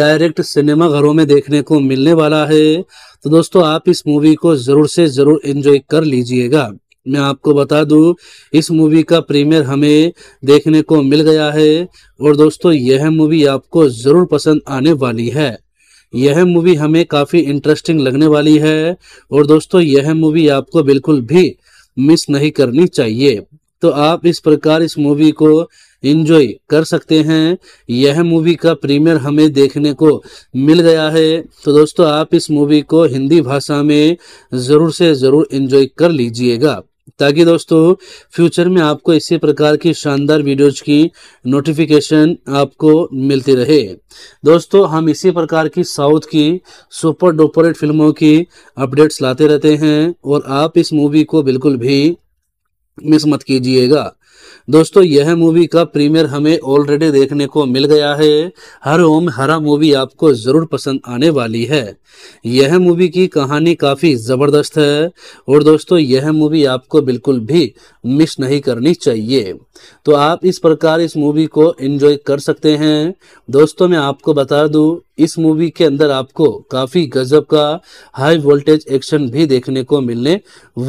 डायरेक्ट सिनेमा घरों में देखने को मिलने वाला है तो दोस्तों आप इस मूवी को ज़रूर से ज़रूर इंजॉय कर लीजिएगा मैं आपको बता दूं इस मूवी का प्रीमियर हमें देखने को मिल गया है और दोस्तों यह मूवी आपको ज़रूर पसंद आने वाली है यह मूवी हमें काफ़ी इंटरेस्टिंग लगने वाली है और दोस्तों यह मूवी आपको बिल्कुल भी मिस नहीं करनी चाहिए तो आप इस प्रकार इस मूवी को इंजॉय कर सकते हैं यह मूवी का प्रीमियर हमें देखने को मिल गया है तो दोस्तों आप इस मूवी को हिंदी भाषा में ज़रूर से ज़रूर इंजॉय कर लीजिएगा ताकि दोस्तों फ्यूचर में आपको इसी प्रकार की शानदार वीडियोज की नोटिफिकेशन आपको मिलती रहे दोस्तों हम इसी प्रकार की साउथ की सुपर डोपोरेट फिल्मों की अपडेट्स लाते रहते हैं और आप इस मूवी को बिल्कुल भी मिस मत कीजिएगा दोस्तों यह मूवी का प्रीमियर हमें ऑलरेडी देखने को मिल गया है हर ओम हरा मूवी आपको जरूर पसंद आने वाली है यह मूवी की कहानी काफी जबरदस्त है और दोस्तों यह मूवी आपको बिल्कुल भी मिस नहीं करनी चाहिए तो आप इस प्रकार इस मूवी को एंजॉय कर सकते हैं दोस्तों मैं आपको बता दूं इस मूवी के अंदर आपको काफी गजब का हाई वोल्टेज एक्शन भी देखने को मिलने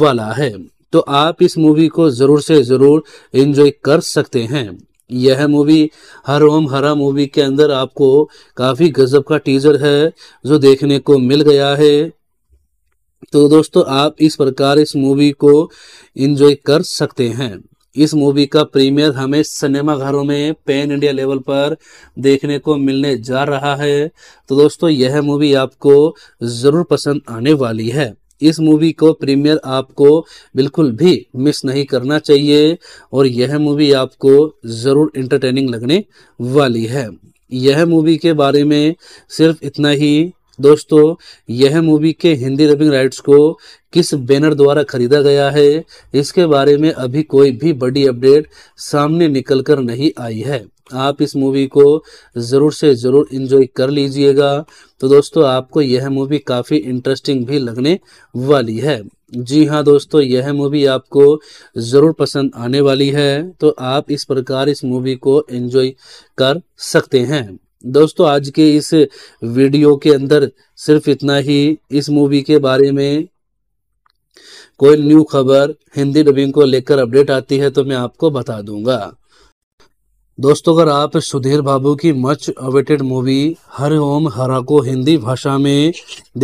वाला है तो आप इस मूवी को ज़रूर से ज़रूर इन्जॉय कर सकते हैं यह मूवी हर ओम हरा मूवी के अंदर आपको काफ़ी गजब का टीजर है जो देखने को मिल गया है तो दोस्तों आप इस प्रकार इस मूवी को एंजॉय कर सकते हैं इस मूवी का प्रीमियर हमें सिनेमा घरों में पैन इंडिया लेवल पर देखने को मिलने जा रहा है तो दोस्तों यह मूवी आपको ज़रूर पसंद आने वाली है इस मूवी को प्रीमियर आपको बिल्कुल भी मिस नहीं करना चाहिए और यह मूवी आपको ज़रूर इंटरटेनिंग लगने वाली है यह मूवी के बारे में सिर्फ इतना ही दोस्तों यह मूवी के हिंदी डबिंग राइट्स को किस बैनर द्वारा खरीदा गया है इसके बारे में अभी कोई भी बड़ी अपडेट सामने निकल कर नहीं आई है आप इस मूवी को ज़रूर से ज़रूर इन्जॉय कर लीजिएगा तो दोस्तों आपको यह मूवी काफ़ी इंटरेस्टिंग भी लगने वाली है जी हाँ दोस्तों यह मूवी आपको ज़रूर पसंद आने वाली है तो आप इस प्रकार इस मूवी को एंजॉय कर सकते हैं दोस्तों आज के इस वीडियो के अंदर सिर्फ इतना ही इस मूवी के बारे में कोई न्यू खबर हिंदी डबिंग को लेकर अपडेट आती है तो मैं आपको बता दूंगा दोस्तों अगर आप सुधीर बाबू की much awaited movie Harom Hara को हिंदी भाषा में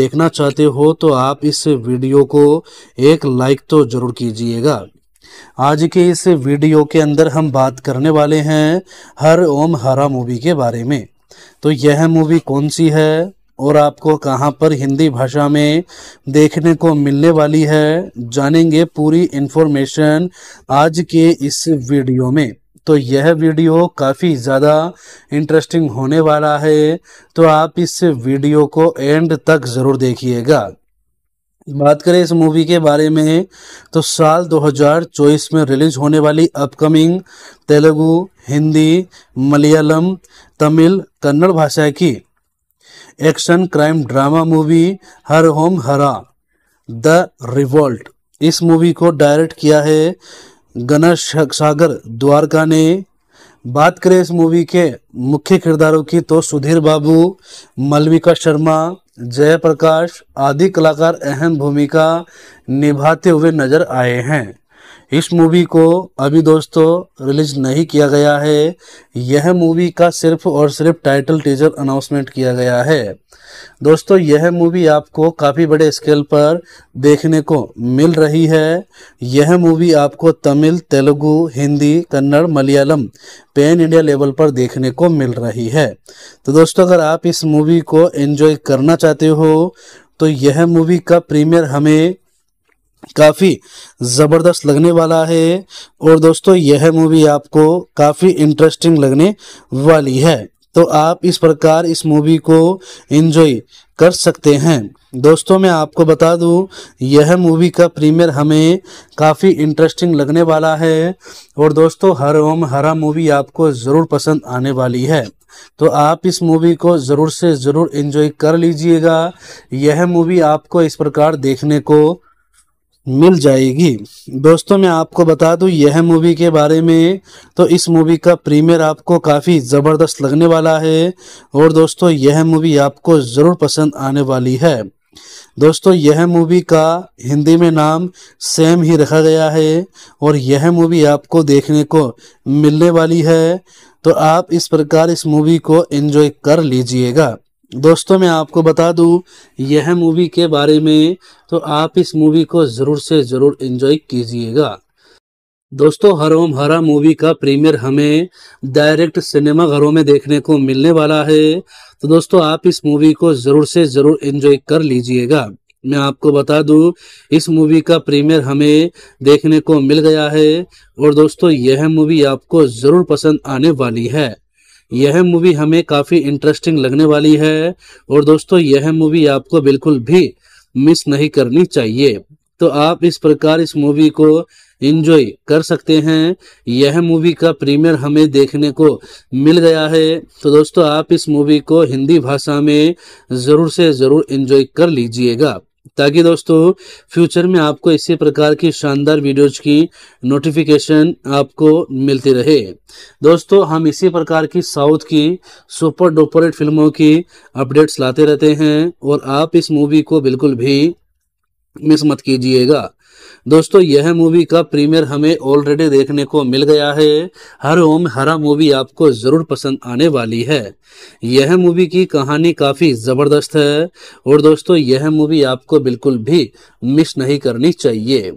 देखना चाहते हो तो आप इस वीडियो को एक लाइक तो जरूर कीजिएगा आज के इस वीडियो के अंदर हम बात करने वाले हैं हर ओम हरा मूवी के बारे में तो यह मूवी कौन सी है और आपको कहां पर हिंदी भाषा में देखने को मिलने वाली है जानेंगे पूरी इन्फॉर्मेशन आज के इस वीडियो में तो यह वीडियो काफ़ी ज़्यादा इंटरेस्टिंग होने वाला है तो आप इस वीडियो को एंड तक ज़रूर देखिएगा बात करें इस मूवी के बारे में तो साल 2024 में रिलीज होने वाली अपकमिंग तेलुगु हिंदी मलयालम तमिल कन्नड़ भाषा की action crime drama movie Harom Hara the revolt इस मूवी को डायरेक्ट किया है गणेश सागर द्वारका ने बात करें इस मूवी के मुख्य किरदारों की तो सुधीर बाबू मलविका शर्मा जयप्रकाश आदि कलाकार अहम भूमिका निभाते हुए नजर आए हैं इस मूवी को अभी दोस्तों रिलीज नहीं किया गया है यह मूवी का सिर्फ और सिर्फ टाइटल टीजर अनाउंसमेंट किया गया है दोस्तों यह मूवी आपको काफ़ी बड़े स्केल पर देखने को मिल रही है यह मूवी आपको Tamil Telugu Hindi Kannada Malayalam pan India level पर देखने को मिल रही है तो दोस्तों अगर आप इस मूवी को एंजॉय करना चाहते हो तो यह मूवी का प्रीमियर हमें काफ़ी ज़बरदस्त लगने वाला है और दोस्तों यह मूवी आपको काफ़ी इंटरेस्टिंग लगने वाली है तो आप इस प्रकार इस मूवी को इन्जॉय कर सकते हैं दोस्तों मैं आपको बता दूं यह मूवी का प्रीमियर हमें काफ़ी इंटरेस्टिंग लगने वाला है और दोस्तों हर ओम हरा मूवी आपको ज़रूर पसंद आने वाली है तो आप इस मूवी को ज़रूर से ज़रूर इन्जॉय कर लीजिएगा यह मूवी आपको इस प्रकार देखने को मिल जाएगी दोस्तों मैं आपको बता दूं यह मूवी के बारे में तो इस मूवी का प्रीमियर आपको काफ़ी ज़बरदस्त लगने वाला है और दोस्तों यह मूवी आपको ज़रूर पसंद आने वाली है दोस्तों यह मूवी का हिंदी में नाम सेम ही रखा गया है और यह मूवी आपको देखने को मिलने वाली है तो आप इस प्रकार इस मूवी को एंजॉय कर लीजिएगा दोस्तों मैं आपको बता दूं यह मूवी के बारे में तो आप इस मूवी को ज़रूर से ज़रूर इंजॉय कीजिएगा दोस्तों हरोम हरा मूवी का प्रीमियर हमें डायरेक्ट सिनेमा घरों में देखने को मिलने वाला है तो दोस्तों आप इस मूवी को ज़रूर से ज़रूर इंजॉय कर लीजिएगा मैं आपको बता दूं इस मूवी का प्रीमियर हमें देखने को मिल गया है और दोस्तों यह मूवी आपको ज़रूर पसंद आने वाली है यह मूवी हमें काफी इंटरेस्टिंग लगने वाली है और दोस्तों यह मूवी आपको बिल्कुल भी मिस नहीं करनी चाहिए तो आप इस प्रकार इस मूवी को इंजॉय कर सकते हैं यह मूवी का प्रीमियर हमें देखने को मिल गया है तो दोस्तों आप इस मूवी को हिंदी भाषा में ज़रूर से ज़रूर इंजॉय कर लीजिएगा ताकि दोस्तों फ्यूचर में आपको इसी प्रकार की शानदार वीडियोज की नोटिफिकेशन आपको मिलती रहे दोस्तों हम इसी प्रकार की साउथ की सुपर डोपोरेट फिल्मों की अपडेट्स लाते रहते हैं और आप इस मूवी को बिल्कुल भी मिस मत कीजिएगा दोस्तों यह मूवी का प्रीमियर हमें ऑलरेडी देखने को मिल गया है हर ओम हरा मूवी आपको जरूर पसंद आने वाली है यह मूवी की कहानी काफी जबरदस्त है और दोस्तों यह मूवी आपको बिल्कुल भी मिस नहीं करनी चाहिए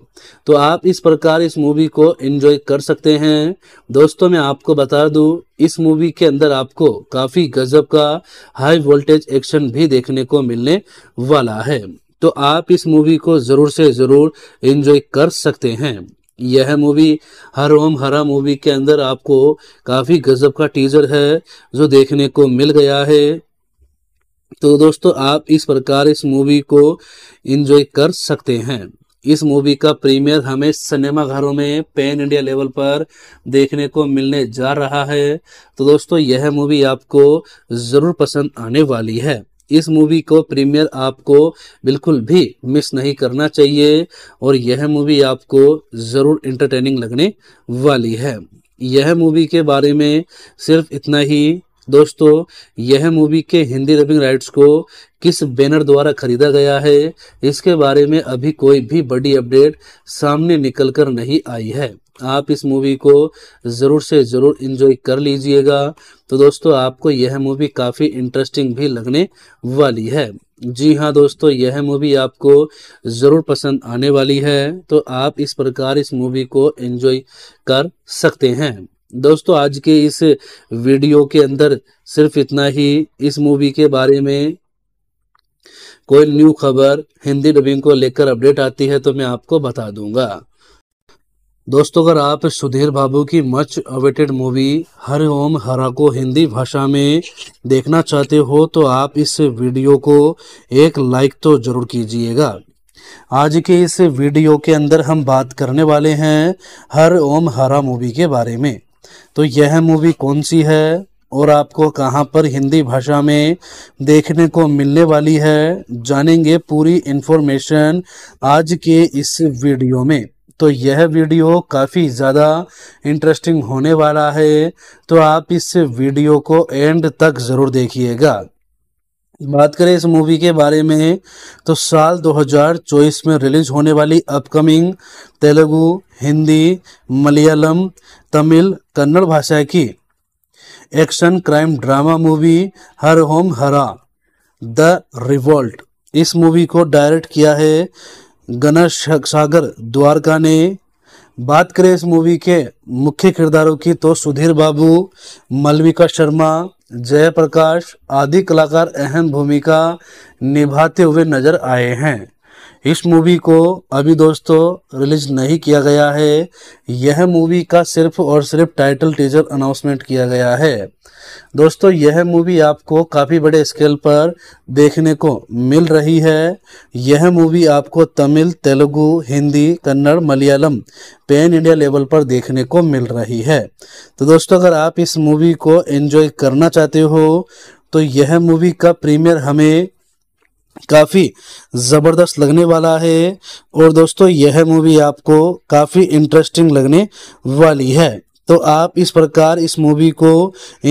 तो आप इस प्रकार इस मूवी को एंजॉय कर सकते हैं दोस्तों मैं आपको बता दूं इस मूवी के अंदर आपको काफी गजब का हाई वोल्टेज एक्शन भी देखने को मिलने वाला है तो आप इस मूवी को ज़रूर से ज़रूर इन्जॉय कर सकते हैं यह मूवी हर ओम हरा मूवी के अंदर आपको काफ़ी गजब का टीजर है जो देखने को मिल गया है तो दोस्तों आप इस प्रकार इस मूवी को एंजॉय कर सकते हैं इस मूवी का प्रीमियर हमें सिनेमा घरों में पैन इंडिया लेवल पर देखने को मिलने जा रहा है तो दोस्तों यह मूवी आपको ज़रूर पसंद आने वाली है इस मूवी को प्रीमियर आपको बिल्कुल भी मिस नहीं करना चाहिए और यह मूवी आपको ज़रूर इंटरटेनिंग लगने वाली है यह मूवी के बारे में सिर्फ इतना ही दोस्तों यह मूवी के हिंदी डबिंग राइट्स को किस बैनर द्वारा खरीदा गया है इसके बारे में अभी कोई भी बड़ी अपडेट सामने निकल कर नहीं आई है आप इस मूवी को ज़रूर से ज़रूर इन्जॉय कर लीजिएगा तो दोस्तों आपको यह मूवी काफ़ी इंटरेस्टिंग भी लगने वाली है जी हाँ दोस्तों यह मूवी आपको ज़रूर पसंद आने वाली है तो आप इस प्रकार इस मूवी को एंजॉय कर सकते हैं दोस्तों आज के इस वीडियो के अंदर सिर्फ इतना ही इस मूवी के बारे में कोई न्यू खबर हिंदी डबिंग को लेकर अपडेट आती है तो मैं आपको बता दूंगा दोस्तों अगर आप सुधीर बाबू की much awaited movie Harom Hara को हिंदी भाषा में देखना चाहते हो तो आप इस वीडियो को एक लाइक तो ज़रूर कीजिएगा आज के इस वीडियो के अंदर हम बात करने वाले हैं हर ओम हरा मूवी के बारे में तो यह मूवी कौन सी है और आपको कहां पर हिंदी भाषा में देखने को मिलने वाली है जानेंगे पूरी इन्फॉर्मेशन आज के इस वीडियो में तो यह वीडियो काफ़ी ज़्यादा इंटरेस्टिंग होने वाला है तो आप इस वीडियो को एंड तक ज़रूर देखिएगा बात करें इस मूवी के बारे में तो साल 2024 में रिलीज होने वाली अपकमिंग तेलुगु हिंदी मलयालम तमिल कन्नड़ भाषा की action crime drama movie Harom Hara the revolt इस मूवी को डायरेक्ट किया है गना सागर द्वारका ने बात करें इस मूवी के मुख्य किरदारों की तो सुधीर बाबू मलविका शर्मा जयप्रकाश आदि कलाकार अहम भूमिका निभाते हुए नजर आए हैं इस मूवी को अभी दोस्तों रिलीज नहीं किया गया है यह मूवी का सिर्फ और सिर्फ टाइटल टीजर अनाउंसमेंट किया गया है दोस्तों यह मूवी आपको काफ़ी बड़े स्केल पर देखने को मिल रही है यह मूवी आपको Tamil Telugu Hindi Kannada Malayalam pan India level पर देखने को मिल रही है तो दोस्तों अगर आप इस मूवी को एंजॉय करना चाहते हो तो यह मूवी का प्रीमियर हमें काफ़ी ज़बरदस्त लगने वाला है और दोस्तों यह मूवी आपको काफ़ी इंटरेस्टिंग लगने वाली है तो आप इस प्रकार इस मूवी को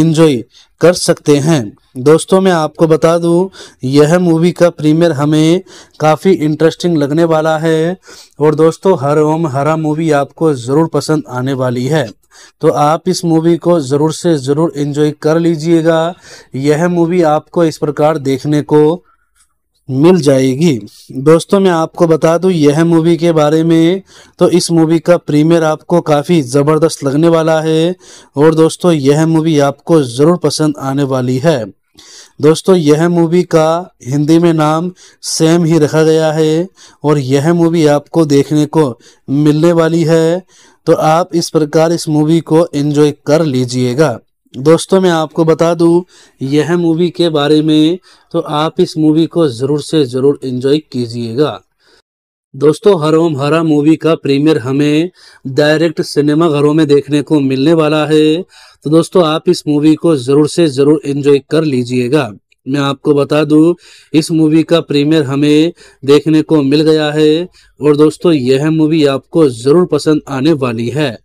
इन्जॉय कर सकते हैं दोस्तों मैं आपको बता दूं यह मूवी का प्रीमियर हमें काफ़ी इंटरेस्टिंग लगने वाला है और दोस्तों हर ओम हरा मूवी आपको ज़रूर पसंद आने वाली है तो आप इस मूवी को ज़रूर से ज़रूर इन्जॉय कर लीजिएगा यह मूवी आपको इस प्रकार देखने को मिल जाएगी दोस्तों मैं आपको बता दूं यह मूवी के बारे में तो इस मूवी का प्रीमियर आपको काफ़ी ज़बरदस्त लगने वाला है और दोस्तों यह मूवी आपको ज़रूर पसंद आने वाली है दोस्तों यह मूवी का हिंदी में नाम सेम ही रखा गया है और यह मूवी आपको देखने को मिलने वाली है तो आप इस प्रकार इस मूवी को एंजॉय कर लीजिएगा दोस्तों मैं आपको बता दूं यह मूवी के बारे में तो आप इस मूवी को ज़रूर से ज़रूर इंजॉय कीजिएगा दोस्तों हरोम हरा मूवी का प्रीमियर हमें डायरेक्ट सिनेमा घरों में देखने को मिलने वाला है तो दोस्तों आप इस मूवी को ज़रूर से ज़रूर इंजॉय कर लीजिएगा मैं आपको बता दूं इस मूवी का प्रीमियर हमें देखने को मिल गया है और दोस्तों यह मूवी आपको ज़रूर पसंद आने वाली है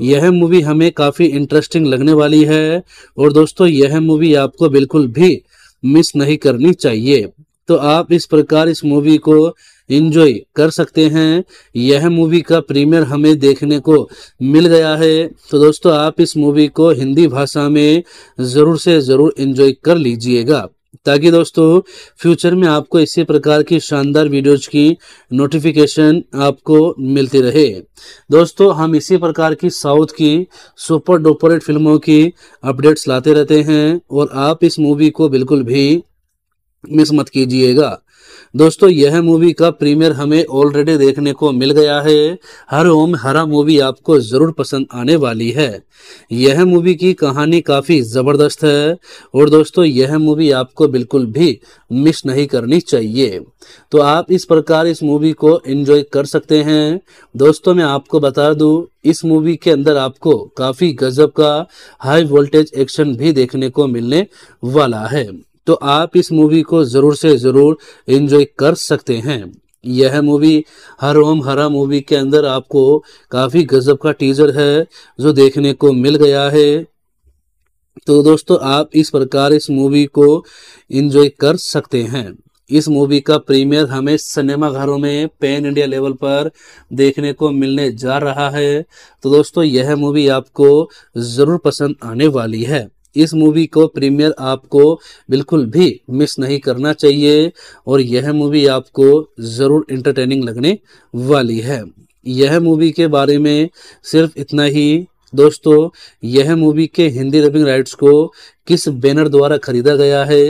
यह मूवी हमें काफी इंटरेस्टिंग लगने वाली है और दोस्तों यह मूवी आपको बिल्कुल भी मिस नहीं करनी चाहिए तो आप इस प्रकार इस मूवी को इंजॉय कर सकते हैं यह मूवी का प्रीमियर हमें देखने को मिल गया है तो दोस्तों आप इस मूवी को हिंदी भाषा में ज़रूर से ज़रूर इंजॉय कर लीजिएगा ताकि दोस्तों फ्यूचर में आपको इसी प्रकार की शानदार वीडियोज की नोटिफिकेशन आपको मिलती रहे दोस्तों हम इसी प्रकार की साउथ की सुपर डुपर फिल्मों की अपडेट्स लाते रहते हैं और आप इस मूवी को बिल्कुल भी मिस मत कीजिएगा दोस्तों यह मूवी का प्रीमियर हमें ऑलरेडी देखने को मिल गया है हर ओम हरा मूवी आपको जरूर पसंद आने वाली है यह मूवी की कहानी काफी जबरदस्त है और दोस्तों यह मूवी आपको बिल्कुल भी मिस नहीं करनी चाहिए तो आप इस प्रकार इस मूवी को एंजॉय कर सकते हैं दोस्तों मैं आपको बता दूं इस मूवी के अंदर आपको काफी गजब का हाई वोल्टेज एक्शन भी देखने को मिलने वाला है तो आप इस मूवी को ज़रूर से ज़रूर इन्जॉय कर सकते हैं यह मूवी हर ओम हरा मूवी के अंदर आपको काफ़ी गजब का टीजर है जो देखने को मिल गया है तो दोस्तों आप इस प्रकार इस मूवी को एंजॉय कर सकते हैं इस मूवी का प्रीमियर हमें सिनेमा घरों में पैन इंडिया लेवल पर देखने को मिलने जा रहा है तो दोस्तों यह मूवी आपको ज़रूर पसंद आने वाली है इस मूवी को प्रीमियर आपको बिल्कुल भी मिस नहीं करना चाहिए और यह मूवी आपको ज़रूर इंटरटेनिंग लगने वाली है यह मूवी के बारे में सिर्फ इतना ही दोस्तों यह मूवी के हिंदी रबिंग राइट्स को किस बैनर द्वारा खरीदा गया है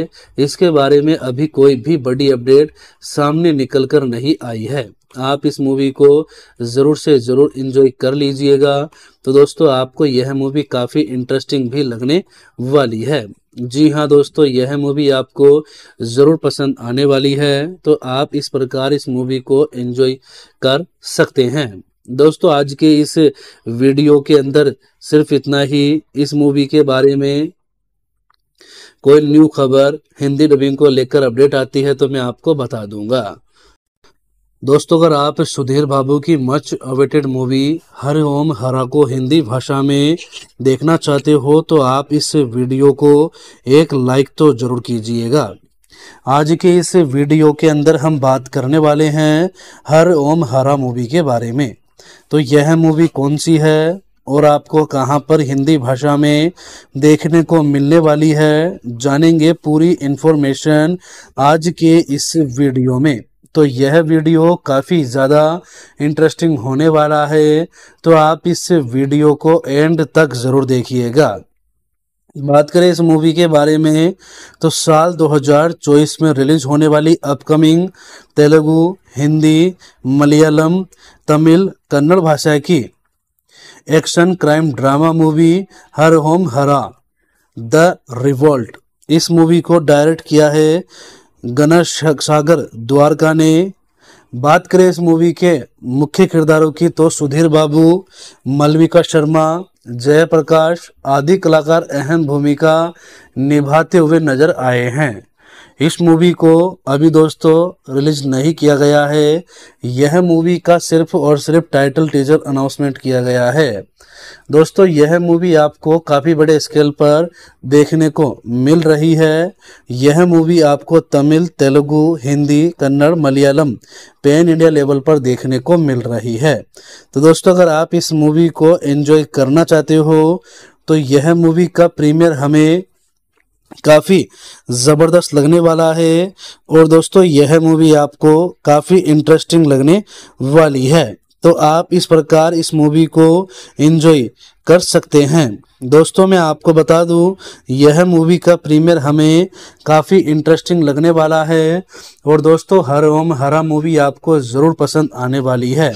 इसके बारे में अभी कोई भी बड़ी अपडेट सामने निकल कर नहीं आई है आप इस मूवी को ज़रूर से ज़रूर इन्जॉय कर लीजिएगा तो दोस्तों आपको यह मूवी काफ़ी इंटरेस्टिंग भी लगने वाली है जी हाँ दोस्तों यह मूवी आपको ज़रूर पसंद आने वाली है तो आप इस प्रकार इस मूवी को एंजॉय कर सकते हैं दोस्तों आज के इस वीडियो के अंदर सिर्फ इतना ही इस मूवी के बारे में कोई न्यू खबर हिंदी डबिंग को लेकर अपडेट आती है तो मैं आपको बता दूंगा दोस्तों अगर आप सुधीर बाबू की much awaited movie Harom Hara को हिंदी भाषा में देखना चाहते हो तो आप इस वीडियो को एक लाइक तो ज़रूर कीजिएगा आज के इस वीडियो के अंदर हम बात करने वाले हैं हर ओम हरा मूवी के बारे में तो यह मूवी कौन सी है और आपको कहां पर हिंदी भाषा में देखने को मिलने वाली है जानेंगे पूरी इन्फॉर्मेशन आज के इस वीडियो में तो यह वीडियो काफ़ी ज़्यादा इंटरेस्टिंग होने वाला है तो आप इस वीडियो को एंड तक ज़रूर देखिएगा बात करें इस मूवी के बारे में तो साल 2024 में रिलीज होने वाली अपकमिंग तेलुगु हिंदी मलयालम तमिल कन्नड़ भाषा की action crime drama movie Harom Hara the revolt इस मूवी को डायरेक्ट किया है गना सागर द्वारका ने बात करें इस मूवी के मुख्य किरदारों की तो सुधीर बाबू मलविका शर्मा जयप्रकाश आदि कलाकार अहम भूमिका निभाते हुए नजर आए हैं इस मूवी को अभी दोस्तों रिलीज नहीं किया गया है यह मूवी का सिर्फ और सिर्फ टाइटल टीजर अनाउंसमेंट किया गया है दोस्तों यह मूवी आपको काफ़ी बड़े स्केल पर देखने को मिल रही है यह मूवी आपको Tamil Telugu Hindi Kannada Malayalam pan India level पर देखने को मिल रही है तो दोस्तों अगर आप इस मूवी को एंजॉय करना चाहते हो तो यह मूवी का प्रीमियर हमें काफ़ी ज़बरदस्त लगने वाला है और दोस्तों यह मूवी आपको काफ़ी इंटरेस्टिंग लगने वाली है तो आप इस प्रकार इस मूवी को इन्जॉय कर सकते हैं दोस्तों मैं आपको बता दूं यह मूवी का प्रीमियर हमें काफ़ी इंटरेस्टिंग लगने वाला है और दोस्तों हर ओम हरा मूवी आपको ज़रूर पसंद आने वाली है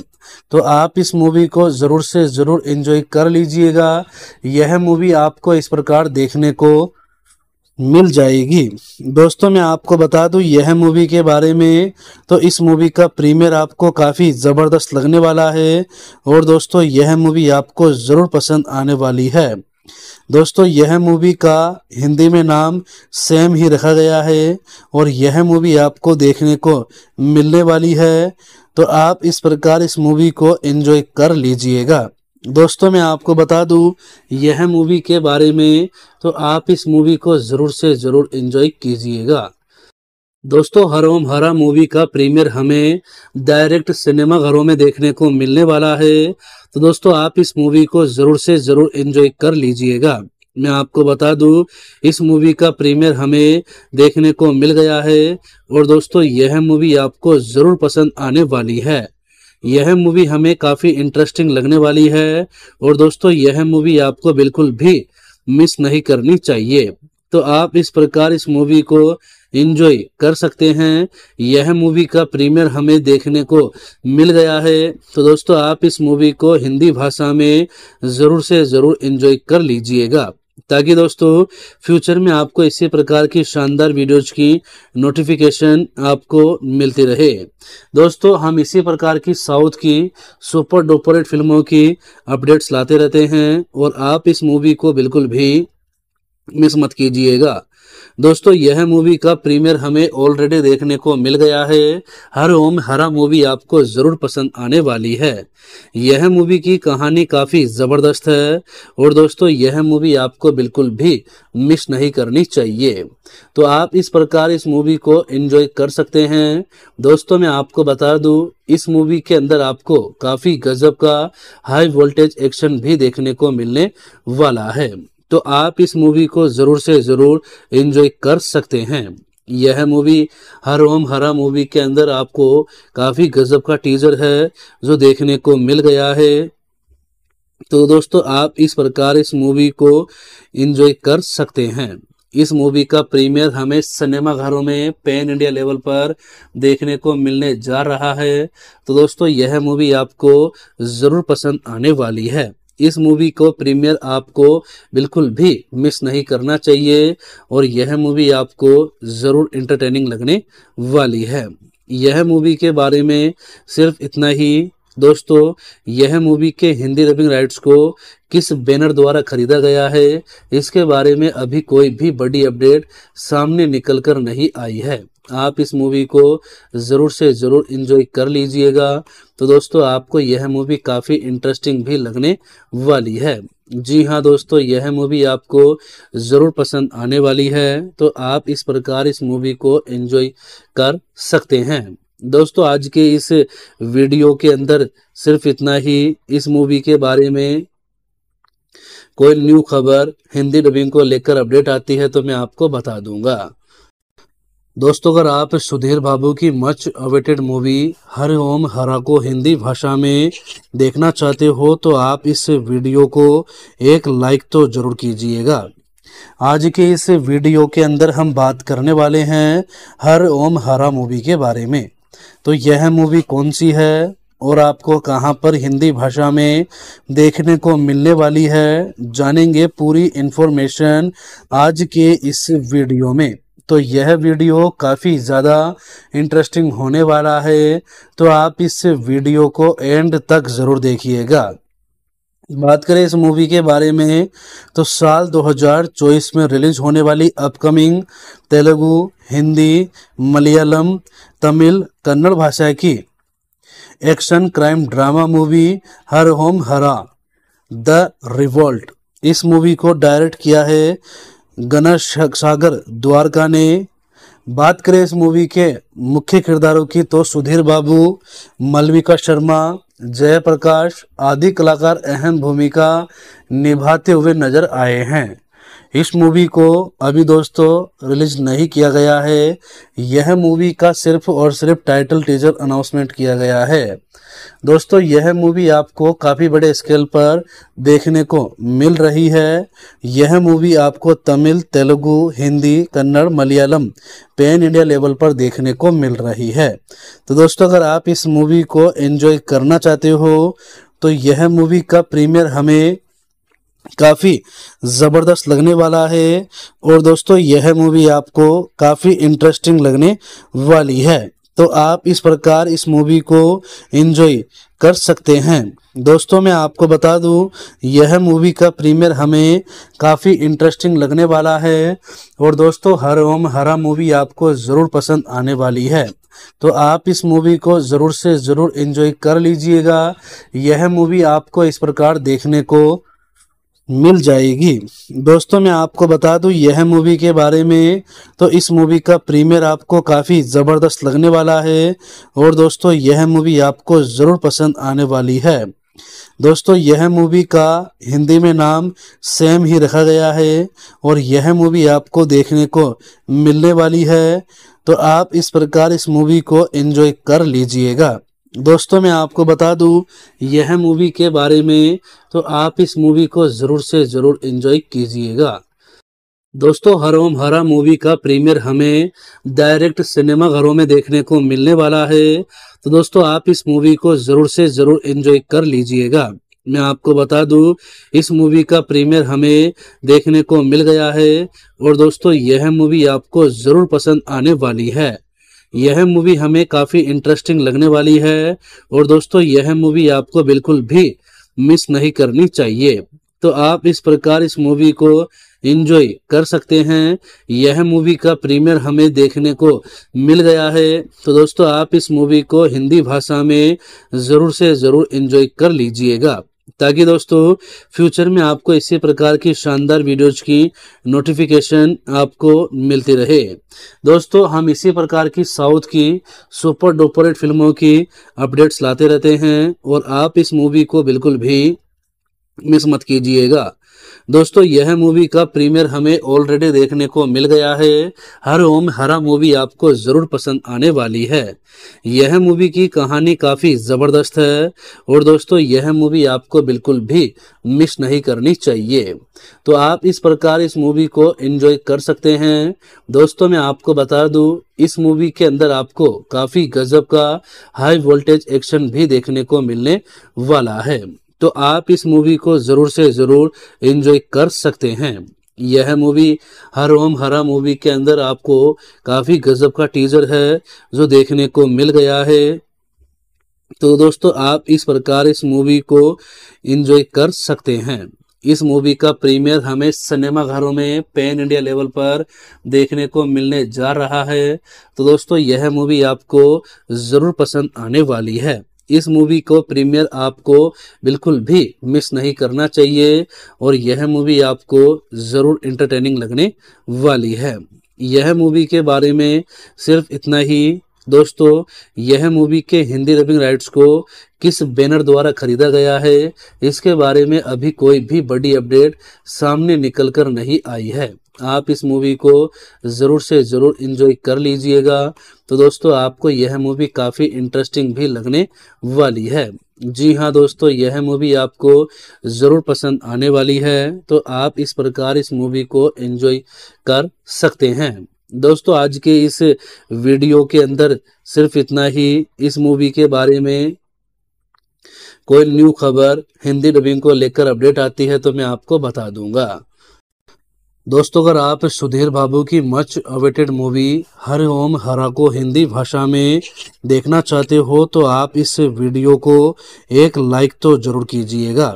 तो आप इस मूवी को ज़रूर से ज़रूर इन्जॉय कर लीजिएगा यह मूवी आपको इस प्रकार देखने को मिल जाएगी दोस्तों मैं आपको बता दूं यह मूवी के बारे में तो इस मूवी का प्रीमियर आपको काफ़ी ज़बरदस्त लगने वाला है और दोस्तों यह मूवी आपको ज़रूर पसंद आने वाली है दोस्तों यह मूवी का हिंदी में नाम सेम ही रखा गया है और यह मूवी आपको देखने को मिलने वाली है तो आप इस प्रकार इस मूवी को एंजॉय कर लीजिएगा दोस्तों मैं आपको बता दूं यह मूवी के बारे में तो आप इस मूवी को ज़रूर से ज़रूर इंजॉय कीजिएगा दोस्तों हरोम हरा मूवी का प्रीमियर हमें डायरेक्ट सिनेमा घरों में देखने को मिलने वाला है तो दोस्तों आप इस मूवी को ज़रूर से ज़रूर इंजॉय कर लीजिएगा मैं आपको बता दूं इस मूवी का प्रीमियर हमें देखने को मिल गया है और दोस्तों यह मूवी आपको ज़रूर पसंद आने वाली है यह मूवी हमें काफी इंटरेस्टिंग लगने वाली है और दोस्तों यह मूवी आपको बिल्कुल भी मिस नहीं करनी चाहिए तो आप इस प्रकार इस मूवी को इंजॉय कर सकते हैं यह मूवी का प्रीमियर हमें देखने को मिल गया है तो दोस्तों आप इस मूवी को हिंदी भाषा में ज़रूर से ज़रूर इंजॉय कर लीजिएगा ताकि दोस्तों फ्यूचर में आपको इसी प्रकार की शानदार वीडियोज की नोटिफिकेशन आपको मिलती रहे दोस्तों हम इसी प्रकार की साउथ की सुपर डोपरेट फिल्मों की अपडेट्स लाते रहते हैं और आप इस मूवी को बिल्कुल भी मिस मत कीजिएगा दोस्तों यह मूवी का प्रीमियर हमें ऑलरेडी देखने को मिल गया है हर ओम हरा मूवी आपको जरूर पसंद आने वाली है यह मूवी की कहानी काफी जबरदस्त है और दोस्तों यह मूवी आपको बिल्कुल भी मिस नहीं करनी चाहिए तो आप इस प्रकार इस मूवी को एंजॉय कर सकते हैं दोस्तों मैं आपको बता दूं इस मूवी के अंदर आपको काफी गजब का हाई वोल्टेज एक्शन भी देखने को मिलने वाला है तो आप इस मूवी को ज़रूर से ज़रूर इन्जॉय कर सकते हैं यह मूवी हर ओम हरा मूवी के अंदर आपको काफ़ी गजब का टीजर है जो देखने को मिल गया है तो दोस्तों आप इस प्रकार इस मूवी को एंजॉय कर सकते हैं इस मूवी का प्रीमियर हमें सिनेमा घरों में पैन इंडिया लेवल पर देखने को मिलने जा रहा है तो दोस्तों यह मूवी आपको ज़रूर पसंद आने वाली है इस मूवी को प्रीमियर आपको बिल्कुल भी मिस नहीं करना चाहिए और यह मूवी आपको ज़रूर इंटरटेनिंग लगने वाली है यह मूवी के बारे में सिर्फ इतना ही दोस्तों यह मूवी के हिंदी डबिंग राइट्स को किस बैनर द्वारा खरीदा गया है इसके बारे में अभी कोई भी बड़ी अपडेट सामने निकल कर नहीं आई है आप इस मूवी को ज़रूर से ज़रूर इन्जॉय कर लीजिएगा तो दोस्तों आपको यह मूवी काफ़ी इंटरेस्टिंग भी लगने वाली है जी हाँ दोस्तों यह मूवी आपको ज़रूर पसंद आने वाली है तो आप इस प्रकार इस मूवी को एंजॉय कर सकते हैं दोस्तों आज के इस वीडियो के अंदर सिर्फ इतना ही इस मूवी के बारे में कोई न्यू खबर हिंदी डबिंग को लेकर अपडेट आती है तो मैं आपको बता दूंगा दोस्तों अगर आप सुधीर बाबू की much awaited movie Harom Hara को हिंदी भाषा में देखना चाहते हो तो आप इस वीडियो को एक लाइक तो जरूर कीजिएगा आज के इस वीडियो के अंदर हम बात करने वाले हैं हर ओम हरा मूवी के बारे में तो यह मूवी कौन सी है और आपको कहां पर हिंदी भाषा में देखने को मिलने वाली है जानेंगे पूरी इन्फॉर्मेशन आज के इस वीडियो में तो यह वीडियो काफ़ी ज़्यादा इंटरेस्टिंग होने वाला है तो आप इस वीडियो को एंड तक ज़रूर देखिएगा बात करें इस मूवी के बारे में तो साल 2024 में रिलीज होने वाली अपकमिंग तेलुगु हिंदी मलयालम तमिल कन्नड़ भाषा की action crime drama movie Harom Hara the revolt इस मूवी को डायरेक्ट किया है गणेश सागर द्वारका ने बात करें इस मूवी के मुख्य किरदारों की तो सुधीर बाबू मलविका शर्मा जयप्रकाश आदि कलाकार अहम भूमिका निभाते हुए नजर आए हैं इस मूवी को अभी दोस्तों रिलीज नहीं किया गया है यह मूवी का सिर्फ और सिर्फ टाइटल टीजर अनाउंसमेंट किया गया है दोस्तों यह मूवी आपको काफ़ी बड़े स्केल पर देखने को मिल रही है यह मूवी आपको Tamil Telugu Hindi Kannada Malayalam pan India level पर देखने को मिल रही है तो दोस्तों अगर आप इस मूवी को एंजॉय करना चाहते हो तो यह मूवी का प्रीमियर हमें काफ़ी ज़बरदस्त लगने वाला है और दोस्तों यह मूवी आपको काफ़ी इंटरेस्टिंग लगने वाली है तो आप इस प्रकार इस मूवी को इन्जॉय कर सकते हैं दोस्तों मैं आपको बता दूं यह मूवी का प्रीमियर हमें काफ़ी इंटरेस्टिंग लगने वाला है और दोस्तों हर ओम हरा मूवी आपको ज़रूर पसंद आने वाली है तो आप इस मूवी को ज़रूर से ज़रूर इन्जॉय कर लीजिएगा यह मूवी आपको इस प्रकार देखने को मिल जाएगी दोस्तों मैं आपको बता दूं यह मूवी के बारे में तो इस मूवी का प्रीमियर आपको काफ़ी ज़बरदस्त लगने वाला है और दोस्तों यह मूवी आपको ज़रूर पसंद आने वाली है दोस्तों यह मूवी का हिंदी में नाम सेम ही रखा गया है और यह मूवी आपको देखने को मिलने वाली है तो आप इस प्रकार इस मूवी को एंजॉय कर लीजिएगा दोस्तों मैं आपको बता दूं यह मूवी के बारे में तो आप इस मूवी को ज़रूर से ज़रूर इंजॉय कीजिएगा दोस्तों हरोम हरा मूवी का प्रीमियर हमें डायरेक्ट सिनेमा घरों में देखने को मिलने वाला है तो दोस्तों आप इस मूवी को ज़रूर से ज़रूर इंजॉय कर लीजिएगा मैं आपको बता दूं इस मूवी का प्रीमियर हमें देखने को मिल गया है और दोस्तों यह मूवी आपको ज़रूर पसंद आने वाली है यह मूवी हमें काफी इंटरेस्टिंग लगने वाली है और दोस्तों यह मूवी आपको बिल्कुल भी मिस नहीं करनी चाहिए तो आप इस प्रकार इस मूवी को इंजॉय कर सकते हैं यह मूवी का प्रीमियर हमें देखने को मिल गया है तो दोस्तों आप इस मूवी को हिंदी भाषा में ज़रूर से ज़रूर इंजॉय कर लीजिएगा ताकि दोस्तों फ्यूचर में आपको इसी प्रकार की शानदार वीडियोज की नोटिफिकेशन आपको मिलती रहे दोस्तों हम इसी प्रकार की साउथ की सुपर डुपर फिल्मों की अपडेट्स लाते रहते हैं और आप इस मूवी को बिल्कुल भी मिस मत कीजिएगा दोस्तों यह मूवी का प्रीमियर हमें ऑलरेडी देखने को मिल गया है हर ओम हरा मूवी आपको जरूर पसंद आने वाली है यह मूवी की कहानी काफी जबरदस्त है और दोस्तों यह मूवी आपको बिल्कुल भी मिस नहीं करनी चाहिए तो आप इस प्रकार इस मूवी को एंजॉय कर सकते हैं दोस्तों मैं आपको बता दूं इस मूवी के अंदर आपको काफी गजब का हाई वोल्टेज एक्शन भी देखने को मिलने वाला है तो आप इस मूवी को ज़रूर से ज़रूर इन्जॉय कर सकते हैं यह मूवी हर ओम हरा मूवी के अंदर आपको काफ़ी गजब का टीजर है जो देखने को मिल गया है तो दोस्तों आप इस प्रकार इस मूवी को एंजॉय कर सकते हैं इस मूवी का प्रीमियर हमें सिनेमा घरों में पैन इंडिया लेवल पर देखने को मिलने जा रहा है तो दोस्तों यह मूवी आपको ज़रूर पसंद आने वाली है इस मूवी को प्रीमियर आपको बिल्कुल भी मिस नहीं करना चाहिए और यह मूवी आपको ज़रूर इंटरटेनिंग लगने वाली है यह मूवी के बारे में सिर्फ इतना ही दोस्तों यह मूवी के हिंदी रबिंग राइट्स को किस बैनर द्वारा खरीदा गया है इसके बारे में अभी कोई भी बड़ी अपडेट सामने निकल कर नहीं आई है आप इस मूवी को ज़रूर से ज़रूर इन्जॉय कर लीजिएगा तो दोस्तों आपको यह मूवी काफ़ी इंटरेस्टिंग भी लगने वाली है जी हाँ दोस्तों यह मूवी आपको ज़रूर पसंद आने वाली है तो आप इस प्रकार इस मूवी को इन्जॉय कर सकते हैं दोस्तों आज के इस वीडियो के अंदर सिर्फ इतना ही इस मूवी के बारे में कोई न्यू खबर हिंदी डबिंग को लेकर अपडेट आती है तो मैं आपको बता दूंगा दोस्तों अगर आप सुधीर बाबू की much awaited movie Harom Hara को हिंदी भाषा में देखना चाहते हो तो आप इस वीडियो को एक लाइक तो ज़रूर कीजिएगा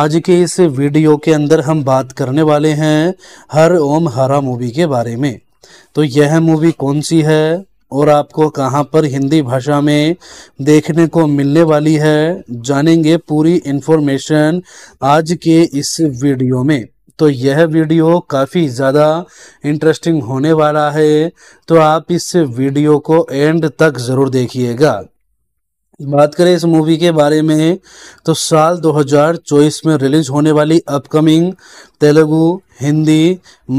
आज के इस वीडियो के अंदर हम बात करने वाले हैं हर ओम हरा मूवी के बारे में तो यह मूवी कौन सी है और आपको कहां पर हिंदी भाषा में देखने को मिलने वाली है जानेंगे पूरी इन्फॉर्मेशन आज के इस वीडियो में तो यह वीडियो काफ़ी ज़्यादा इंटरेस्टिंग होने वाला है तो आप इस वीडियो को एंड तक ज़रूर देखिएगा बात करें इस मूवी के बारे में तो साल 2024 में रिलीज होने वाली अपकमिंग तेलुगु हिंदी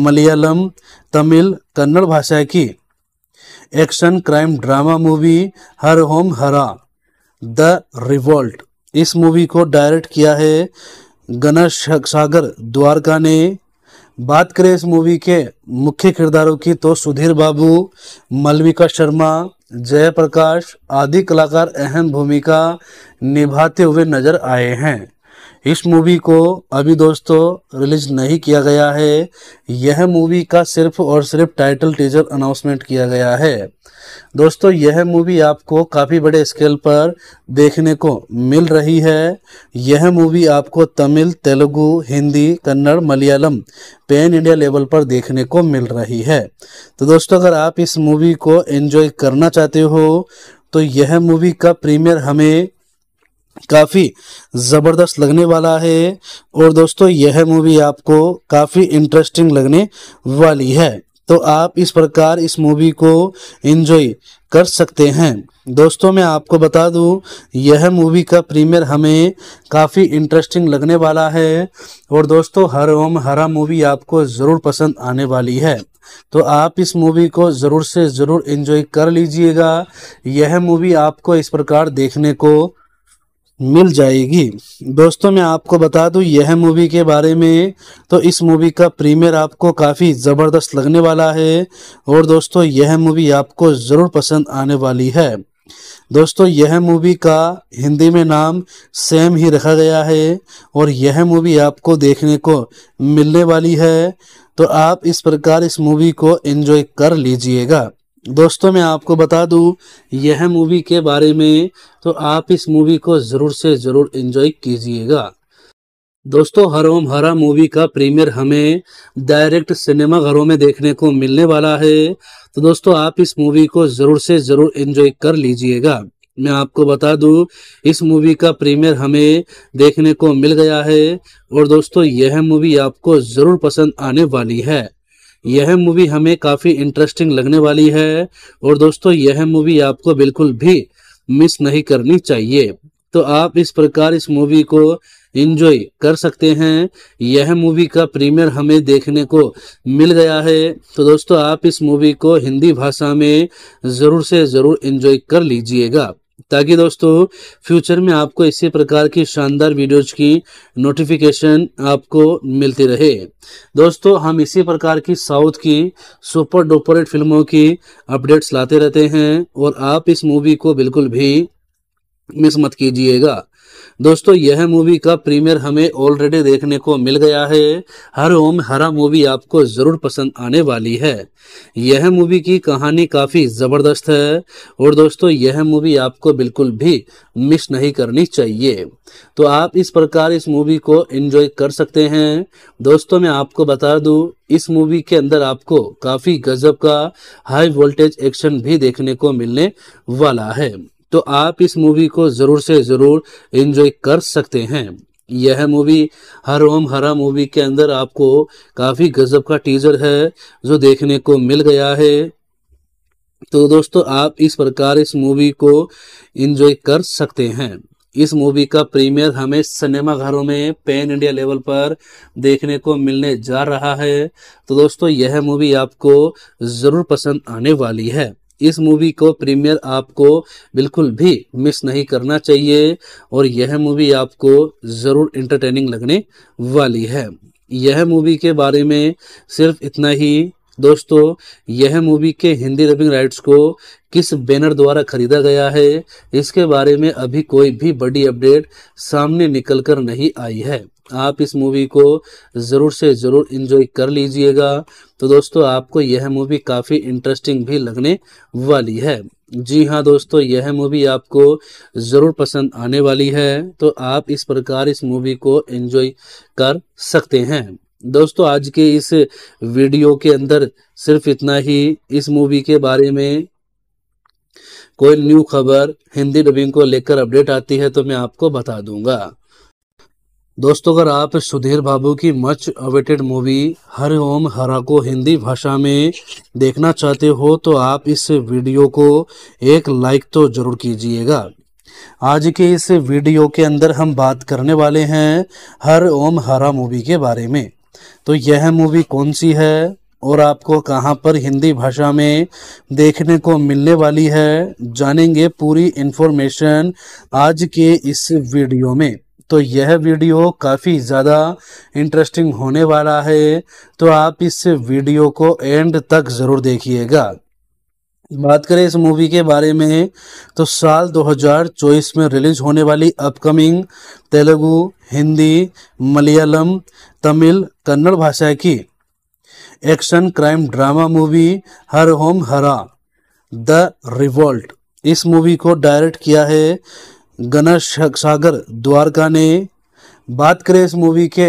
मलयालम तमिल कन्नड़ भाषा की action crime drama movie Harom Hara the revolt इस मूवी को डायरेक्ट किया है गणेश सागर द्वारका ने बात करें इस मूवी के मुख्य किरदारों की तो सुधीर बाबू मलविका शर्मा जयप्रकाश आदि कलाकार अहम भूमिका निभाते हुए नजर आए हैं इस मूवी को अभी दोस्तों रिलीज नहीं किया गया है यह मूवी का सिर्फ और सिर्फ टाइटल टीजर अनाउंसमेंट किया गया है दोस्तों यह मूवी आपको काफ़ी बड़े स्केल पर देखने को मिल रही है यह मूवी आपको Tamil Telugu Hindi Kannada Malayalam pan India level पर देखने को मिल रही है तो दोस्तों अगर आप इस मूवी को एंजॉय करना चाहते हो तो यह मूवी का प्रीमियर हमें काफ़ी ज़बरदस्त लगने वाला है और दोस्तों यह मूवी आपको काफ़ी इंटरेस्टिंग लगने वाली है तो आप इस प्रकार इस मूवी को इन्जॉय कर सकते हैं दोस्तों मैं आपको बता दूं यह मूवी का प्रीमियर हमें काफ़ी इंटरेस्टिंग लगने वाला है और दोस्तों हर ओम हरा मूवी आपको ज़रूर पसंद आने वाली है तो आप इस मूवी को ज़रूर से ज़रूर इन्जॉय कर लीजिएगा यह मूवी आपको इस प्रकार देखने को मिल जाएगी दोस्तों मैं आपको बता दूं यह मूवी के बारे में तो इस मूवी का प्रीमियर आपको काफ़ी ज़बरदस्त लगने वाला है और दोस्तों यह मूवी आपको ज़रूर पसंद आने वाली है दोस्तों यह मूवी का हिंदी में नाम सेम ही रखा गया है और यह मूवी आपको देखने को मिलने वाली है तो आप इस प्रकार इस मूवी को एंजॉय कर लीजिएगा दोस्तों मैं आपको बता दूं यह मूवी के बारे में तो आप इस मूवी को ज़रूर से ज़रूर इंजॉय कीजिएगा दोस्तों हरोम हरा मूवी का प्रीमियर हमें डायरेक्ट सिनेमा घरों में देखने को मिलने वाला है तो दोस्तों आप इस मूवी को ज़रूर से ज़रूर इंजॉय कर लीजिएगा मैं आपको बता दूं इस मूवी का प्रीमियर हमें देखने को मिल गया है और दोस्तों यह मूवी आपको ज़रूर पसंद आने वाली है यह मूवी हमें काफी इंटरेस्टिंग लगने वाली है और दोस्तों यह मूवी आपको बिल्कुल भी मिस नहीं करनी चाहिए तो आप इस प्रकार इस मूवी को इंजॉय कर सकते हैं यह मूवी का प्रीमियर हमें देखने को मिल गया है तो दोस्तों आप इस मूवी को हिंदी भाषा में ज़रूर से ज़रूर इंजॉय कर लीजिएगा ताकि दोस्तों फ्यूचर में आपको इसी प्रकार की शानदार वीडियोज की नोटिफिकेशन आपको मिलती रहे दोस्तों हम इसी प्रकार की साउथ की सुपर डुपर फिल्मों की अपडेट्स लाते रहते हैं और आप इस मूवी को बिल्कुल भी मिस मत कीजिएगा दोस्तों यह मूवी का प्रीमियर हमें ऑलरेडी देखने को मिल गया है हर ओम हरा मूवी आपको जरूर पसंद आने वाली है यह मूवी की कहानी काफी जबरदस्त है और दोस्तों यह मूवी आपको बिल्कुल भी मिस नहीं करनी चाहिए तो आप इस प्रकार इस मूवी को एंजॉय कर सकते हैं दोस्तों मैं आपको बता दूं इस मूवी के अंदर आपको काफी गजब का हाई वोल्टेज एक्शन भी देखने को मिलने वाला है तो आप इस मूवी को ज़रूर से ज़रूर इन्जॉय कर सकते हैं यह मूवी हर ओम हरा मूवी के अंदर आपको काफ़ी गजब का टीजर है जो देखने को मिल गया है तो दोस्तों आप इस प्रकार इस मूवी को एंजॉय कर सकते हैं इस मूवी का प्रीमियर हमें सिनेमा घरों में पैन इंडिया लेवल पर देखने को मिलने जा रहा है तो दोस्तों यह मूवी आपको ज़रूर पसंद आने वाली है इस मूवी को प्रीमियर आपको बिल्कुल भी मिस नहीं करना चाहिए और यह मूवी आपको ज़रूर इंटरटेनिंग लगने वाली है यह मूवी के बारे में सिर्फ इतना ही दोस्तों यह मूवी के हिंदी रबिंग राइट्स को किस बैनर द्वारा खरीदा गया है इसके बारे में अभी कोई भी बड़ी अपडेट सामने निकल कर नहीं आई है आप इस मूवी को ज़रूर से ज़रूर इन्जॉय कर लीजिएगा तो दोस्तों आपको यह मूवी काफ़ी इंटरेस्टिंग भी लगने वाली है जी हाँ दोस्तों यह मूवी आपको ज़रूर पसंद आने वाली है तो आप इस प्रकार इस मूवी को इंजॉय कर सकते हैं दोस्तों आज के इस वीडियो के अंदर सिर्फ इतना ही इस मूवी के बारे में कोई न्यू खबर हिंदी डबिंग को लेकर अपडेट आती है तो मैं आपको बता दूंगा दोस्तों अगर आप सुधीर बाबू की much awaited movie Harom Hara को हिंदी भाषा में देखना चाहते हो तो आप इस वीडियो को एक लाइक तो ज़रूर कीजिएगा आज के इस वीडियो के अंदर हम बात करने वाले हैं हर ओम हरा मूवी के बारे में तो यह मूवी कौन सी है और आपको कहां पर हिंदी भाषा में देखने को मिलने वाली है जानेंगे पूरी इन्फॉर्मेशन आज के इस वीडियो में तो यह वीडियो काफ़ी ज़्यादा इंटरेस्टिंग होने वाला है तो आप इस वीडियो को एंड तक ज़रूर देखिएगा बात करें इस मूवी के बारे में तो साल 2024 में रिलीज होने वाली अपकमिंग तेलुगु हिंदी मलयालम तमिल कन्नड़ भाषा की action crime drama movie Harom Hara the revolt इस मूवी को डायरेक्ट किया है गणेश सागर द्वारका ने बात करें इस मूवी के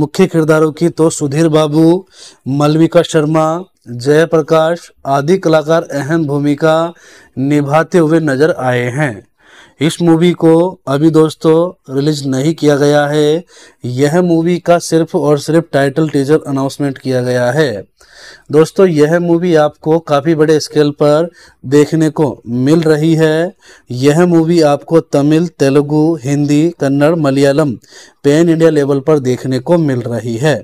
मुख्य किरदारों की तो सुधीर बाबू मलविका शर्मा जयप्रकाश आदि कलाकार अहम भूमिका निभाते हुए नजर आए हैं इस मूवी को अभी दोस्तों रिलीज नहीं किया गया है यह मूवी का सिर्फ और सिर्फ टाइटल टीजर अनाउंसमेंट किया गया है दोस्तों यह मूवी आपको काफ़ी बड़े स्केल पर देखने को मिल रही है यह मूवी आपको Tamil Telugu Hindi Kannada Malayalam pan India level पर देखने को मिल रही है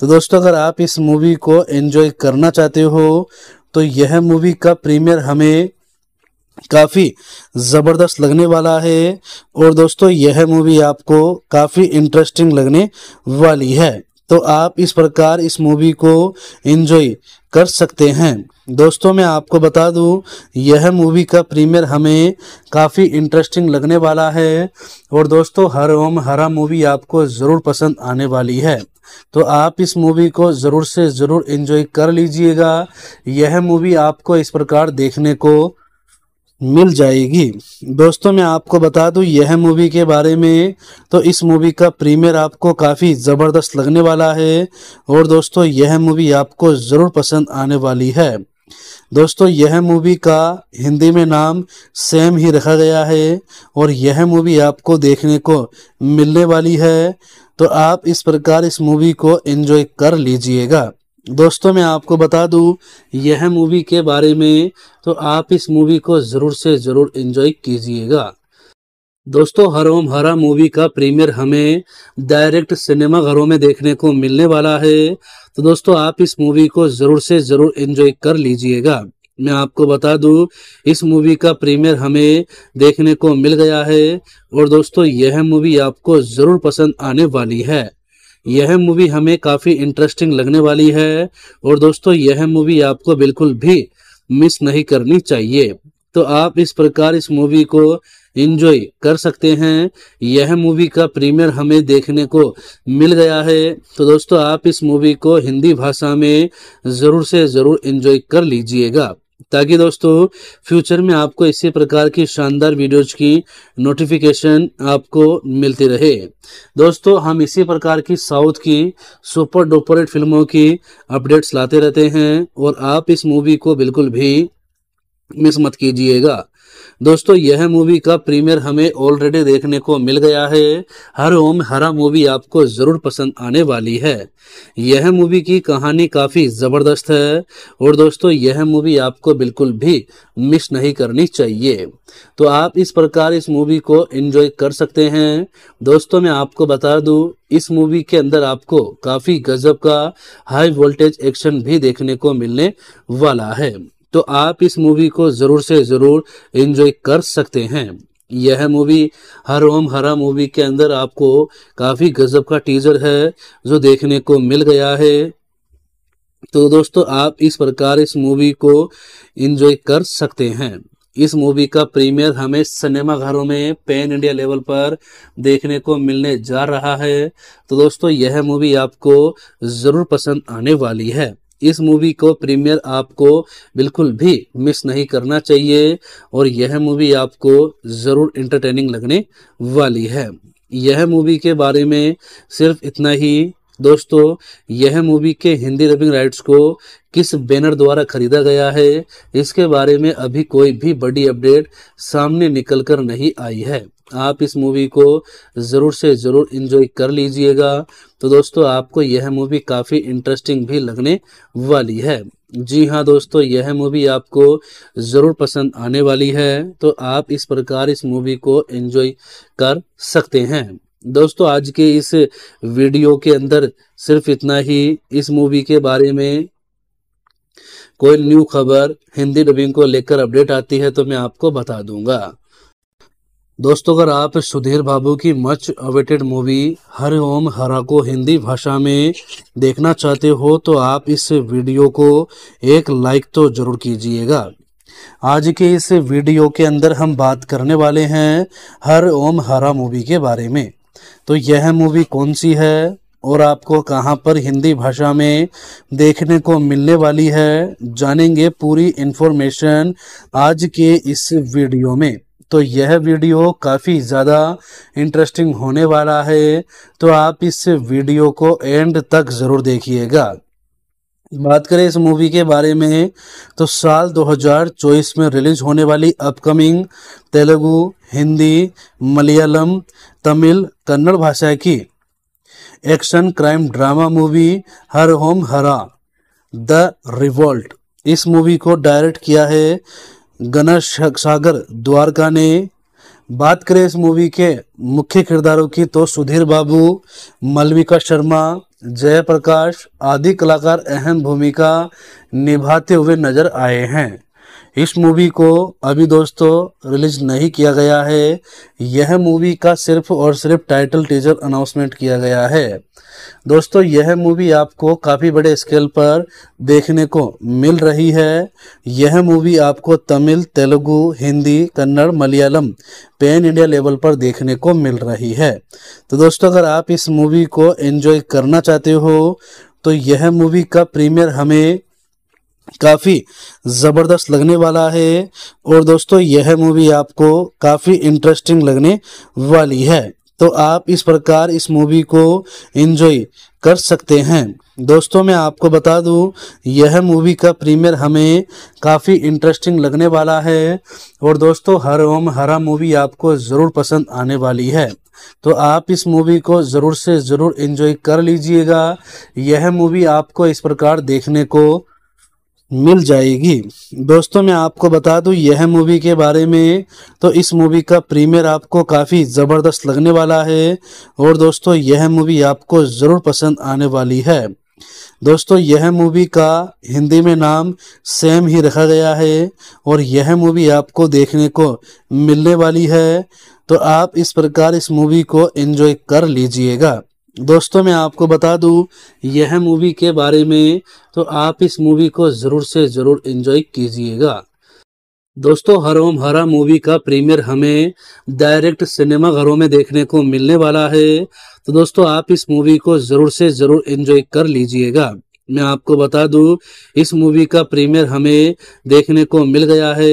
तो दोस्तों अगर आप इस मूवी को एंजॉय करना चाहते हो तो यह मूवी का प्रीमियर हमें काफ़ी ज़बरदस्त लगने वाला है और दोस्तों यह मूवी आपको काफ़ी इंटरेस्टिंग लगने वाली है तो आप इस प्रकार इस मूवी को इन्जॉय कर सकते हैं दोस्तों मैं आपको बता दूं यह मूवी का प्रीमियर हमें काफ़ी इंटरेस्टिंग लगने वाला है और दोस्तों हर ओम हरा मूवी आपको ज़रूर पसंद आने वाली है तो आप इस मूवी को ज़रूर से ज़रूर इन्जॉय कर लीजिएगा यह मूवी आपको इस प्रकार देखने को मिल जाएगी दोस्तों मैं आपको बता दूं यह मूवी के बारे में तो इस मूवी का प्रीमियर आपको काफ़ी ज़बरदस्त लगने वाला है और दोस्तों यह मूवी आपको ज़रूर पसंद आने वाली है दोस्तों यह मूवी का हिंदी में नाम सेम ही रखा गया है और यह मूवी आपको देखने को मिलने वाली है तो आप इस प्रकार इस मूवी को एंजॉय कर लीजिएगा दोस्तों मैं आपको बता दूं यह मूवी के बारे में तो आप इस मूवी को ज़रूर से ज़रूर इंजॉय कीजिएगा दोस्तों हरोम हरा मूवी का प्रीमियर हमें डायरेक्ट सिनेमा घरों में देखने को मिलने वाला है तो दोस्तों आप इस मूवी को ज़रूर से ज़रूर इंजॉय कर लीजिएगा मैं आपको बता दूं इस मूवी का प्रीमियर हमें देखने को मिल गया है और दोस्तों यह मूवी आपको ज़रूर पसंद आने वाली है यह मूवी हमें काफ़ी इंटरेस्टिंग लगने वाली है और दोस्तों यह मूवी आपको बिल्कुल भी मिस नहीं करनी चाहिए तो आप इस प्रकार इस मूवी को इंजॉय कर सकते हैं यह मूवी का प्रीमियर हमें देखने को मिल गया है तो दोस्तों आप इस मूवी को हिंदी भाषा में ज़रूर से ज़रूर इंजॉय कर लीजिएगा ताकि दोस्तों फ्यूचर में आपको इसी प्रकार की शानदार वीडियोज की नोटिफिकेशन आपको मिलती रहे दोस्तों हम इसी प्रकार की साउथ की सुपर डोपरेट फिल्मों की अपडेट्स लाते रहते हैं और आप इस मूवी को बिल्कुल भी मिस मत कीजिएगा दोस्तों यह मूवी का प्रीमियर हमें ऑलरेडी देखने को मिल गया है हर ओम हरा मूवी आपको जरूर पसंद आने वाली है यह मूवी की कहानी काफी जबरदस्त है और दोस्तों यह मूवी आपको बिल्कुल भी मिस नहीं करनी चाहिए तो आप इस प्रकार इस मूवी को एंजॉय कर सकते हैं दोस्तों मैं आपको बता दूं इस मूवी के अंदर आपको काफी गजब का हाई वोल्टेज एक्शन भी देखने को मिलने वाला है तो आप इस मूवी को ज़रूर से ज़रूर इन्जॉय कर सकते हैं यह मूवी हर ओम हरा मूवी के अंदर आपको काफ़ी गजब का टीजर है जो देखने को मिल गया है तो दोस्तों आप इस प्रकार इस मूवी को एंजॉय कर सकते हैं इस मूवी का प्रीमियर हमें सिनेमा घरों में पैन इंडिया लेवल पर देखने को मिलने जा रहा है तो दोस्तों यह मूवी आपको ज़रूर पसंद आने वाली है इस मूवी को प्रीमियर आपको बिल्कुल भी मिस नहीं करना चाहिए और यह मूवी आपको ज़रूर इंटरटेनिंग लगने वाली है यह मूवी के बारे में सिर्फ इतना ही दोस्तों यह मूवी के हिंदी डबिंग राइट्स को किस बैनर द्वारा खरीदा गया है इसके बारे में अभी कोई भी बड़ी अपडेट सामने निकल कर नहीं आई है आप इस मूवी को ज़रूर से ज़रूर इन्जॉय कर लीजिएगा तो दोस्तों आपको यह मूवी काफ़ी इंटरेस्टिंग भी लगने वाली है जी हाँ दोस्तों यह मूवी आपको ज़रूर पसंद आने वाली है तो आप इस प्रकार इस मूवी को एंजॉय कर सकते हैं दोस्तों आज के इस वीडियो के अंदर सिर्फ इतना ही इस मूवी के बारे में कोई न्यू खबर हिंदी डबिंग को लेकर अपडेट आती है तो मैं आपको बता दूंगा दोस्तों अगर आप सुधीर बाबू की much awaited movie Harom Hara को हिंदी भाषा में देखना चाहते हो तो आप इस वीडियो को एक लाइक तो जरूर कीजिएगा आज के इस वीडियो के अंदर हम बात करने वाले हैं हर ओम हरा मूवी के बारे में तो यह मूवी कौन सी है और आपको कहां पर हिंदी भाषा में देखने को मिलने वाली है जानेंगे पूरी इन्फॉर्मेशन आज के इस वीडियो में तो यह वीडियो काफ़ी ज़्यादा इंटरेस्टिंग होने वाला है तो आप इस वीडियो को एंड तक ज़रूर देखिएगा बात करें इस मूवी के बारे में तो साल 2024 में रिलीज होने वाली अपकमिंग तेलुगु हिंदी मलयालम तमिल कन्नड़ भाषा की action crime drama movie Harom Hara the revolt इस मूवी को डायरेक्ट किया है गणेश सागर द्वारका ने बात करें इस मूवी के मुख्य किरदारों की तो सुधीर बाबू मलविका शर्मा जयप्रकाश आदि कलाकार अहम भूमिका निभाते हुए नजर आए हैं इस मूवी को अभी दोस्तों रिलीज नहीं किया गया है यह मूवी का सिर्फ और सिर्फ टाइटल टीजर अनाउंसमेंट किया गया है दोस्तों यह मूवी आपको काफ़ी बड़े स्केल पर देखने को मिल रही है यह मूवी आपको Tamil Telugu Hindi Kannada Malayalam pan India level पर देखने को मिल रही है तो दोस्तों अगर आप इस मूवी को एंजॉय करना चाहते हो तो यह मूवी का प्रीमियर हमें काफ़ी ज़बरदस्त लगने वाला है और दोस्तों यह मूवी आपको काफ़ी इंटरेस्टिंग लगने वाली है तो आप इस प्रकार इस मूवी को इन्जॉय कर सकते हैं दोस्तों मैं आपको बता दूं यह मूवी का प्रीमियर हमें काफ़ी इंटरेस्टिंग लगने वाला है और दोस्तों हर ओम हरा मूवी आपको ज़रूर पसंद आने वाली है तो आप इस मूवी को ज़रूर से ज़रूर इन्जॉय कर लीजिएगा यह मूवी आपको इस प्रकार देखने को मिल जाएगी दोस्तों मैं आपको बता दूं यह मूवी के बारे में तो इस मूवी का प्रीमियर आपको काफ़ी ज़बरदस्त लगने वाला है और दोस्तों यह मूवी आपको ज़रूर पसंद आने वाली है दोस्तों यह मूवी का हिंदी में नाम सेम ही रखा गया है और यह मूवी आपको देखने को मिलने वाली है तो आप इस प्रकार इस मूवी को एंजॉय कर लीजिएगा दोस्तों मैं आपको बता दूं यह मूवी के बारे में तो आप इस मूवी को ज़रूर से ज़रूर इंजॉय कीजिएगा दोस्तों हरोम हरा मूवी का प्रीमियर हमें डायरेक्ट सिनेमा घरों में देखने को मिलने वाला है तो दोस्तों आप इस मूवी को ज़रूर से ज़रूर इंजॉय कर लीजिएगा मैं आपको बता दूं इस मूवी का प्रीमियर हमें देखने को मिल गया है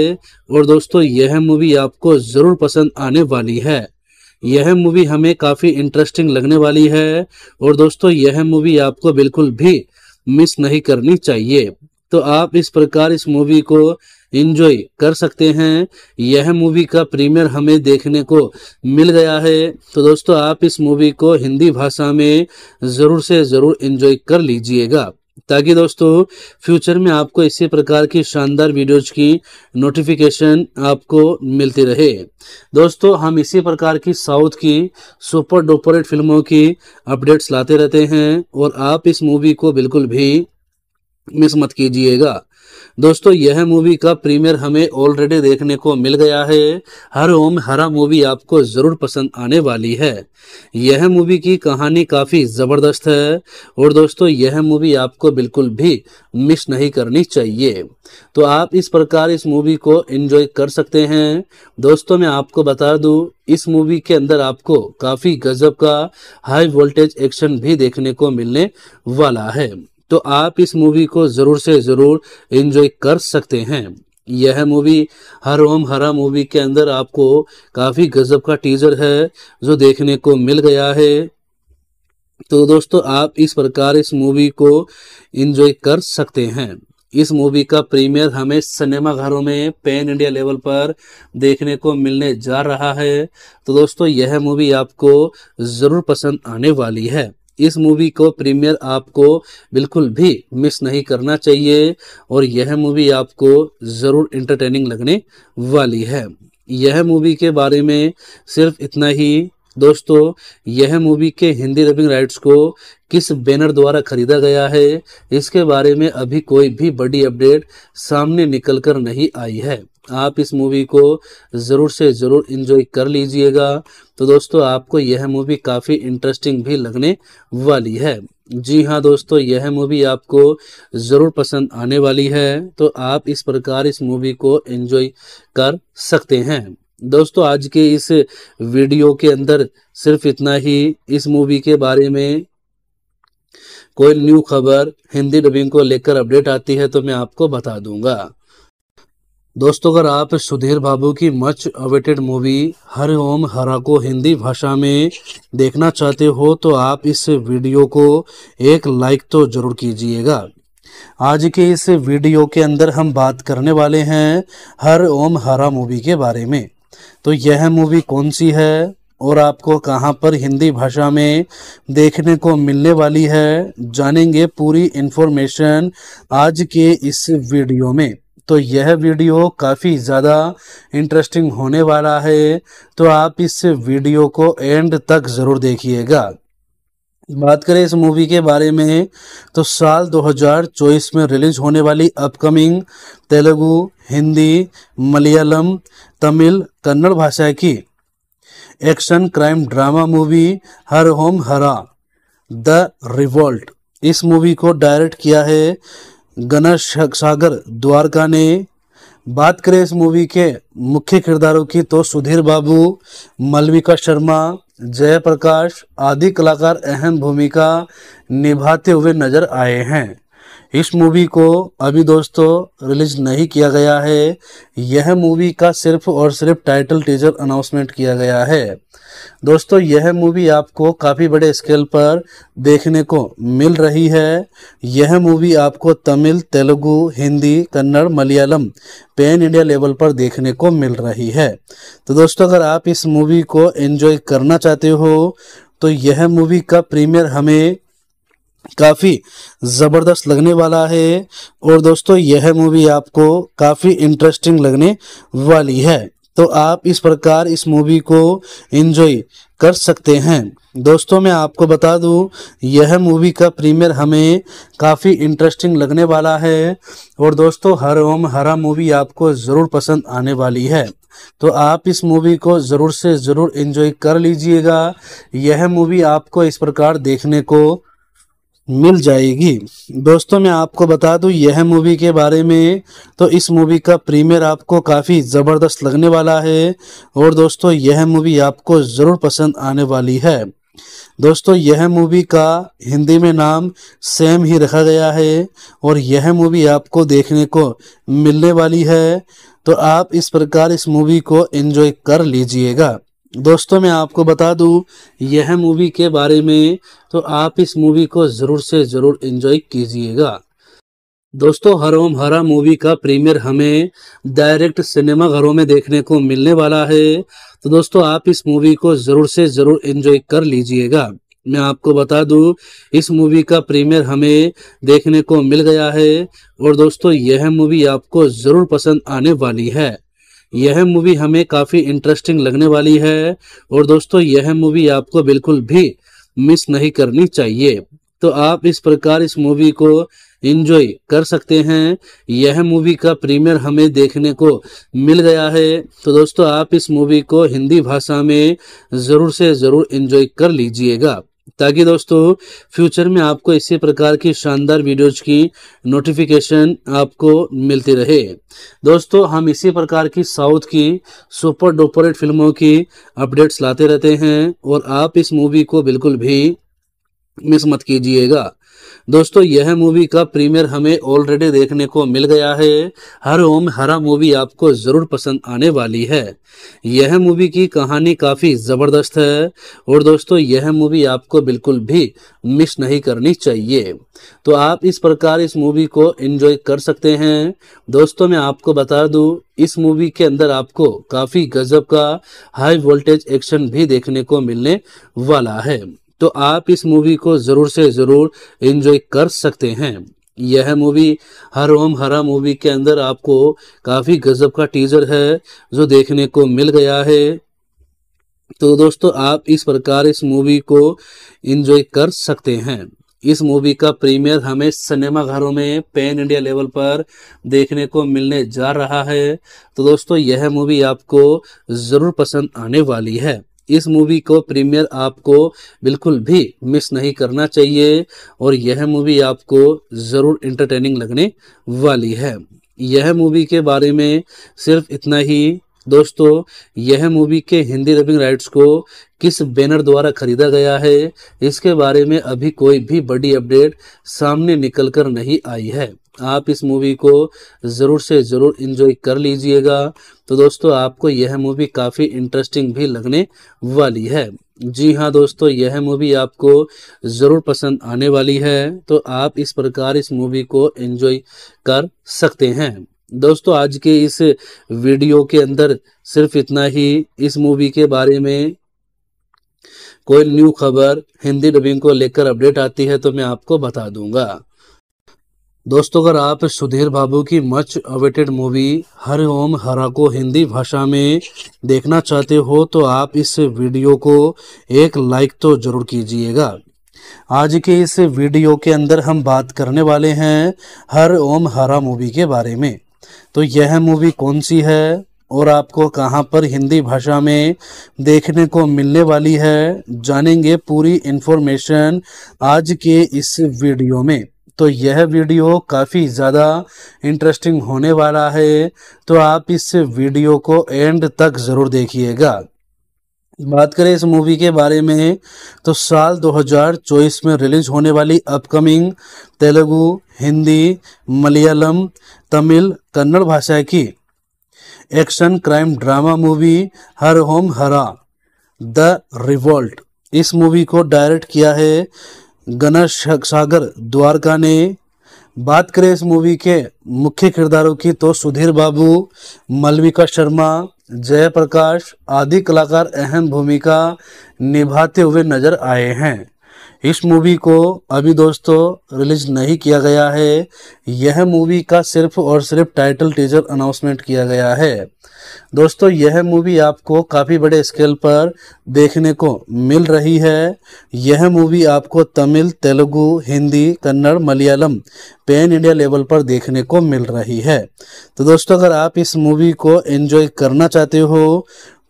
और दोस्तों यह मूवी आपको ज़रूर पसंद आने वाली है यह मूवी हमें काफ़ी इंटरेस्टिंग लगने वाली है और दोस्तों यह मूवी आपको बिल्कुल भी मिस नहीं करनी चाहिए तो आप इस प्रकार इस मूवी को इंजॉय कर सकते हैं यह मूवी का प्रीमियर हमें देखने को मिल गया है तो दोस्तों आप इस मूवी को हिंदी भाषा में ज़रूर से ज़रूर इंजॉय कर लीजिएगा ताकि दोस्तों फ्यूचर में आपको इसी प्रकार की शानदार वीडियोज की नोटिफिकेशन आपको मिलती रहे दोस्तों हम इसी प्रकार की साउथ की सुपर डुपरेट फिल्मों की अपडेट्स लाते रहते हैं और आप इस मूवी को बिल्कुल भी मिस मत कीजिएगा दोस्तों यह मूवी का प्रीमियर हमें ऑलरेडी देखने को मिल गया है हर ओम हरा मूवी आपको जरूर पसंद आने वाली है यह मूवी की कहानी काफी जबरदस्त है और दोस्तों यह मूवी आपको बिल्कुल भी मिस नहीं करनी चाहिए तो आप इस प्रकार इस मूवी को एंजॉय कर सकते हैं दोस्तों मैं आपको बता दूं इस मूवी के अंदर आपको काफी गजब का हाई वोल्टेज एक्शन भी देखने को मिलने वाला है तो आप इस मूवी को ज़रूर से ज़रूर इन्जॉय कर सकते हैं यह मूवी हर ओम हरा मूवी के अंदर आपको काफ़ी गजब का टीजर है जो देखने को मिल गया है तो दोस्तों आप इस प्रकार इस मूवी को एंजॉय कर सकते हैं इस मूवी का प्रीमियर हमें सिनेमा घरों में पैन इंडिया लेवल पर देखने को मिलने जा रहा है तो दोस्तों यह मूवी आपको ज़रूर पसंद आने वाली है इस मूवी को प्रीमियर आपको बिल्कुल भी मिस नहीं करना चाहिए और यह मूवी आपको ज़रूर इंटरटेनिंग लगने वाली है यह मूवी के बारे में सिर्फ इतना ही दोस्तों यह मूवी के हिंदी रबिंग राइट्स को किस बैनर द्वारा खरीदा गया है इसके बारे में अभी कोई भी बड़ी अपडेट सामने निकल कर नहीं आई है आप इस मूवी को ज़रूर से ज़रूर इन्जॉय कर लीजिएगा तो दोस्तों आपको यह मूवी काफ़ी इंटरेस्टिंग भी लगने वाली है जी हाँ दोस्तों यह मूवी आपको ज़रूर पसंद आने वाली है तो आप इस प्रकार इस मूवी को एंजॉय कर सकते हैं दोस्तों आज के इस वीडियो के अंदर सिर्फ इतना ही इस मूवी के बारे में कोई न्यू खबर हिंदी डबिंग को लेकर अपडेट आती है तो मैं आपको बता दूंगा दोस्तों अगर आप सुधीर बाबू की much awaited movie Harom Hara को हिंदी भाषा में देखना चाहते हो तो आप इस वीडियो को एक लाइक तो ज़रूर कीजिएगा आज के इस वीडियो के अंदर हम बात करने वाले हैं हर ओम हरा मूवी के बारे में तो यह मूवी कौन सी है और आपको कहां पर हिंदी भाषा में देखने को मिलने वाली है जानेंगे पूरी इन्फॉर्मेशन आज के इस वीडियो में तो यह वीडियो काफ़ी ज़्यादा इंटरेस्टिंग होने वाला है तो आप इस वीडियो को एंड तक ज़रूर देखिएगा बात करें इस मूवी के बारे में तो साल 2024 में रिलीज होने वाली अपकमिंग तेलुगु हिंदी मलयालम तमिल कन्नड़ भाषा की action crime drama movie Harom Hara the revolt इस मूवी को डायरेक्ट किया है गणेश सागर द्वारका ने बात करें इस मूवी के मुख्य किरदारों की तो सुधीर बाबू मलविका शर्मा जयप्रकाश आदि कलाकार अहम भूमिका निभाते हुए नजर आए हैं इस मूवी को अभी दोस्तों रिलीज नहीं किया गया है यह मूवी का सिर्फ और सिर्फ टाइटल टीजर अनाउंसमेंट किया गया है दोस्तों यह मूवी आपको काफ़ी बड़े स्केल पर देखने को मिल रही है यह मूवी आपको Tamil Telugu Hindi Kannada Malayalam pan India level पर देखने को मिल रही है तो दोस्तों अगर आप इस मूवी को एंजॉय करना चाहते हो तो यह मूवी का प्रीमियर हमें काफ़ी ज़बरदस्त लगने वाला है और दोस्तों यह मूवी आपको काफ़ी इंटरेस्टिंग लगने वाली है तो आप इस प्रकार इस मूवी को इन्जॉय कर सकते हैं दोस्तों मैं आपको बता दूं यह मूवी का प्रीमियर हमें काफ़ी इंटरेस्टिंग लगने वाला है और दोस्तों हर ओम हरा मूवी आपको ज़रूर पसंद आने वाली है तो आप इस मूवी को ज़रूर से ज़रूर इन्जॉय कर लीजिएगा यह मूवी आपको इस प्रकार देखने को मिल जाएगी दोस्तों मैं आपको बता दूं यह मूवी के बारे में तो इस मूवी का प्रीमियर आपको काफ़ी ज़बरदस्त लगने वाला है और दोस्तों यह मूवी आपको ज़रूर पसंद आने वाली है दोस्तों यह मूवी का हिंदी में नाम सेम ही रखा गया है और यह मूवी आपको देखने को मिलने वाली है तो आप इस प्रकार इस मूवी को एंजॉय कर लीजिएगा दोस्तों मैं आपको बता दूं यह मूवी के बारे में तो आप इस मूवी को ज़रूर से ज़रूर इंजॉय कीजिएगा दोस्तों हरोम हरा मूवी का प्रीमियर हमें डायरेक्ट सिनेमा घरों में देखने को मिलने वाला है तो दोस्तों आप इस मूवी को ज़रूर से ज़रूर इंजॉय कर लीजिएगा मैं आपको बता दूं इस मूवी का प्रीमियर हमें देखने को मिल गया है और दोस्तों यह मूवी आपको ज़रूर पसंद आने वाली है यह मूवी हमें काफ़ी इंटरेस्टिंग लगने वाली है और दोस्तों यह मूवी आपको बिल्कुल भी मिस नहीं करनी चाहिए तो आप इस प्रकार इस मूवी को इंजॉय कर सकते हैं यह मूवी का प्रीमियर हमें देखने को मिल गया है तो दोस्तों आप इस मूवी को हिंदी भाषा में ज़रूर से ज़रूर इंजॉय कर लीजिएगा ताकि दोस्तों फ्यूचर में आपको इसी प्रकार की शानदार वीडियोज की नोटिफिकेशन आपको मिलती रहे दोस्तों हम इसी प्रकार की साउथ की सुपर डुपरेट फिल्मों की अपडेट्स लाते रहते हैं और आप इस मूवी को बिल्कुल भी मिस मत कीजिएगा दोस्तों यह मूवी का प्रीमियर हमें ऑलरेडी देखने को मिल गया है हर ओम हरा मूवी आपको जरूर पसंद आने वाली है यह मूवी की कहानी काफी जबरदस्त है और दोस्तों यह मूवी आपको बिल्कुल भी मिस नहीं करनी चाहिए तो आप इस प्रकार इस मूवी को एंजॉय कर सकते हैं दोस्तों मैं आपको बता दूं इस मूवी के अंदर आपको काफी गजब का हाई वोल्टेज एक्शन भी देखने को मिलने वाला है तो आप इस मूवी को ज़रूर से ज़रूर इन्जॉय कर सकते हैं यह मूवी हर ओम हरा मूवी के अंदर आपको काफ़ी गजब का टीजर है जो देखने को मिल गया है तो दोस्तों आप इस प्रकार इस मूवी को एंजॉय कर सकते हैं इस मूवी का प्रीमियर हमें सिनेमा घरों में पैन इंडिया लेवल पर देखने को मिलने जा रहा है तो दोस्तों यह मूवी आपको ज़रूर पसंद आने वाली है इस मूवी को प्रीमियर आपको बिल्कुल भी मिस नहीं करना चाहिए और यह मूवी आपको ज़रूर इंटरटेनिंग लगने वाली है यह मूवी के बारे में सिर्फ इतना ही दोस्तों यह मूवी के हिंदी रबिंग राइट्स को किस बैनर द्वारा खरीदा गया है इसके बारे में अभी कोई भी बड़ी अपडेट सामने निकल कर नहीं आई है आप इस मूवी को ज़रूर से ज़रूर इंजॉय कर लीजिएगा तो दोस्तों आपको यह मूवी काफ़ी इंटरेस्टिंग भी लगने वाली है जी हाँ दोस्तों यह मूवी आपको ज़रूर पसंद आने वाली है तो आप इस प्रकार इस मूवी को एंजॉय कर सकते हैं दोस्तों आज के इस वीडियो के अंदर सिर्फ इतना ही इस मूवी के बारे में कोई न्यू खबर हिंदी डबिंग को लेकर अपडेट आती है तो मैं आपको बता दूंगा दोस्तों अगर आप सुधीर बाबू की much awaited movie Harom Hara को हिंदी भाषा में देखना चाहते हो तो आप इस वीडियो को एक लाइक तो ज़रूर कीजिएगा आज के इस वीडियो के अंदर हम बात करने वाले हैं हर ओम हरा मूवी के बारे में तो यह मूवी कौन सी है और आपको कहां पर हिंदी भाषा में देखने को मिलने वाली है जानेंगे पूरी इन्फॉर्मेशन आज के इस वीडियो में तो यह वीडियो काफ़ी ज़्यादा इंटरेस्टिंग होने वाला है तो आप इस वीडियो को एंड तक ज़रूर देखिएगा बात करें इस मूवी के बारे में तो साल 2024 में रिलीज होने वाली अपकमिंग तेलुगु हिंदी मलयालम तमिल कन्नड़ भाषा की action crime drama movie Harom Hara the revolt इस मूवी को डायरेक्ट किया है गणेश सागर द्वारका ने बात करें इस मूवी के मुख्य किरदारों की तो सुधीर बाबू मलविका शर्मा जयप्रकाश आदि कलाकार अहम भूमिका निभाते हुए नजर आए हैं इस मूवी को अभी दोस्तों रिलीज नहीं किया गया है यह मूवी का सिर्फ और सिर्फ टाइटल टीजर अनाउंसमेंट किया गया है दोस्तों यह मूवी आपको काफ़ी बड़े स्केल पर देखने को मिल रही है यह मूवी आपको Tamil Telugu Hindi Kannada Malayalam pan India level पर देखने को मिल रही है तो दोस्तों अगर आप इस मूवी को एंजॉय करना चाहते हो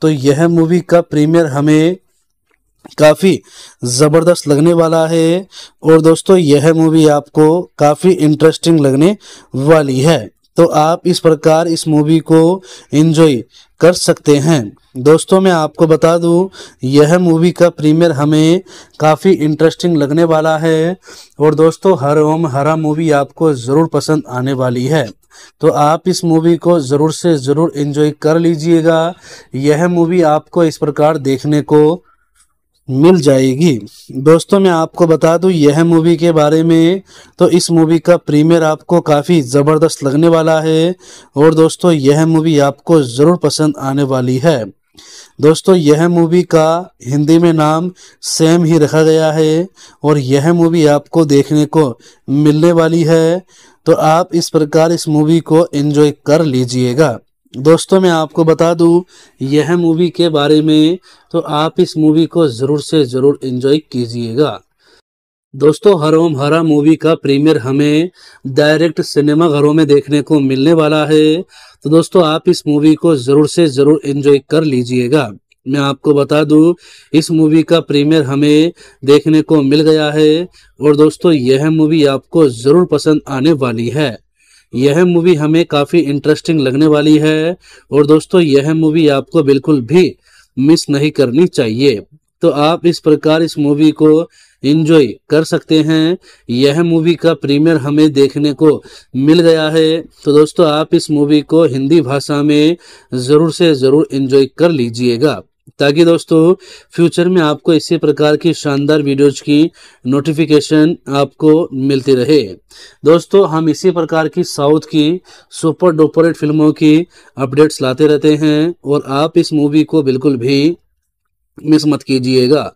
तो यह मूवी का प्रीमियर हमें काफ़ी ज़बरदस्त लगने वाला है और दोस्तों यह मूवी आपको काफ़ी इंटरेस्टिंग लगने वाली है तो आप इस प्रकार इस मूवी को इन्जॉय कर सकते हैं दोस्तों मैं आपको बता दूं यह मूवी का प्रीमियर हमें काफ़ी इंटरेस्टिंग लगने वाला है और दोस्तों हर ओम हरा मूवी आपको ज़रूर पसंद आने वाली है तो आप इस मूवी को ज़रूर से ज़रूर इन्जॉय कर लीजिएगा यह मूवी आपको इस प्रकार देखने को मिल जाएगी दोस्तों मैं आपको बता दूं यह मूवी के बारे में तो इस मूवी का प्रीमियर आपको काफ़ी ज़बरदस्त लगने वाला है और दोस्तों यह मूवी आपको ज़रूर पसंद आने वाली है दोस्तों यह मूवी का हिंदी में नाम सेम ही रखा गया है और यह मूवी आपको देखने को मिलने वाली है तो आप इस प्रकार इस मूवी को एंजॉय कर लीजिएगा दोस्तों मैं आपको बता दूं यह मूवी के बारे में तो आप इस मूवी को ज़रूर से ज़रूर इंजॉय कीजिएगा दोस्तों हरोम हरा मूवी का प्रीमियर हमें डायरेक्ट सिनेमा घरों में देखने को मिलने वाला है तो दोस्तों आप इस मूवी को ज़रूर से ज़रूर इंजॉय कर लीजिएगा मैं आपको बता दूं इस मूवी का प्रीमियर हमें देखने को मिल गया है और दोस्तों यह मूवी आपको ज़रूर पसंद आने वाली है यह मूवी हमें काफ़ी इंटरेस्टिंग लगने वाली है और दोस्तों यह मूवी आपको बिल्कुल भी मिस नहीं करनी चाहिए तो आप इस प्रकार इस मूवी को इंजॉय कर सकते हैं यह मूवी का प्रीमियर हमें देखने को मिल गया है तो दोस्तों आप इस मूवी को हिंदी भाषा में ज़रूर से ज़रूर इंजॉय कर लीजिएगा ताकि दोस्तों फ्यूचर में आपको इसी प्रकार की शानदार वीडियोज की नोटिफिकेशन आपको मिलती रहे दोस्तों हम इसी प्रकार की साउथ की सुपर डुपर फिल्मों की अपडेट्स लाते रहते हैं और आप इस मूवी को बिल्कुल भी मिस मत कीजिएगा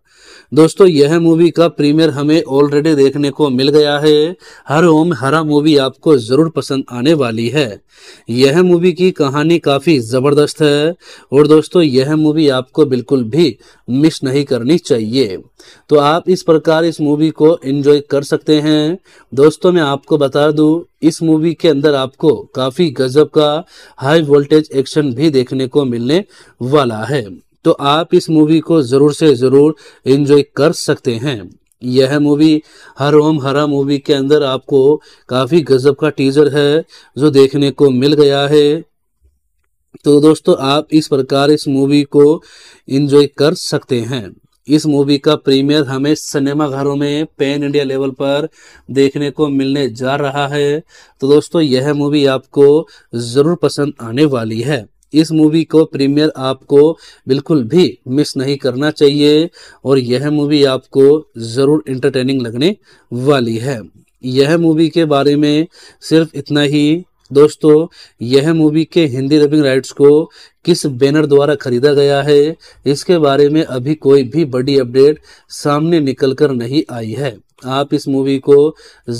दोस्तों यह मूवी का प्रीमियर हमें ऑलरेडी देखने को मिल गया है हर ओम हरा मूवी आपको जरूर पसंद आने वाली है यह मूवी की कहानी काफी जबरदस्त है और दोस्तों यह मूवी आपको बिल्कुल भी मिस नहीं करनी चाहिए तो आप इस प्रकार इस मूवी को एंजॉय कर सकते हैं दोस्तों मैं आपको बता दूं इस मूवी के अंदर आपको काफी गजब का हाई वोल्टेज एक्शन भी देखने को मिलने वाला है तो आप इस मूवी को ज़रूर से ज़रूर इन्जॉय कर सकते हैं यह मूवी हर ओम हरा मूवी के अंदर आपको काफ़ी गजब का टीजर है जो देखने को मिल गया है तो दोस्तों आप इस प्रकार इस मूवी को एंजॉय कर सकते हैं इस मूवी का प्रीमियर हमें सिनेमा घरों में पैन इंडिया लेवल पर देखने को मिलने जा रहा है तो दोस्तों यह मूवी आपको ज़रूर पसंद आने वाली है इस मूवी को प्रीमियर आपको बिल्कुल भी मिस नहीं करना चाहिए और यह मूवी आपको ज़रूर इंटरटेनिंग लगने वाली है यह मूवी के बारे में सिर्फ इतना ही दोस्तों यह मूवी के हिंदी डबिंग राइट्स को किस बैनर द्वारा खरीदा गया है इसके बारे में अभी कोई भी बड़ी अपडेट सामने निकल कर नहीं आई है आप इस मूवी को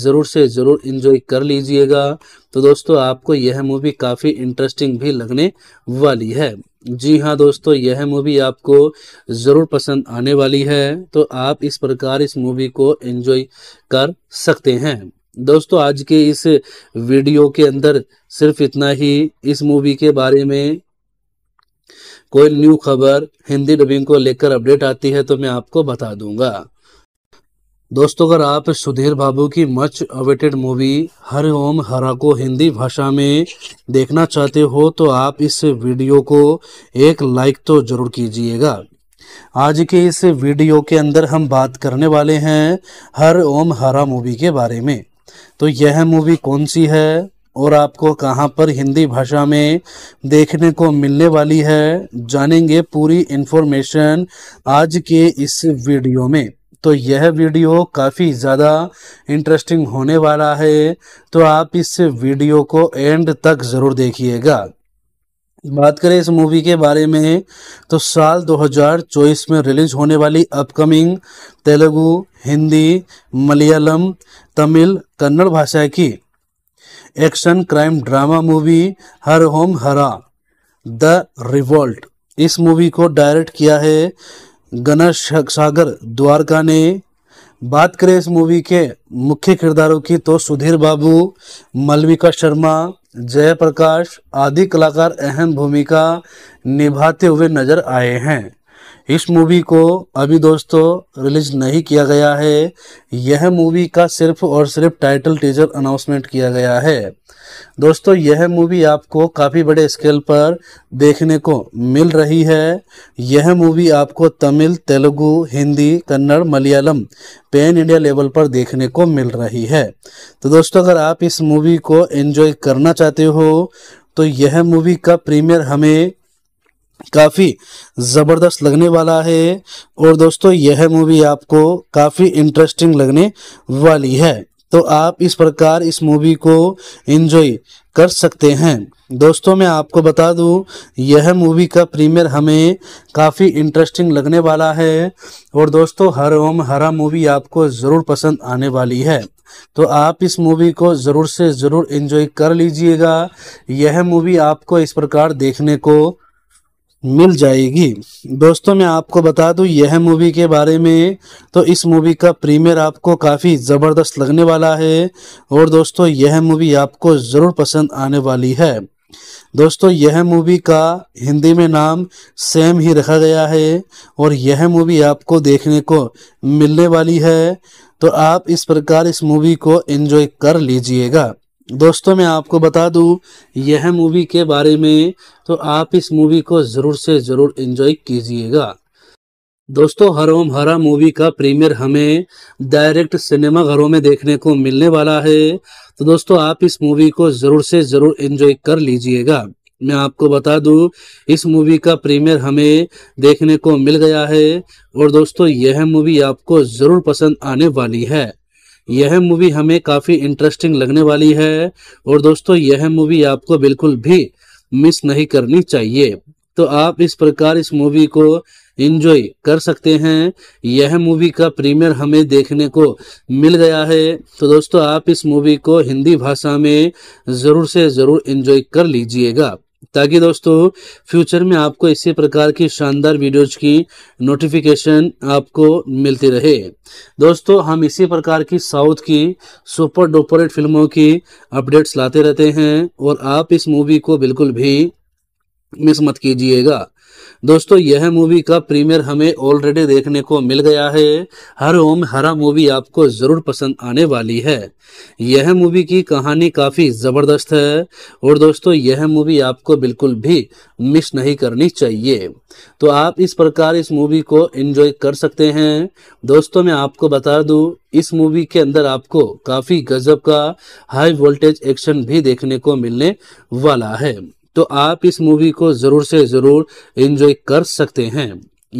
ज़रूर से ज़रूर इन्जॉय कर लीजिएगा तो दोस्तों आपको यह मूवी काफ़ी इंटरेस्टिंग भी लगने वाली है जी हाँ दोस्तों यह मूवी आपको ज़रूर पसंद आने वाली है तो आप इस प्रकार इस मूवी को एंजॉय कर सकते हैं दोस्तों आज के इस वीडियो के अंदर सिर्फ इतना ही इस मूवी के बारे में कोई न्यू खबर हिंदी डबिंग को लेकर अपडेट आती है तो मैं आपको बता दूंगा दोस्तों अगर आप सुधीर बाबू की much awaited movie Harom Hara को हिंदी भाषा में देखना चाहते हो तो आप इस वीडियो को एक लाइक तो जरूर कीजिएगा आज के इस वीडियो के अंदर हम बात करने वाले हैं हर ओम हरा मूवी के बारे में तो यह मूवी कौन सी है और आपको कहां पर हिंदी भाषा में देखने को मिलने वाली है जानेंगे पूरी इन्फॉर्मेशन आज के इस वीडियो में तो यह वीडियो काफ़ी ज़्यादा इंटरेस्टिंग होने वाला है तो आप इस वीडियो को एंड तक ज़रूर देखिएगा बात करें इस मूवी के बारे में तो साल 2024 में रिलीज होने वाली अपकमिंग तेलुगु हिंदी मलयालम तमिल कन्नड़ भाषा की action crime drama movie Harom Hara the revolt इस मूवी को डायरेक्ट किया है गणेश सागर द्वारका ने बात करें इस मूवी के मुख्य किरदारों की तो सुधीर बाबू मलविका शर्मा जयप्रकाश आदि कलाकार अहम भूमिका निभाते हुए नजर आए हैं इस मूवी को अभी दोस्तों रिलीज नहीं किया गया है यह मूवी का सिर्फ और सिर्फ टाइटल टीजर अनाउंसमेंट किया गया है दोस्तों यह मूवी आपको काफ़ी बड़े स्केल पर देखने को मिल रही है यह मूवी आपको Tamil Telugu Hindi Kannada Malayalam pan India level पर देखने को मिल रही है तो दोस्तों अगर आप इस मूवी को एंजॉय करना चाहते हो तो यह मूवी का प्रीमियर हमें काफ़ी ज़बरदस्त लगने वाला है और दोस्तों यह मूवी आपको काफ़ी इंटरेस्टिंग लगने वाली है तो आप इस प्रकार इस मूवी को एंजॉय कर सकते हैं दोस्तों मैं आपको बता दूं यह मूवी का प्रीमियर हमें काफ़ी इंटरेस्टिंग लगने वाला है और दोस्तों हर ओम हरा मूवी आपको ज़रूर पसंद आने वाली है तो आप इस मूवी को ज़रूर से ज़रूर एंजॉय कर लीजिएगा यह मूवी आपको इस प्रकार देखने को मिल जाएगी दोस्तों मैं आपको बता दूं यह मूवी के बारे में तो इस मूवी का प्रीमियर आपको काफ़ी ज़बरदस्त लगने वाला है और दोस्तों यह मूवी आपको ज़रूर पसंद आने वाली है दोस्तों यह मूवी का हिंदी में नाम सेम ही रखा गया है और यह मूवी आपको देखने को मिलने वाली है तो आप इस प्रकार इस मूवी को एंजॉय कर लीजिएगा दोस्तों मैं आपको बता दूं यह मूवी के बारे में तो आप इस मूवी को ज़रूर से ज़रूर इंजॉय कीजिएगा दोस्तों हरोम हरा मूवी का प्रीमियर हमें डायरेक्ट सिनेमा घरों में देखने को मिलने वाला है तो दोस्तों आप इस मूवी को ज़रूर से ज़रूर इंजॉय कर लीजिएगा मैं आपको बता दूं इस मूवी का प्रीमियर हमें देखने को मिल गया है और दोस्तों यह मूवी आपको ज़रूर पसंद आने वाली है यह मूवी हमें काफ़ी इंटरेस्टिंग लगने वाली है और दोस्तों यह मूवी आपको बिल्कुल भी मिस नहीं करनी चाहिए तो आप इस प्रकार इस मूवी को इंजॉय कर सकते हैं यह मूवी का प्रीमियर हमें देखने को मिल गया है तो दोस्तों आप इस मूवी को हिंदी भाषा में ज़रूर से ज़रूर इंजॉय कर लीजिएगा ताकि दोस्तों फ्यूचर में आपको इसी प्रकार की शानदार वीडियोज की नोटिफिकेशन आपको मिलती रहे दोस्तों हम इसी प्रकार की साउथ की सुपर डुपरेट फिल्मों की अपडेट्स लाते रहते हैं और आप इस मूवी को बिल्कुल भी मिस मत कीजिएगा दोस्तों यह मूवी का प्रीमियर हमें ऑलरेडी देखने को मिल गया है हर ओम हरा मूवी आपको जरूर पसंद आने वाली है यह मूवी की कहानी काफी जबरदस्त है और दोस्तों यह मूवी आपको बिल्कुल भी मिस नहीं करनी चाहिए तो आप इस प्रकार इस मूवी को एंजॉय कर सकते हैं दोस्तों मैं आपको बता दूं इस मूवी के अंदर आपको काफी गजब का हाई वोल्टेज एक्शन भी देखने को मिलने वाला है तो आप इस मूवी को ज़रूर से ज़रूर इन्जॉय कर सकते हैं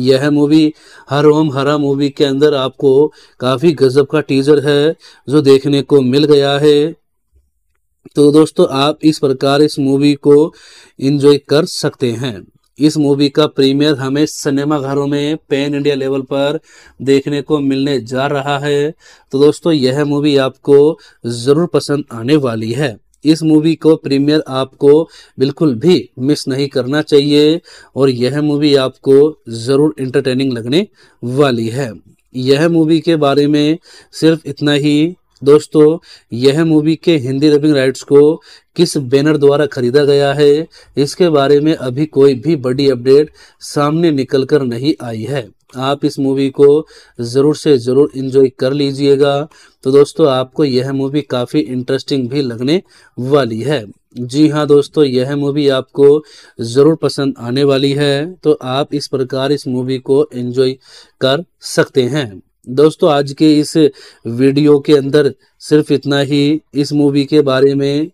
यह मूवी हर ओम हरा मूवी के अंदर आपको काफ़ी गजब का टीजर है जो देखने को मिल गया है तो दोस्तों आप इस प्रकार इस मूवी को एंजॉय कर सकते हैं इस मूवी का प्रीमियर हमें सिनेमा घरों में पैन इंडिया लेवल पर देखने को मिलने जा रहा है तो दोस्तों यह मूवी आपको ज़रूर पसंद आने वाली है इस मूवी को प्रीमियर आपको बिल्कुल भी मिस नहीं करना चाहिए और यह मूवी आपको ज़रूर इंटरटेनिंग लगने वाली है यह मूवी के बारे में सिर्फ इतना ही दोस्तों यह मूवी के हिंदी रबिंग राइट्स को किस बैनर द्वारा खरीदा गया है इसके बारे में अभी कोई भी बड़ी अपडेट सामने निकल कर नहीं आई है आप इस मूवी को ज़रूर से ज़रूर इन्जॉय कर लीजिएगा तो दोस्तों आपको यह मूवी काफ़ी इंटरेस्टिंग भी लगने वाली है जी हाँ दोस्तों यह मूवी आपको ज़रूर पसंद आने वाली है तो आप इस प्रकार इस मूवी को एंजॉय कर सकते हैं दोस्तों आज के इस वीडियो के अंदर सिर्फ इतना ही इस मूवी के बारे में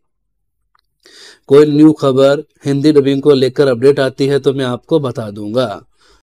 कोई न्यू खबर हिंदी डबिंग को लेकर अपडेट आती है तो मैं आपको बता दूंगा